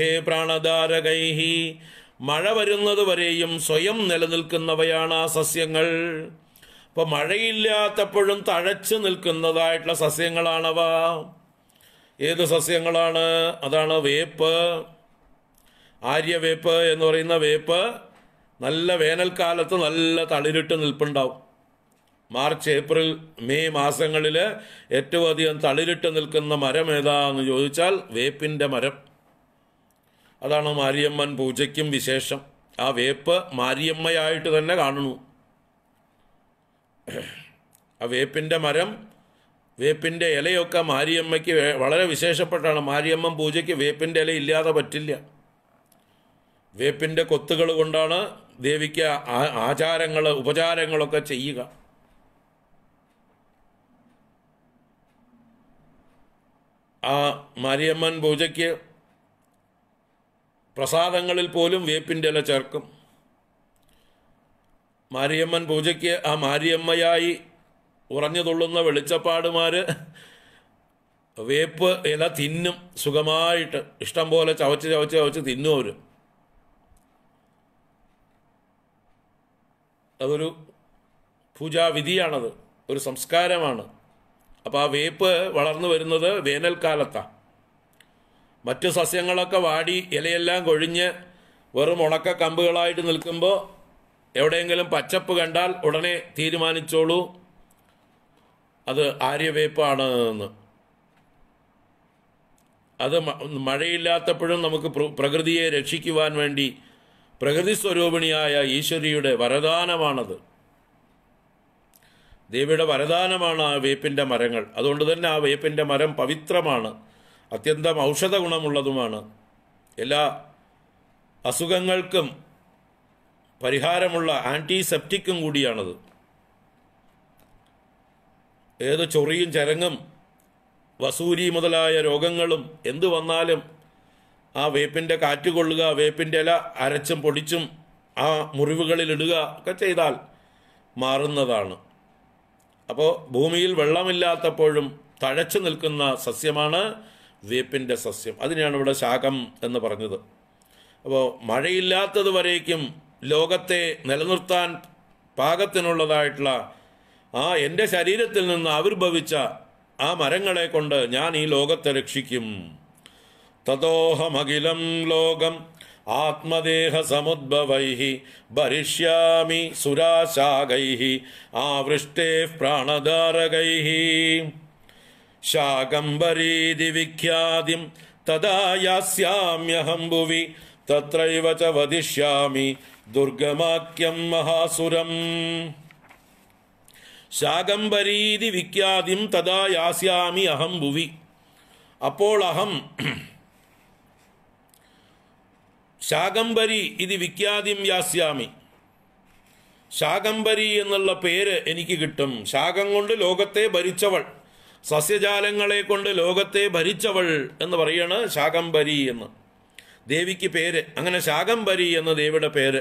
ഹേ പ്രാണധാരകൈഹി മഴ വരുന്നത് വരെയും സ്വയം നിലനിൽക്കുന്നവയാണ് ആ സസ്യങ്ങൾ അപ്പൊ മഴയില്ലാത്തപ്പോഴും തഴച്ചു നിൽക്കുന്നതായിട്ടുള്ള സസ്യങ്ങളാണവ ഏത് സസ്യങ്ങളാണ് അതാണ് വേപ്പ് ആര്യവേപ്പ് എന്ന് പറയുന്ന വേപ്പ് നല്ല വേനൽക്കാലത്ത് നല്ല തളിരിട്ട് നിൽപ്പുണ്ടാവും മാർച്ച് ഏപ്രിൽ മെയ് മാസങ്ങളിൽ ഏറ്റവും അധികം തളിരിട്ട് നിൽക്കുന്ന മരം ഏതാന്ന് ചോദിച്ചാൽ വേപ്പിൻ്റെ മരം അതാണ് മാരിയമ്മൻ പൂജയ്ക്കും വിശേഷം ആ വേപ്പ് മാരിയമ്മയായിട്ട് തന്നെ കാണുന്നു ആ വേപ്പിൻ്റെ മരം വേപ്പിൻ്റെ ഇലയൊക്കെ മാരിയമ്മയ്ക്ക് വളരെ വിശേഷപ്പെട്ടാണ് മാരിയമ്മ പൂജയ്ക്ക് വേപ്പിൻ്റെ ഇല ഇല്ലാതെ പറ്റില്ല വേപ്പിൻ്റെ കൊത്തുകൾ കൊണ്ടാണ് ദേവിക്ക് ആചാരങ്ങൾ ഉപചാരങ്ങളൊക്കെ ചെയ്യുക ആ മാരിയമ്മൻ പൂജയ്ക്ക് പ്രസാദങ്ങളിൽ പോലും വേപ്പിൻ്റെ ഇല ചേർക്കും മാരിയമ്മൻ പൂജയ്ക്ക് ആ മാരിയമ്മയായി തുള്ളുന്ന വെളിച്ചപ്പാടുമാർ വേപ്പ് ഇല തിന്നും സുഖമായിട്ട് ഇഷ്ടം പോലെ ചവച്ച് ചവച്ച് ചവച്ച് തിന്നും അവർ അതൊരു പൂജാവിധിയാണത് ഒരു സംസ്കാരമാണ് അപ്പോൾ ആ വേപ്പ് വളർന്നു വരുന്നത് വേനൽക്കാലത്താണ് മറ്റു സസ്യങ്ങളൊക്കെ വാടി ഇലയെല്ലാം കൊഴിഞ്ഞ് വെറും ഉണക്ക കമ്പുകളായിട്ട് നിൽക്കുമ്പോൾ എവിടെയെങ്കിലും പച്ചപ്പ് കണ്ടാൽ ഉടനെ തീരുമാനിച്ചോളൂ അത് ആര്യവേപ്പാണ് എന്ന് അത് മഴയില്ലാത്തപ്പോഴും നമുക്ക് പ്രകൃതിയെ രക്ഷിക്കുവാൻ വേണ്ടി പ്രകൃതി സ്വരൂപിണിയായ ഈശ്വരിയുടെ വരദാനമാണത് ദേവിയുടെ വരദാനമാണ് ആ വേപ്പിൻ്റെ മരങ്ങൾ അതുകൊണ്ട് തന്നെ ആ വേപ്പിൻ്റെ മരം പവിത്രമാണ് അത്യന്തം ഔഷധ ഗുണമുള്ളതുമാണ് എല്ലാ അസുഖങ്ങൾക്കും പരിഹാരമുള്ള ആൻറ്റിസെപ്റ്റിക്കും കൂടിയാണത് ഏത് ചൊറിയും ചരങ്ങും വസൂരി മുതലായ രോഗങ്ങളും എന്ത് വന്നാലും ആ വേപ്പിൻ്റെ കാറ്റ് കൊള്ളുക വേപ്പിൻ്റെ ഇല അരച്ചും പൊടിച്ചും ആ മുറിവുകളിൽ ഇടുക ഒക്കെ ചെയ്താൽ മാറുന്നതാണ് അപ്പോൾ ഭൂമിയിൽ വെള്ളമില്ലാത്തപ്പോഴും തഴച്ചു നിൽക്കുന്ന സസ്യമാണ് വേപ്പിൻ്റെ സസ്യം അതിനാണ് ഇവിടെ ശാഖം എന്ന് പറഞ്ഞത് അപ്പോൾ മഴയില്ലാത്തത് വരേക്കും ലോകത്തെ നിലനിർത്താൻ പാകത്തിനുള്ളതായിട്ടുള്ള ആ എൻ്റെ ശരീരത്തിൽ നിന്ന് ആവിർഭവിച്ച ആ മരങ്ങളെ കൊണ്ട് ഞാൻ ഈ ലോകത്തെ രക്ഷിക്കും തതോഹമഖിലം ലോകം ആത്മദേഹ സമുദ്ഭവൈ ഭരിഷ്യാമി സുരാശാഖൈ ആവൃഷ്ടേ പ്രാണധാരകൈ ശാകംബരീതി വിഖ്യാതിം തഥാ യാസ്യാമ്യഹംഭുവി ഭുവി തത്രൈവ ച വദിഷ്യാമി ദുർഗമാക്യം മഹാസുരം ശാകംബരീതി വിഖ്യാതിം തഥാ യാസ്യാമി അഹം ഭുവി അപ്പോൾ അഹം ശാകംബരി ഇത് വിഖ്യാതിം യാസ്യാമി ശാകംബരി എന്നുള്ള പേര് എനിക്ക് കിട്ടും ശാകം കൊണ്ട് ലോകത്തെ ഭരിച്ചവൾ സസ്യജാലങ്ങളെ കൊണ്ട് ലോകത്തെ ഭരിച്ചവൾ എന്ന് പറയാണ് ശാകംബരി എന്ന് ദേവിക്ക് പേര് അങ്ങനെ ശാകംബരി എന്ന ദേവിയുടെ പേര്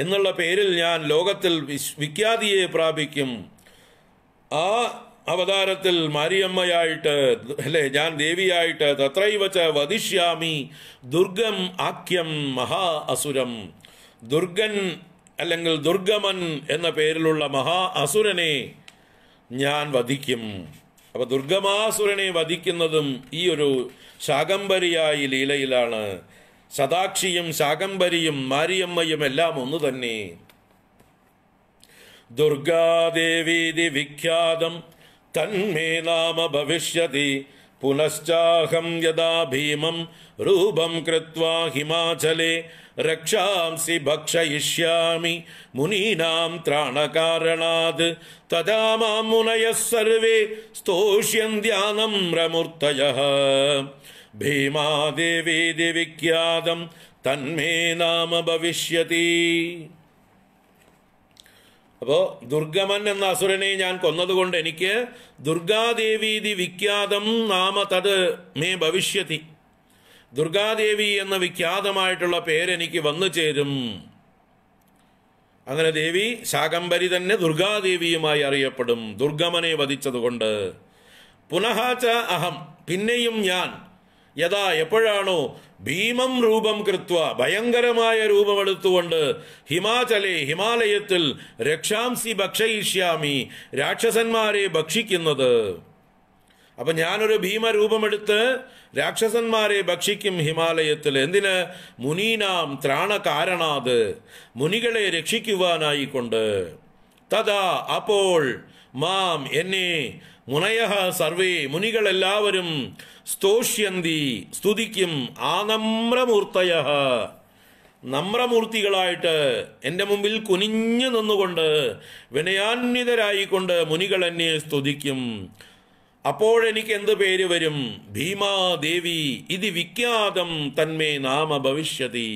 എന്നുള്ള പേരിൽ ഞാൻ ലോകത്തിൽ വിഖ്യാതിയെ പ്രാപിക്കും ആ അവതാരത്തിൽ മാരിയമ്മയായിട്ട് അല്ലെ ഞാൻ ദേവിയായിട്ട് തത്രൈവച്ച വധിഷ്യാമി ദുർഗം ആഖ്യം മഹാ അസുരം ദുർഗൻ അല്ലെങ്കിൽ ദുർഗമൻ എന്ന പേരിലുള്ള മഹാ അസുരനെ ഞാൻ വധിക്കും അപ്പൊ ദുർഗമാസുരനെ വധിക്കുന്നതും ഈ ഒരു ശാകംബരിയായി ലീലയിലാണ് സദാക്ഷിയും ശാകംബരിയും മാരിയമ്മയും എല്ലാം ഒന്നു തന്നെ ദുർഗാദേവീതി വിഖ്യാതം തന്മേ നാമ ഭവിഷ്യതി പുനശ്ചാഹം യഥാ ഭീമം രൂപം കൃത്വാ ഹിമാചലെ രക്ഷാംസി ഭക്ഷയിഷ്യാമി മുനീനാം ത്രാണകാരണാത് തഥാ മാം മുനയഃ സർവേ സ്തോഷ്യന്ത്യാനമ്രമൂർത്തയഃ ഭീമാദേവി ദേവിഖ്യാതം തന്മേ നാമ ഭവിഷ്യതി അപ്പോ ദുർഗമൻ എന്ന അസുരനെ ഞാൻ കൊന്നതുകൊണ്ട് എനിക്ക് ദി വിഖ്യാതം നാമ തത് മേ ഭവിഷ്യതി ദുർഗാദേവി എന്ന വിഖ്യാതമായിട്ടുള്ള പേരെനിക്ക് വന്നു ചേരും അങ്ങനെ ദേവി ശാകംബരി തന്നെ ദുർഗാദേവിയുമായി അറിയപ്പെടും ദുർഗമനെ വധിച്ചതുകൊണ്ട് പുനഃ അഹം പിന്നെയും ഞാൻ യഥാ എപ്പോഴാണോ ഭീമം രൂപം കൃത്വ ഭയങ്കരമായ രൂപമെടുത്തുകൊണ്ട് ഹിമാചലെ ഹിമാലയത്തിൽ രക്ഷാംസി ഭക്ഷയിഷ്യാമി രാക്ഷസന്മാരെ ഭക്ഷിക്കുന്നത് അപ്പൊ ഞാനൊരു ഭീമരൂപമെടുത്ത് രാക്ഷസന്മാരെ ഭക്ഷിക്കും ഹിമാലയത്തിൽ എന്തിന് മുനീനാം ത്രാണ കാരണാത് മുനികളെ രക്ഷിക്കുവാനായിക്കൊണ്ട് തഥാ അപ്പോൾ മാം എന്നെ മുനയ സർവേ മുനികളെല്ലാവരും സ്തോഷ്യന്തി സ്തുതിക്കും ആ നമ്രമൂർത്തയ നമ്രമൂർത്തികളായിട്ട് എൻ്റെ മുമ്പിൽ കുനിഞ്ഞു നിന്നുകൊണ്ട് വിനയാന്വിതരായിക്കൊണ്ട് മുനികൾ എന്നെ സ്തുതിക്കും അപ്പോഴെനിക്ക് എന്ത് പേര് വരും ഭീമാദേവി ഇത് വിഖ്യാതം തന്മേ നാമ ഭവിഷ്യതി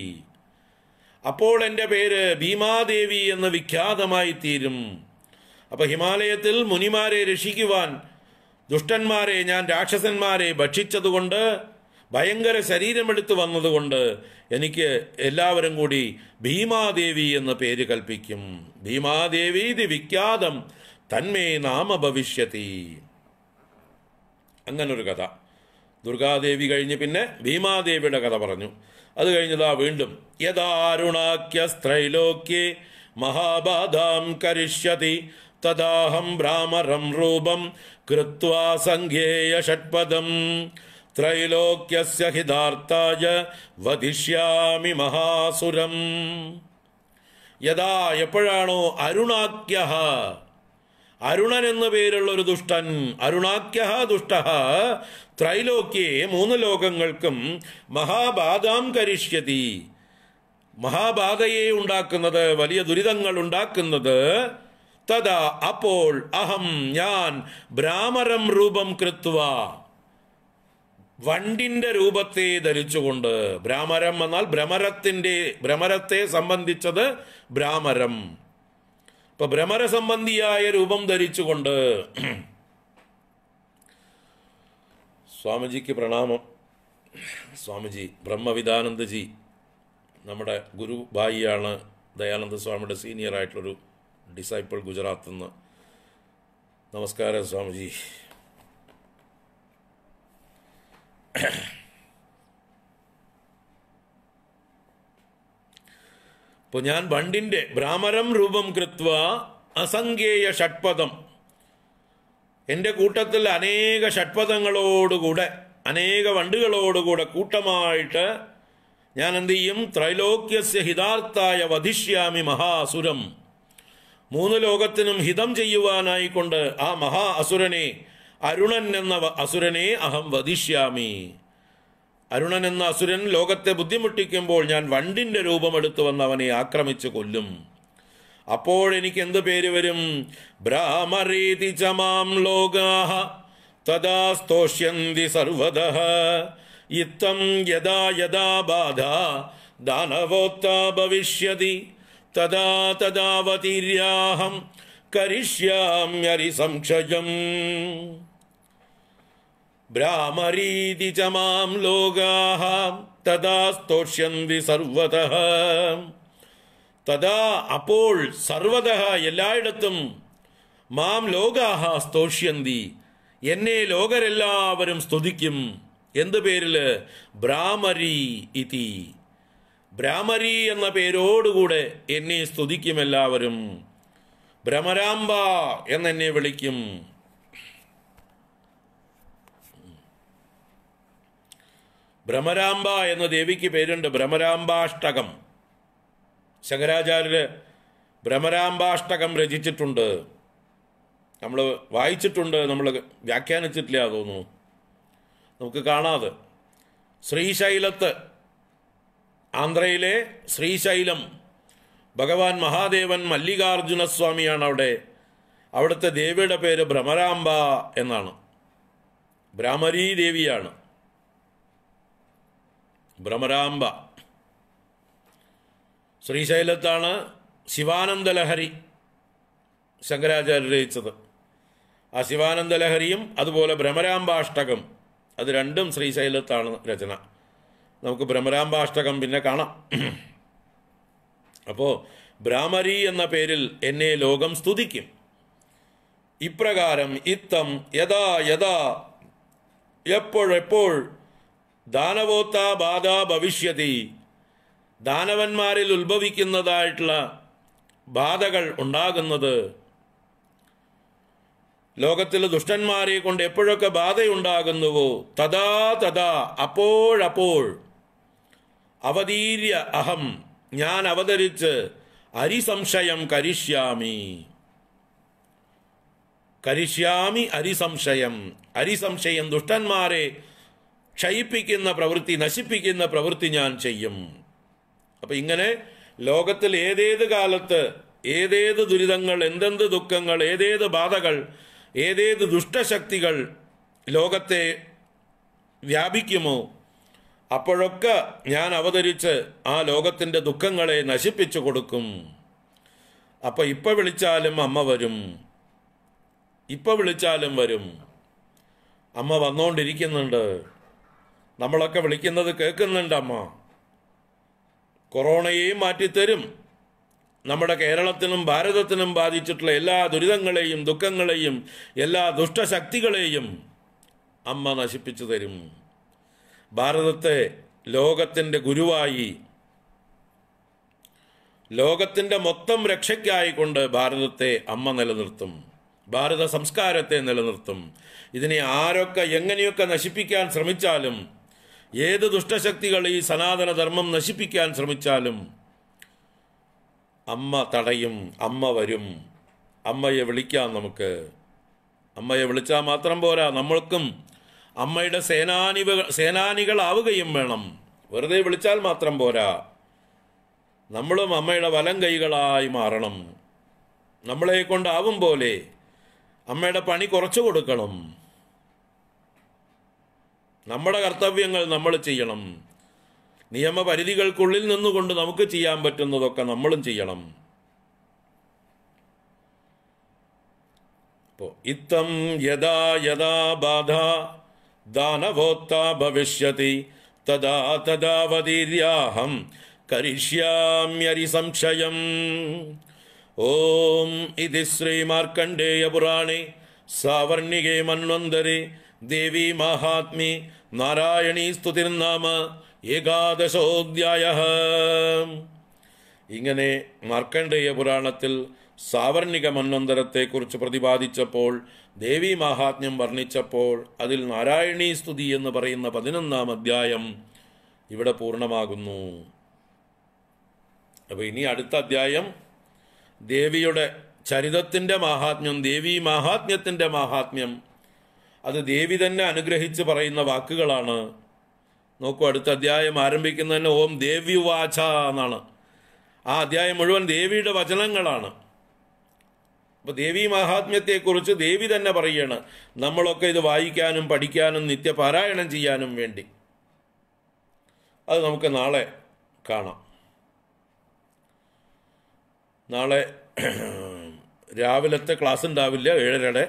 അപ്പോൾ എൻ്റെ പേര് ഭീമാദേവി എന്ന് വിഖ്യാതമായി തീരും അപ്പൊ ഹിമാലയത്തിൽ മുനിമാരെ രക്ഷിക്കുവാൻ ദുഷ്ടന്മാരെ ഞാൻ രാക്ഷസന്മാരെ ഭക്ഷിച്ചതുകൊണ്ട് ഭയങ്കര ശരീരമെടുത്തു വന്നതുകൊണ്ട് എനിക്ക് എല്ലാവരും കൂടി ഭീമാദേവി എന്ന പേര് കൽപ്പിക്കും ഭീമാദേവി ഇത് വിഖ്യാതം തന്മേ നാമ ഭവിഷ്യത്തി അങ്ങനൊരു കഥ ദുർഗാദേവി കഴിഞ്ഞ് പിന്നെ ഭീമാദേവിയുടെ കഥ പറഞ്ഞു അത് കഴിഞ്ഞതാ വീണ്ടും സ്ത്രൈലോക്യേ മഹാബാധാം കരിഷ്യതി തദാഹം ഭ്രാമരം രൂപം കൃത്വാ സംഖ്യേയ ഷട്പദം ത്രൈലോക്യസ്യ ഹിതാർത്ഥായ വധിഷ്യാമി മഹാസുരം യഥാ എപ്പോഴാണോ അരുണാക്യ അരുണൻ എന്ന പേരുള്ള ഒരു ദുഷ്ടൻ അരുണാക്യ ദുഷ്ട ത്രൈലോക്യെ മൂന്ന് ലോകങ്ങൾക്കും മഹാബാധാം കരിഷ്യതി മഹാബാധയെ ഉണ്ടാക്കുന്നത് വലിയ ദുരിതങ്ങൾ ഉണ്ടാക്കുന്നത് തഥാ അപ്പോൾ അഹം ഞാൻ ഭ്രാമരം രൂപം കൃത്വ വണ്ടിന്റെ രൂപത്തെ ധരിച്ചുകൊണ്ട് ഭ്രാമരം എന്നാൽ ഭ്രമരത്തിന്റെ ഭ്രമരത്തെ സംബന്ധിച്ചത് ഭ്രാമരം ഇപ്പൊ ഭ്രമര സംബന്ധിയായ രൂപം ധരിച്ചുകൊണ്ട് സ്വാമിജിക്ക് പ്രണാമം സ്വാമിജി ബ്രഹ്മവിദാനന്ദജി നമ്മുടെ ഗുരു ദയാനന്ദ സ്വാമിയുടെ സീനിയറായിട്ടുള്ളൊരു ഡിസൈപ്പിൾ ഗുജറാത്ത് നിന്ന് നമസ്കാരം സ്വാമിജി അപ്പോൾ ഞാൻ ബണ്ടിൻ്റെ ഭ്രാമരം രൂപം കൃത്വ അസംഖ്യേയ ഷഡ്പദം എൻ്റെ കൂട്ടത്തിൽ അനേക ഷഡ്പദങ്ങളോടുകൂടെ അനേക വണ്ടുകളോടുകൂടെ കൂട്ടമായിട്ട് ഞാൻ എന്ത് ചെയ്യും ത്രൈലോക്യസ്യ ഹിതാർത്ഥായ വധിഷ്യാമി മഹാസുരം മൂന്ന് ലോകത്തിനും ഹിതം ചെയ്യുവാനായിക്കൊണ്ട് ആ മഹാ അസുരനെ അരുണൻ എന്ന അസുരനെ അഹം വധിഷ്യാമി അരുണൻ എന്ന അസുരൻ ലോകത്തെ ബുദ്ധിമുട്ടിക്കുമ്പോൾ ഞാൻ വണ്ടിൻ്റെ രൂപമെടുത്തു വന്ന് അവനെ ആക്രമിച്ചു കൊല്ലും അപ്പോഴെനിക്ക് എന്ത് പേര് വരും ബ്രാഹ്മറേതി ചമാം ലോകാഹ തഥാസ്തോഷ്യന്തി സർവത ഇത്തം യഥാ യഥാ ബാധ ദാനവോത്ത ഭവിഷ്യതി തദാ തദാവതീര്യാഹം കരിഷ്യാമ്യരിസംക്ഷയം ബ്രാമരീതി ച മാം ലോകാഹ തഥാ സ്തോഷ്യന്തി സർവതഃ തഥാ അപ്പോൾ സർവത എല്ലായിടത്തും മാം ലോകാഹ സ്തോഷ്യന്തി എന്നെ ലോകരെല്ലാവരും സ്തുതിക്കും എന്ത് പേരിൽ ബ്രാമരി ഇതി ഭ്രാമരി എന്ന പേരോടുകൂടെ എന്നെ സ്തുതിക്കും എല്ലാവരും ഭ്രമരാംബ എന്നെ വിളിക്കും ഭ്രമരാംബ എന്ന ദേവിക്ക് പേരുണ്ട് ഭ്രമരാംബാഷ്ടകം ശങ്കരാചാര്യര് ഭ്രമരാംബാഷ്ടകം രചിച്ചിട്ടുണ്ട് നമ്മൾ വായിച്ചിട്ടുണ്ട് നമ്മൾ വ്യാഖ്യാനിച്ചിട്ടില്ല തോന്നുന്നു നമുക്ക് കാണാതെ ശ്രീശൈലത്ത് ആന്ധ്രയിലെ ശ്രീശൈലം ഭഗവാൻ മഹാദേവൻ മല്ലികാർജുന സ്വാമിയാണ് അവിടെ അവിടുത്തെ ദേവിയുടെ പേര് ഭ്രമരാംബ എന്നാണ് ഭ്രാമരീ ദേവിയാണ് ഭ്രമരാംബ ശ്രീശൈലത്താണ് ശിവാനന്ദ ലഹരി ശങ്കരാചാര്യർ രചിച്ചത് ആ ശിവാനന്ദ ലഹരിയും അതുപോലെ ഭ്രമരാംബാഷ്ടകം അത് രണ്ടും ശ്രീശൈലത്താണ് രചന നമുക്ക് ഭ്രമരാമ്പാഷ്ടകം പിന്നെ കാണാം അപ്പോൾ ഭ്രാമരി എന്ന പേരിൽ എന്നെ ലോകം സ്തുതിക്കും ഇപ്രകാരം ഇത്തം യഥാ യഥാ എപ്പോഴെപ്പോൾ ദാനവോത്താ ബാധ ഭവിഷ്യതി ദാനവന്മാരിൽ ഉത്ഭവിക്കുന്നതായിട്ടുള്ള ബാധകൾ ഉണ്ടാകുന്നത് ലോകത്തിലെ ദുഷ്ടന്മാരെ കൊണ്ട് എപ്പോഴൊക്കെ ബാധയുണ്ടാകുന്നുവോ തഥാ തഥാ അപ്പോഴപ്പോൾ അവതീര്യ അഹം ഞാൻ അവതരിച്ച് അരിസംശയം കരിഷ്യാമി കരിഷ്യാമി അരിസംശയം അരിസംശയം ദുഷ്ടന്മാരെ ക്ഷയിപ്പിക്കുന്ന പ്രവൃത്തി നശിപ്പിക്കുന്ന പ്രവൃത്തി ഞാൻ ചെയ്യും അപ്പൊ ഇങ്ങനെ ലോകത്തിൽ ഏതേത് കാലത്ത് ഏതേത് ദുരിതങ്ങൾ എന്തെന്ത് ദുഃഖങ്ങൾ ഏതേത് ബാധകൾ ഏതേത് ദുഷ്ടശക്തികൾ ലോകത്തെ വ്യാപിക്കുമോ അപ്പോഴൊക്കെ ഞാൻ അവതരിച്ച് ആ ലോകത്തിൻ്റെ ദുഃഖങ്ങളെ നശിപ്പിച്ചു കൊടുക്കും അപ്പോൾ ഇപ്പം വിളിച്ചാലും അമ്മ വരും ഇപ്പം വിളിച്ചാലും വരും അമ്മ വന്നുകൊണ്ടിരിക്കുന്നുണ്ട് നമ്മളൊക്കെ വിളിക്കുന്നത് കേൾക്കുന്നുണ്ട് അമ്മ കൊറോണയെയും മാറ്റിത്തരും നമ്മുടെ കേരളത്തിനും ഭാരതത്തിനും ബാധിച്ചിട്ടുള്ള എല്ലാ ദുരിതങ്ങളെയും ദുഃഖങ്ങളെയും എല്ലാ ദുഷ്ടശക്തികളെയും അമ്മ നശിപ്പിച്ചു തരും ഭാരതത്തെ ലോകത്തിൻ്റെ ഗുരുവായി ലോകത്തിൻ്റെ മൊത്തം രക്ഷയ്ക്കായിക്കൊണ്ട് ഭാരതത്തെ അമ്മ നിലനിർത്തും ഭാരത സംസ്കാരത്തെ നിലനിർത്തും ഇതിനെ ആരൊക്കെ എങ്ങനെയൊക്കെ നശിപ്പിക്കാൻ ശ്രമിച്ചാലും ഏത് ദുഷ്ടശക്തികൾ ഈ സനാതനധർമ്മം നശിപ്പിക്കാൻ ശ്രമിച്ചാലും അമ്മ തടയും അമ്മ വരും അമ്മയെ വിളിക്കാം നമുക്ക് അമ്മയെ വിളിച്ചാൽ മാത്രം പോരാ നമ്മൾക്കും അമ്മയുടെ സേനാനിവ സേനാനികളാവുകയും വേണം വെറുതെ വിളിച്ചാൽ മാത്രം പോരാ നമ്മളും അമ്മയുടെ വലം കൈകളായി മാറണം നമ്മളെ കൊണ്ടാവും പോലെ അമ്മയുടെ പണി കുറച്ചു കൊടുക്കണം നമ്മുടെ കർത്തവ്യങ്ങൾ നമ്മൾ ചെയ്യണം നിയമപരിധികൾക്കുള്ളിൽ നിന്നുകൊണ്ട് നമുക്ക് ചെയ്യാൻ പറ്റുന്നതൊക്കെ നമ്മളും ചെയ്യണം ഇത്തം യഥാ യഥാ ബാധ दानवोत्ता भविष्यति तदा तदावदीर्याहं करिष्याम्यरिसंशयम् ॐ इति श्रीमार्कण्डेयपुराणे सावर्णिके मन्वन्तरे देवी माहात्म्ये നാരായണീ സ്തുതിർനാമ ഏകാദശോധ്യായ ഇങ്ങനെ മാർക്കണ്ഡേയ പുരാണത്തിൽ സാവർണിക മന്വന്തരത്തെക്കുറിച്ച് പ്രതിപാദിച്ചപ്പോൾ ദേവി മഹാത്മ്യം വർണ്ണിച്ചപ്പോൾ അതിൽ നാരായണീ സ്തുതി എന്ന് പറയുന്ന പതിനൊന്നാം അധ്യായം ഇവിടെ പൂർണ്ണമാകുന്നു അപ്പൊ ഇനി അടുത്ത അധ്യായം ദേവിയുടെ ചരിതത്തിന്റെ മഹാത്മ്യം ദേവി മഹാത്മ്യത്തിന്റെ മഹാത്മ്യം അത് ദേവി തന്നെ അനുഗ്രഹിച്ച് പറയുന്ന വാക്കുകളാണ് നോക്കൂ അടുത്ത അധ്യായം ആരംഭിക്കുന്നതന്നെ ഓം ദേവി എന്നാണ് ആ അധ്യായം മുഴുവൻ ദേവിയുടെ വചനങ്ങളാണ് അപ്പോൾ മഹാത്മ്യത്തെ മഹാത്മ്യത്തെക്കുറിച്ച് ദേവി തന്നെ പറയാണ് നമ്മളൊക്കെ ഇത് വായിക്കാനും പഠിക്കാനും നിത്യപാരായണം ചെയ്യാനും വേണ്ടി അത് നമുക്ക് നാളെ കാണാം നാളെ രാവിലത്തെ ക്ലാസ് ഉണ്ടാവില്ല ഏഴരയുടെ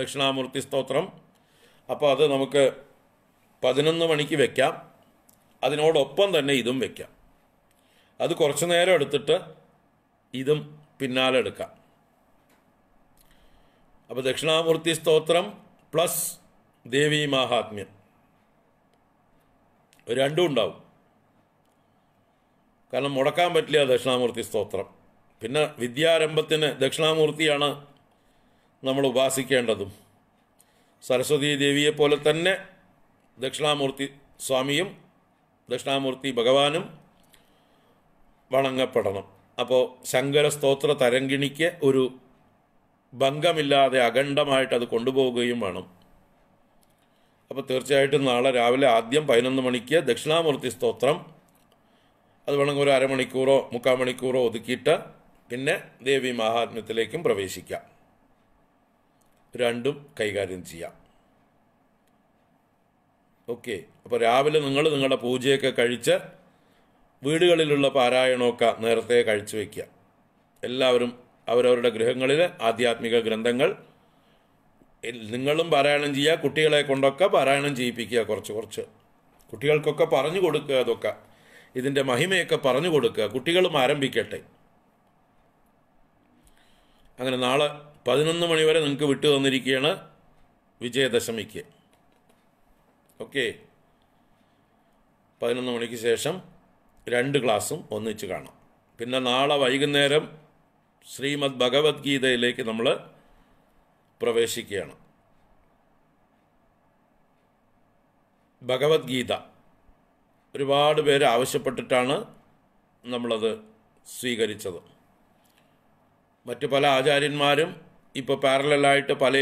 ദക്ഷിണാമൂർത്തി സ്തോത്രം അപ്പോൾ അത് നമുക്ക് പതിനൊന്ന് മണിക്ക് വെക്കാം അതിനോടൊപ്പം തന്നെ ഇതും വെക്കാം അത് കുറച്ച് നേരം എടുത്തിട്ട് ഇതും പിന്നാലെ എടുക്കാം അപ്പോൾ ദക്ഷിണാമൂർത്തി സ്തോത്രം പ്ലസ് ദേവി മാഹാത്മ്യം രണ്ടും ഉണ്ടാവും കാരണം മുടക്കാൻ പറ്റില്ല ദക്ഷിണാമൂർത്തി സ്തോത്രം പിന്നെ വിദ്യാരംഭത്തിന് ദക്ഷിണാമൂർത്തിയാണ് നമ്മൾ ഉപാസിക്കേണ്ടതും സരസ്വതി ദേവിയെ പോലെ തന്നെ ദക്ഷിണാമൂർത്തി സ്വാമിയും ദക്ഷിണാമൂർത്തി ഭഗവാനും വണങ്ങപ്പെടണം അപ്പോൾ ശങ്കര സ്തോത്ര തരങ്കിണിക്ക് ഒരു ഭംഗമില്ലാതെ അഖണ്ഡമായിട്ട് അത് കൊണ്ടുപോവുകയും വേണം അപ്പോൾ തീർച്ചയായിട്ടും നാളെ രാവിലെ ആദ്യം പതിനൊന്ന് മണിക്ക് ദക്ഷിണാമൂർത്തി സ്തോത്രം അത് വേണമെങ്കിൽ ഒരു അരമണിക്കൂറോ മുക്കാൽ മണിക്കൂറോ ഒതുക്കിയിട്ട് പിന്നെ ദേവി മഹാത്മ്യത്തിലേക്കും പ്രവേശിക്കാം രണ്ടും കൈകാര്യം ചെയ്യാം ഓക്കെ അപ്പോൾ രാവിലെ നിങ്ങൾ നിങ്ങളുടെ പൂജയൊക്കെ കഴിച്ച് വീടുകളിലുള്ള പാരായണമൊക്കെ നേരത്തെ കഴിച്ചു വയ്ക്കുക എല്ലാവരും അവരവരുടെ ഗൃഹങ്ങളിൽ ആധ്യാത്മിക ഗ്രന്ഥങ്ങൾ നിങ്ങളും പാരായണം ചെയ്യുക കുട്ടികളെ കൊണ്ടൊക്കെ പാരായണം ചെയ്യിപ്പിക്കുക കുറച്ച് കുറച്ച് കുട്ടികൾക്കൊക്കെ പറഞ്ഞു കൊടുക്കുക അതൊക്കെ ഇതിൻ്റെ മഹിമയൊക്കെ പറഞ്ഞു കൊടുക്കുക കുട്ടികളും ആരംഭിക്കട്ടെ അങ്ങനെ നാളെ പതിനൊന്ന് മണിവരെ നിങ്ങൾക്ക് വിട്ടു തന്നിരിക്കുകയാണ് വിജയദശമിക്ക് ഓക്കെ പതിനൊന്ന് മണിക്ക് ശേഷം രണ്ട് ക്ലാസ്സും ഒന്നിച്ച് കാണാം പിന്നെ നാളെ വൈകുന്നേരം ശ്രീമദ് ഭഗവത്ഗീതയിലേക്ക് നമ്മൾ പ്രവേശിക്കുകയാണ് ഭഗവത്ഗീത ഒരുപാട് പേര് ആവശ്യപ്പെട്ടിട്ടാണ് നമ്മളത് സ്വീകരിച്ചത് മറ്റു പല ആചാര്യന്മാരും ഇപ്പോൾ പാരലായിട്ട് പല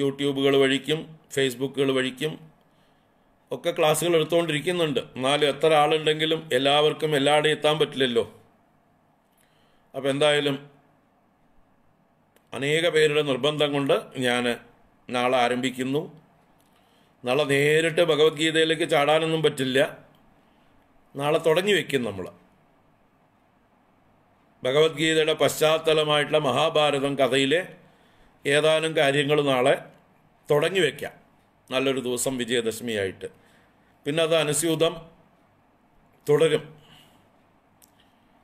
യൂട്യൂബുകൾ വഴിക്കും ഫേസ്ബുക്കുകൾ വഴിക്കും ഒക്കെ ക്ലാസ്സുകൾ എടുത്തുകൊണ്ടിരിക്കുന്നുണ്ട് എന്നാലും എത്ര ആളുണ്ടെങ്കിലും എല്ലാവർക്കും എല്ലായിടത്തും എത്താൻ പറ്റില്ലല്ലോ അപ്പോൾ എന്തായാലും അനേക പേരുടെ നിർബന്ധം കൊണ്ട് ഞാൻ നാളെ ആരംഭിക്കുന്നു നാളെ നേരിട്ട് ഭഗവത്ഗീതയിലേക്ക് ചാടാനൊന്നും പറ്റില്ല നാളെ തുടങ്ങി വയ്ക്കും നമ്മൾ ഭഗവത്ഗീതയുടെ പശ്ചാത്തലമായിട്ടുള്ള മഹാഭാരതം കഥയിലെ ഏതാനും കാര്യങ്ങൾ നാളെ തുടങ്ങി വയ്ക്കാം നല്ലൊരു ദിവസം വിജയദശമിയായിട്ട് പിന്നെ അത് അനുസ്യൂതം തുടരും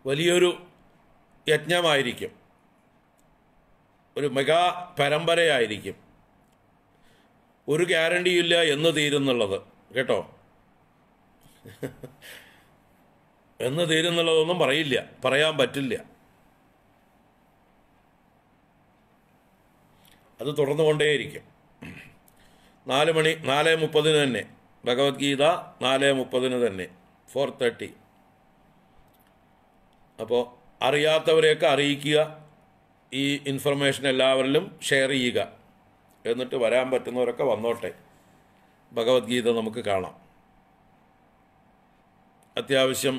വലിയൊരു യജ്ഞമായിരിക്കും ഒരു മെഗാ പരമ്പരയായിരിക്കും ഒരു ഗ്യാരണ്ടിയില്ല എന്ന് തീരുന്നുള്ളത് കേട്ടോ എന്ന് തീരുന്നുള്ളതൊന്നും പറയില്ല പറയാൻ പറ്റില്ല അത് തുടർന്നുകൊണ്ടേയിരിക്കും നാല് മണി നാല് മുപ്പതിന് തന്നെ ഭഗവത്ഗീത നാല് മുപ്പതിന് തന്നെ ഫോർ തേർട്ടി അപ്പോൾ അറിയാത്തവരെയൊക്കെ അറിയിക്കുക ഈ ഇൻഫർമേഷൻ എല്ലാവരിലും ഷെയർ ചെയ്യുക എന്നിട്ട് വരാൻ പറ്റുന്നവരൊക്കെ വന്നോട്ടെ ഭഗവത്ഗീത നമുക്ക് കാണാം അത്യാവശ്യം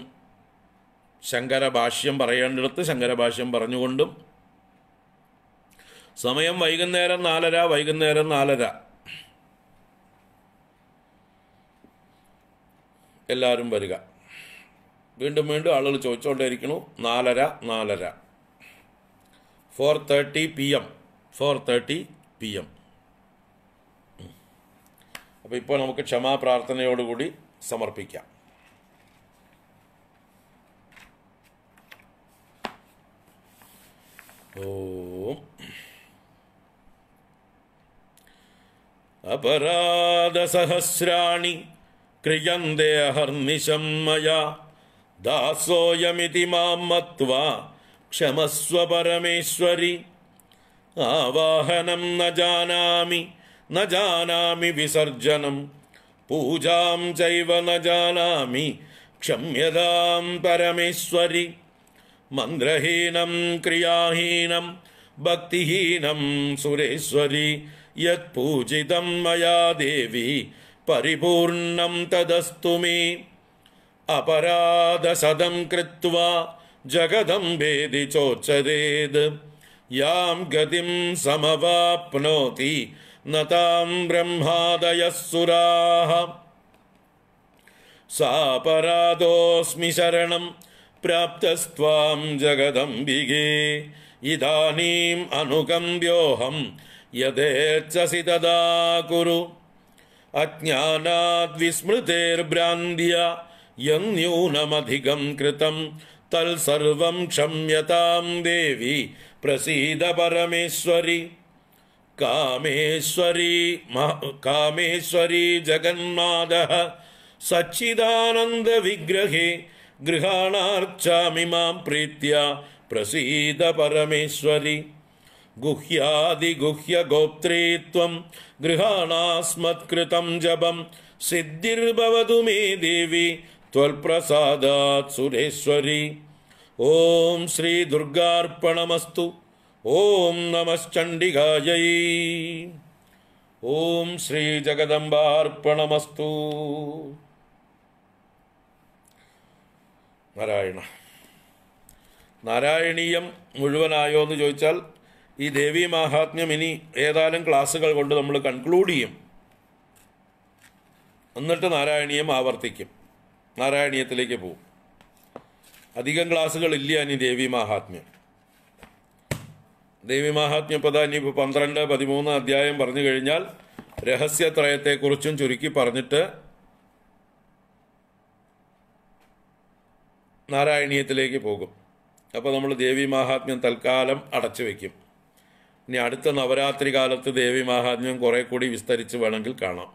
ശങ്കരഭാഷ്യം പറയേണ്ടിടത്ത് ശങ്കരഭാഷ്യം പറഞ്ഞുകൊണ്ടും സമയം വൈകുന്നേരം നാലര വൈകുന്നേരം നാലര എല്ലാവരും വരിക വീണ്ടും വീണ്ടും ആളുകൾ ചോദിച്ചുകൊണ്ടേയിരിക്കണു നാലര നാലര four thirty P M four thirty P M അപ്പോൾ ഇപ്പോൾ നമുക്ക് ക്ഷമാപ്രാർത്ഥനയോടുകൂടി സമർപ്പിക്കാം അപരാധസഹസ്രാണി ക്രിയന്തേ അഹർനിശം മയാ दासोऽयमिति मां मत्वा क्षमस्व परमेश्वरि आवाहनं न जानामि न जानामि विसर्जनं पूजां चैव न जानामि क्षम्यतां परमेश्वरि मन्द्रहीनं क्रियाहीनं भक्तिहीनं सुरेश्वरि यत्पूजितं मया देवी परिपूर्णं तदस्तु मे अपराधसदं कृत्वा जगदं वेदि चोचदेद् यां गतिं समवाप्नोति न तां ब्रह्मादयः सुराः सापराधोऽस्मि शरणम् प्राप्तस्त्वाम् जगदम्बिगे इदानीम् अनुकम्ब्योऽहं यदेच्छसि तदा कुरु यं कृतम् तल् सर्वम् क्षम्यतां देवि परमेश्वरि कामेश्वरी कामेश्वरी जगन्नाथः सच्चिदानन्दविग्रहे गृहाणार्चामि माम् प्रीत्या प्रसीद परमेश्वरि गुह्यादिगुह्यगोत्रे त्वं गृहाणास्मत्कृतं जपम् सिद्धिर्भवतु मे देवि त्वल्प्रसादात् सुरेश्वरी ॐ श्रीदुर्गार्पणमस्तु ॐ नमश्चण्डिकायै ॐ श्रीजगदम्बार्पणमस्तु നാരായണ നാരായണീയം മുഴുവനായോ എന്ന് ചോദിച്ചാൽ ഈ ദേവി മാഹാത്മ്യം ഇനി ഏതാനും ക്ലാസ്സുകൾ കൊണ്ട് നമ്മൾ കൺക്ലൂഡ് ചെയ്യും എന്നിട്ട് നാരായണീയം ആവർത്തിക്കും നാരായണീയത്തിലേക്ക് പോകും അധികം ക്ലാസ്സുകൾ ഇല്ല ഇനി ദേവി മാഹാത്മ്യം ദേവി മാഹാത്മ്യം പദ ഇനി പന്ത്രണ്ട് പതിമൂന്ന് അധ്യായം പറഞ്ഞു കഴിഞ്ഞാൽ രഹസ്യത്രയത്തെക്കുറിച്ചും ചുരുക്കി പറഞ്ഞിട്ട് നാരായണീയത്തിലേക്ക് പോകും അപ്പോൾ നമ്മൾ ദേവി മാഹാത്മ്യം തൽക്കാലം അടച്ചു വയ്ക്കും ഇനി അടുത്ത നവരാത്രി കാലത്ത് ദേവി മാഹാത്മ്യം കുറേ കൂടി വിസ്തരിച്ച് വേണമെങ്കിൽ കാണാം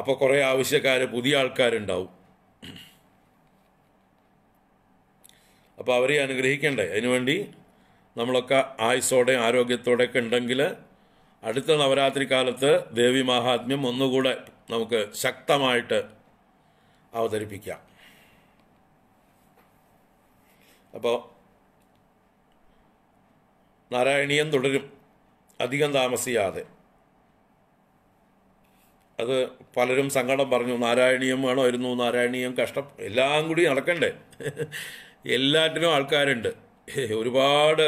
അപ്പോൾ കുറേ ആവശ്യക്കാർ പുതിയ ആൾക്കാരുണ്ടാവും അപ്പോൾ അവരെ അനുഗ്രഹിക്കണ്ടേ അതിനുവേണ്ടി നമ്മളൊക്കെ ആയുസോടെ ഒക്കെ ഉണ്ടെങ്കിൽ അടുത്ത നവരാത്രി കാലത്ത് ദേവി മഹാത്മ്യം ഒന്നുകൂടെ നമുക്ക് ശക്തമായിട്ട് അവതരിപ്പിക്കാം അപ്പോൾ നാരായണീയം തുടരും അധികം താമസിയാതെ അത് പലരും സങ്കടം പറഞ്ഞു നാരായണീയം വേണമായിരുന്നു നാരായണീയം കഷ്ടം എല്ലാം കൂടി നടക്കണ്ടേ എല്ലാറ്റിനും ആൾക്കാരുണ്ട് ഒരുപാട്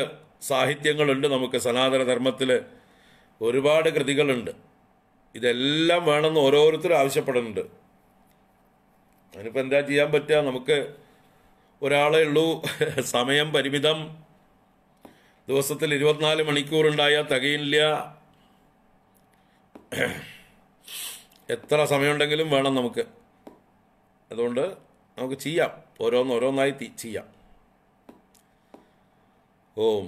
സാഹിത്യങ്ങളുണ്ട് നമുക്ക് സനാതന ധർമ്മത്തിൽ ഒരുപാട് കൃതികളുണ്ട് ഇതെല്ലാം വേണമെന്ന് ഓരോരുത്തരും ആവശ്യപ്പെടുന്നുണ്ട് അതിനിപ്പോൾ എന്താ ചെയ്യാൻ പറ്റുക നമുക്ക് ഒരാളെ ഉള്ളൂ സമയം പരിമിതം ദിവസത്തിൽ ഇരുപത്തിനാല് മണിക്കൂറുണ്ടായാൽ തികയില്ല എത്ര സമയമുണ്ടെങ്കിലും വേണം നമുക്ക് അതുകൊണ്ട് നമുക്ക് ചെയ്യാം ഓരോന്നോരോന്നായി ചെയ്യാം ഓം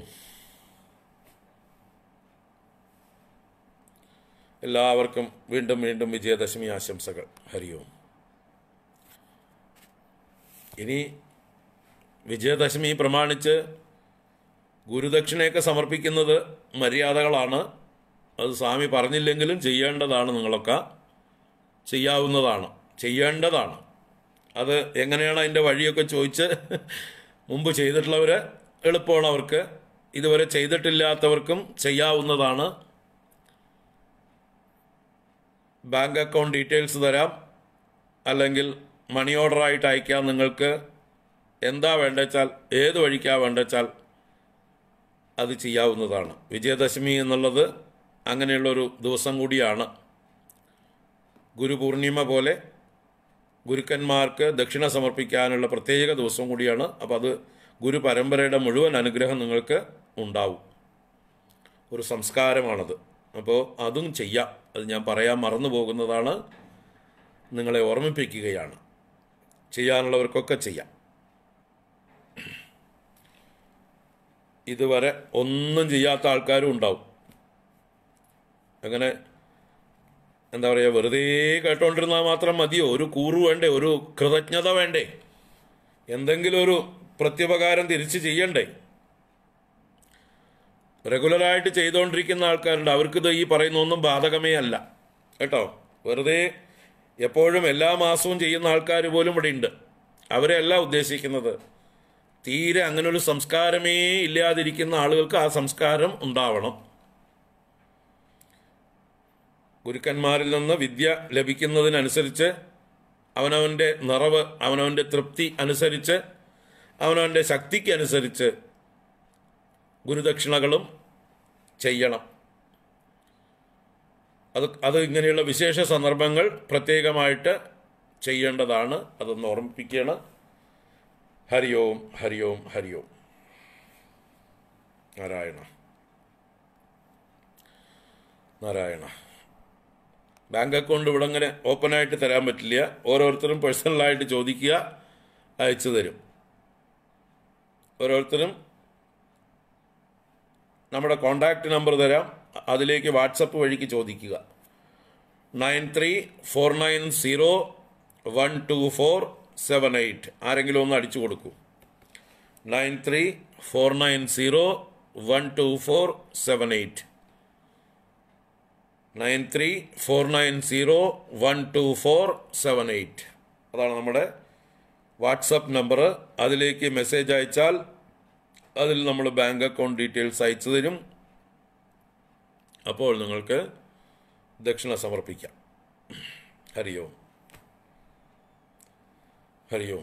എല്ലാവർക്കും വീണ്ടും വീണ്ടും വിജയദശമി ആശംസകൾ ഹരി ഓം ഇനി വിജയദശമി പ്രമാണിച്ച് ഗുരുദക്ഷിണയൊക്കെ സമർപ്പിക്കുന്നത് മര്യാദകളാണ് അത് സ്വാമി പറഞ്ഞില്ലെങ്കിലും ചെയ്യേണ്ടതാണ് നിങ്ങളൊക്കെ ചെയ്യാവുന്നതാണ് ചെയ്യേണ്ടതാണ് അത് എങ്ങനെയാണ് അതിൻ്റെ വഴിയൊക്കെ ചോദിച്ച് മുമ്പ് ചെയ്തിട്ടുള്ളവർ എളുപ്പമാണ് അവർക്ക് ഇതുവരെ ചെയ്തിട്ടില്ലാത്തവർക്കും ചെയ്യാവുന്നതാണ് ബാങ്ക് അക്കൗണ്ട് ഡീറ്റെയിൽസ് തരാം അല്ലെങ്കിൽ മണി ഓർഡറായിട്ട് അയക്കാം നിങ്ങൾക്ക് എന്താ വേണ്ടച്ചാൽ ഏത് വഴിക്കാ വേണ്ടച്ചാൽ അത് ചെയ്യാവുന്നതാണ് വിജയദശമി എന്നുള്ളത് അങ്ങനെയുള്ളൊരു ദിവസം കൂടിയാണ് ഗുരുപൂർണിമ പോലെ ഗുരുക്കന്മാർക്ക് ദക്ഷിണ സമർപ്പിക്കാനുള്ള പ്രത്യേക ദിവസം കൂടിയാണ് അപ്പോൾ അത് ഗുരു പരമ്പരയുടെ മുഴുവൻ അനുഗ്രഹം നിങ്ങൾക്ക് ഉണ്ടാവും ഒരു സംസ്കാരമാണത് അപ്പോൾ അതും ചെയ്യാം അത് ഞാൻ പറയാൻ മറന്നു പോകുന്നതാണ് നിങ്ങളെ ഓർമ്മിപ്പിക്കുകയാണ് ചെയ്യാനുള്ളവർക്കൊക്കെ ചെയ്യാം ഇതുവരെ ഒന്നും ചെയ്യാത്ത ആൾക്കാരും ഉണ്ടാവും അങ്ങനെ എന്താ പറയുക വെറുതെ കേട്ടോണ്ടിരുന്നാൽ മാത്രം മതിയോ ഒരു കൂറു വേണ്ടേ ഒരു കൃതജ്ഞത വേണ്ടേ എന്തെങ്കിലും ഒരു പ്രത്യുപകാരം തിരിച്ച് ചെയ്യണ്ടേ റെഗുലറായിട്ട് ചെയ്തുകൊണ്ടിരിക്കുന്ന ആൾക്കാരുണ്ട് അവർക്കിത് ഈ പറയുന്നൊന്നും ബാധകമേ അല്ല കേട്ടോ വെറുതെ എപ്പോഴും എല്ലാ മാസവും ചെയ്യുന്ന ആൾക്കാർ പോലും ഇവിടെ ഉണ്ട് അവരെയല്ല ഉദ്ദേശിക്കുന്നത് തീരെ അങ്ങനൊരു സംസ്കാരമേ ഇല്ലാതിരിക്കുന്ന ആളുകൾക്ക് ആ സംസ്കാരം ഉണ്ടാവണം ഗുരുക്കന്മാരിൽ നിന്ന് വിദ്യ ലഭിക്കുന്നതിനനുസരിച്ച് അവനവൻ്റെ നിറവ് അവനവൻ്റെ തൃപ്തി അനുസരിച്ച് അവനവൻ്റെ ശക്തിക്ക് അനുസരിച്ച് ഗുരുദക്ഷിണകളും ചെയ്യണം അത് അത് ഇങ്ങനെയുള്ള വിശേഷ സന്ദർഭങ്ങൾ പ്രത്യേകമായിട്ട് ചെയ്യേണ്ടതാണ് അതൊന്ന് ഓർമ്മിപ്പിക്കുകയാണ് ഹരി ഓം ഹരി ഓം ഹരി ഓം നാരായണ നാരായണ ബാങ്ക് അക്കൗണ്ട് ഇവിടെ അങ്ങനെ ഓപ്പണായിട്ട് തരാൻ പറ്റില്ല ഓരോരുത്തരും പേഴ്സണലായിട്ട് ചോദിക്കുക അയച്ചു തരും ഓരോരുത്തരും നമ്മുടെ കോണ്ടാക്ട് നമ്പർ തരാം അതിലേക്ക് വാട്സപ്പ് വഴിക്ക് ചോദിക്കുക nine three four nine zero one two four seven eight ആരെങ്കിലും ഒന്ന് അടിച്ചു കൊടുക്കൂ nine three four nine zero one two four seven eight nine three four nine zero one two four seven eight അതാണ് നമ്മുടെ WhatsApp number അതിലേക്ക് message അയച്ചാൽ അതിൽ നമ്മൾ ബാങ്ക് അക്കൗണ്ട് ഡീറ്റെയിൽസ് അയച്ചു തരും അപ്പോൾ നിങ്ങൾക്ക് ദക്ഷിണ സമർപ്പിക്കാം ഹരിയോ ഹരിയോ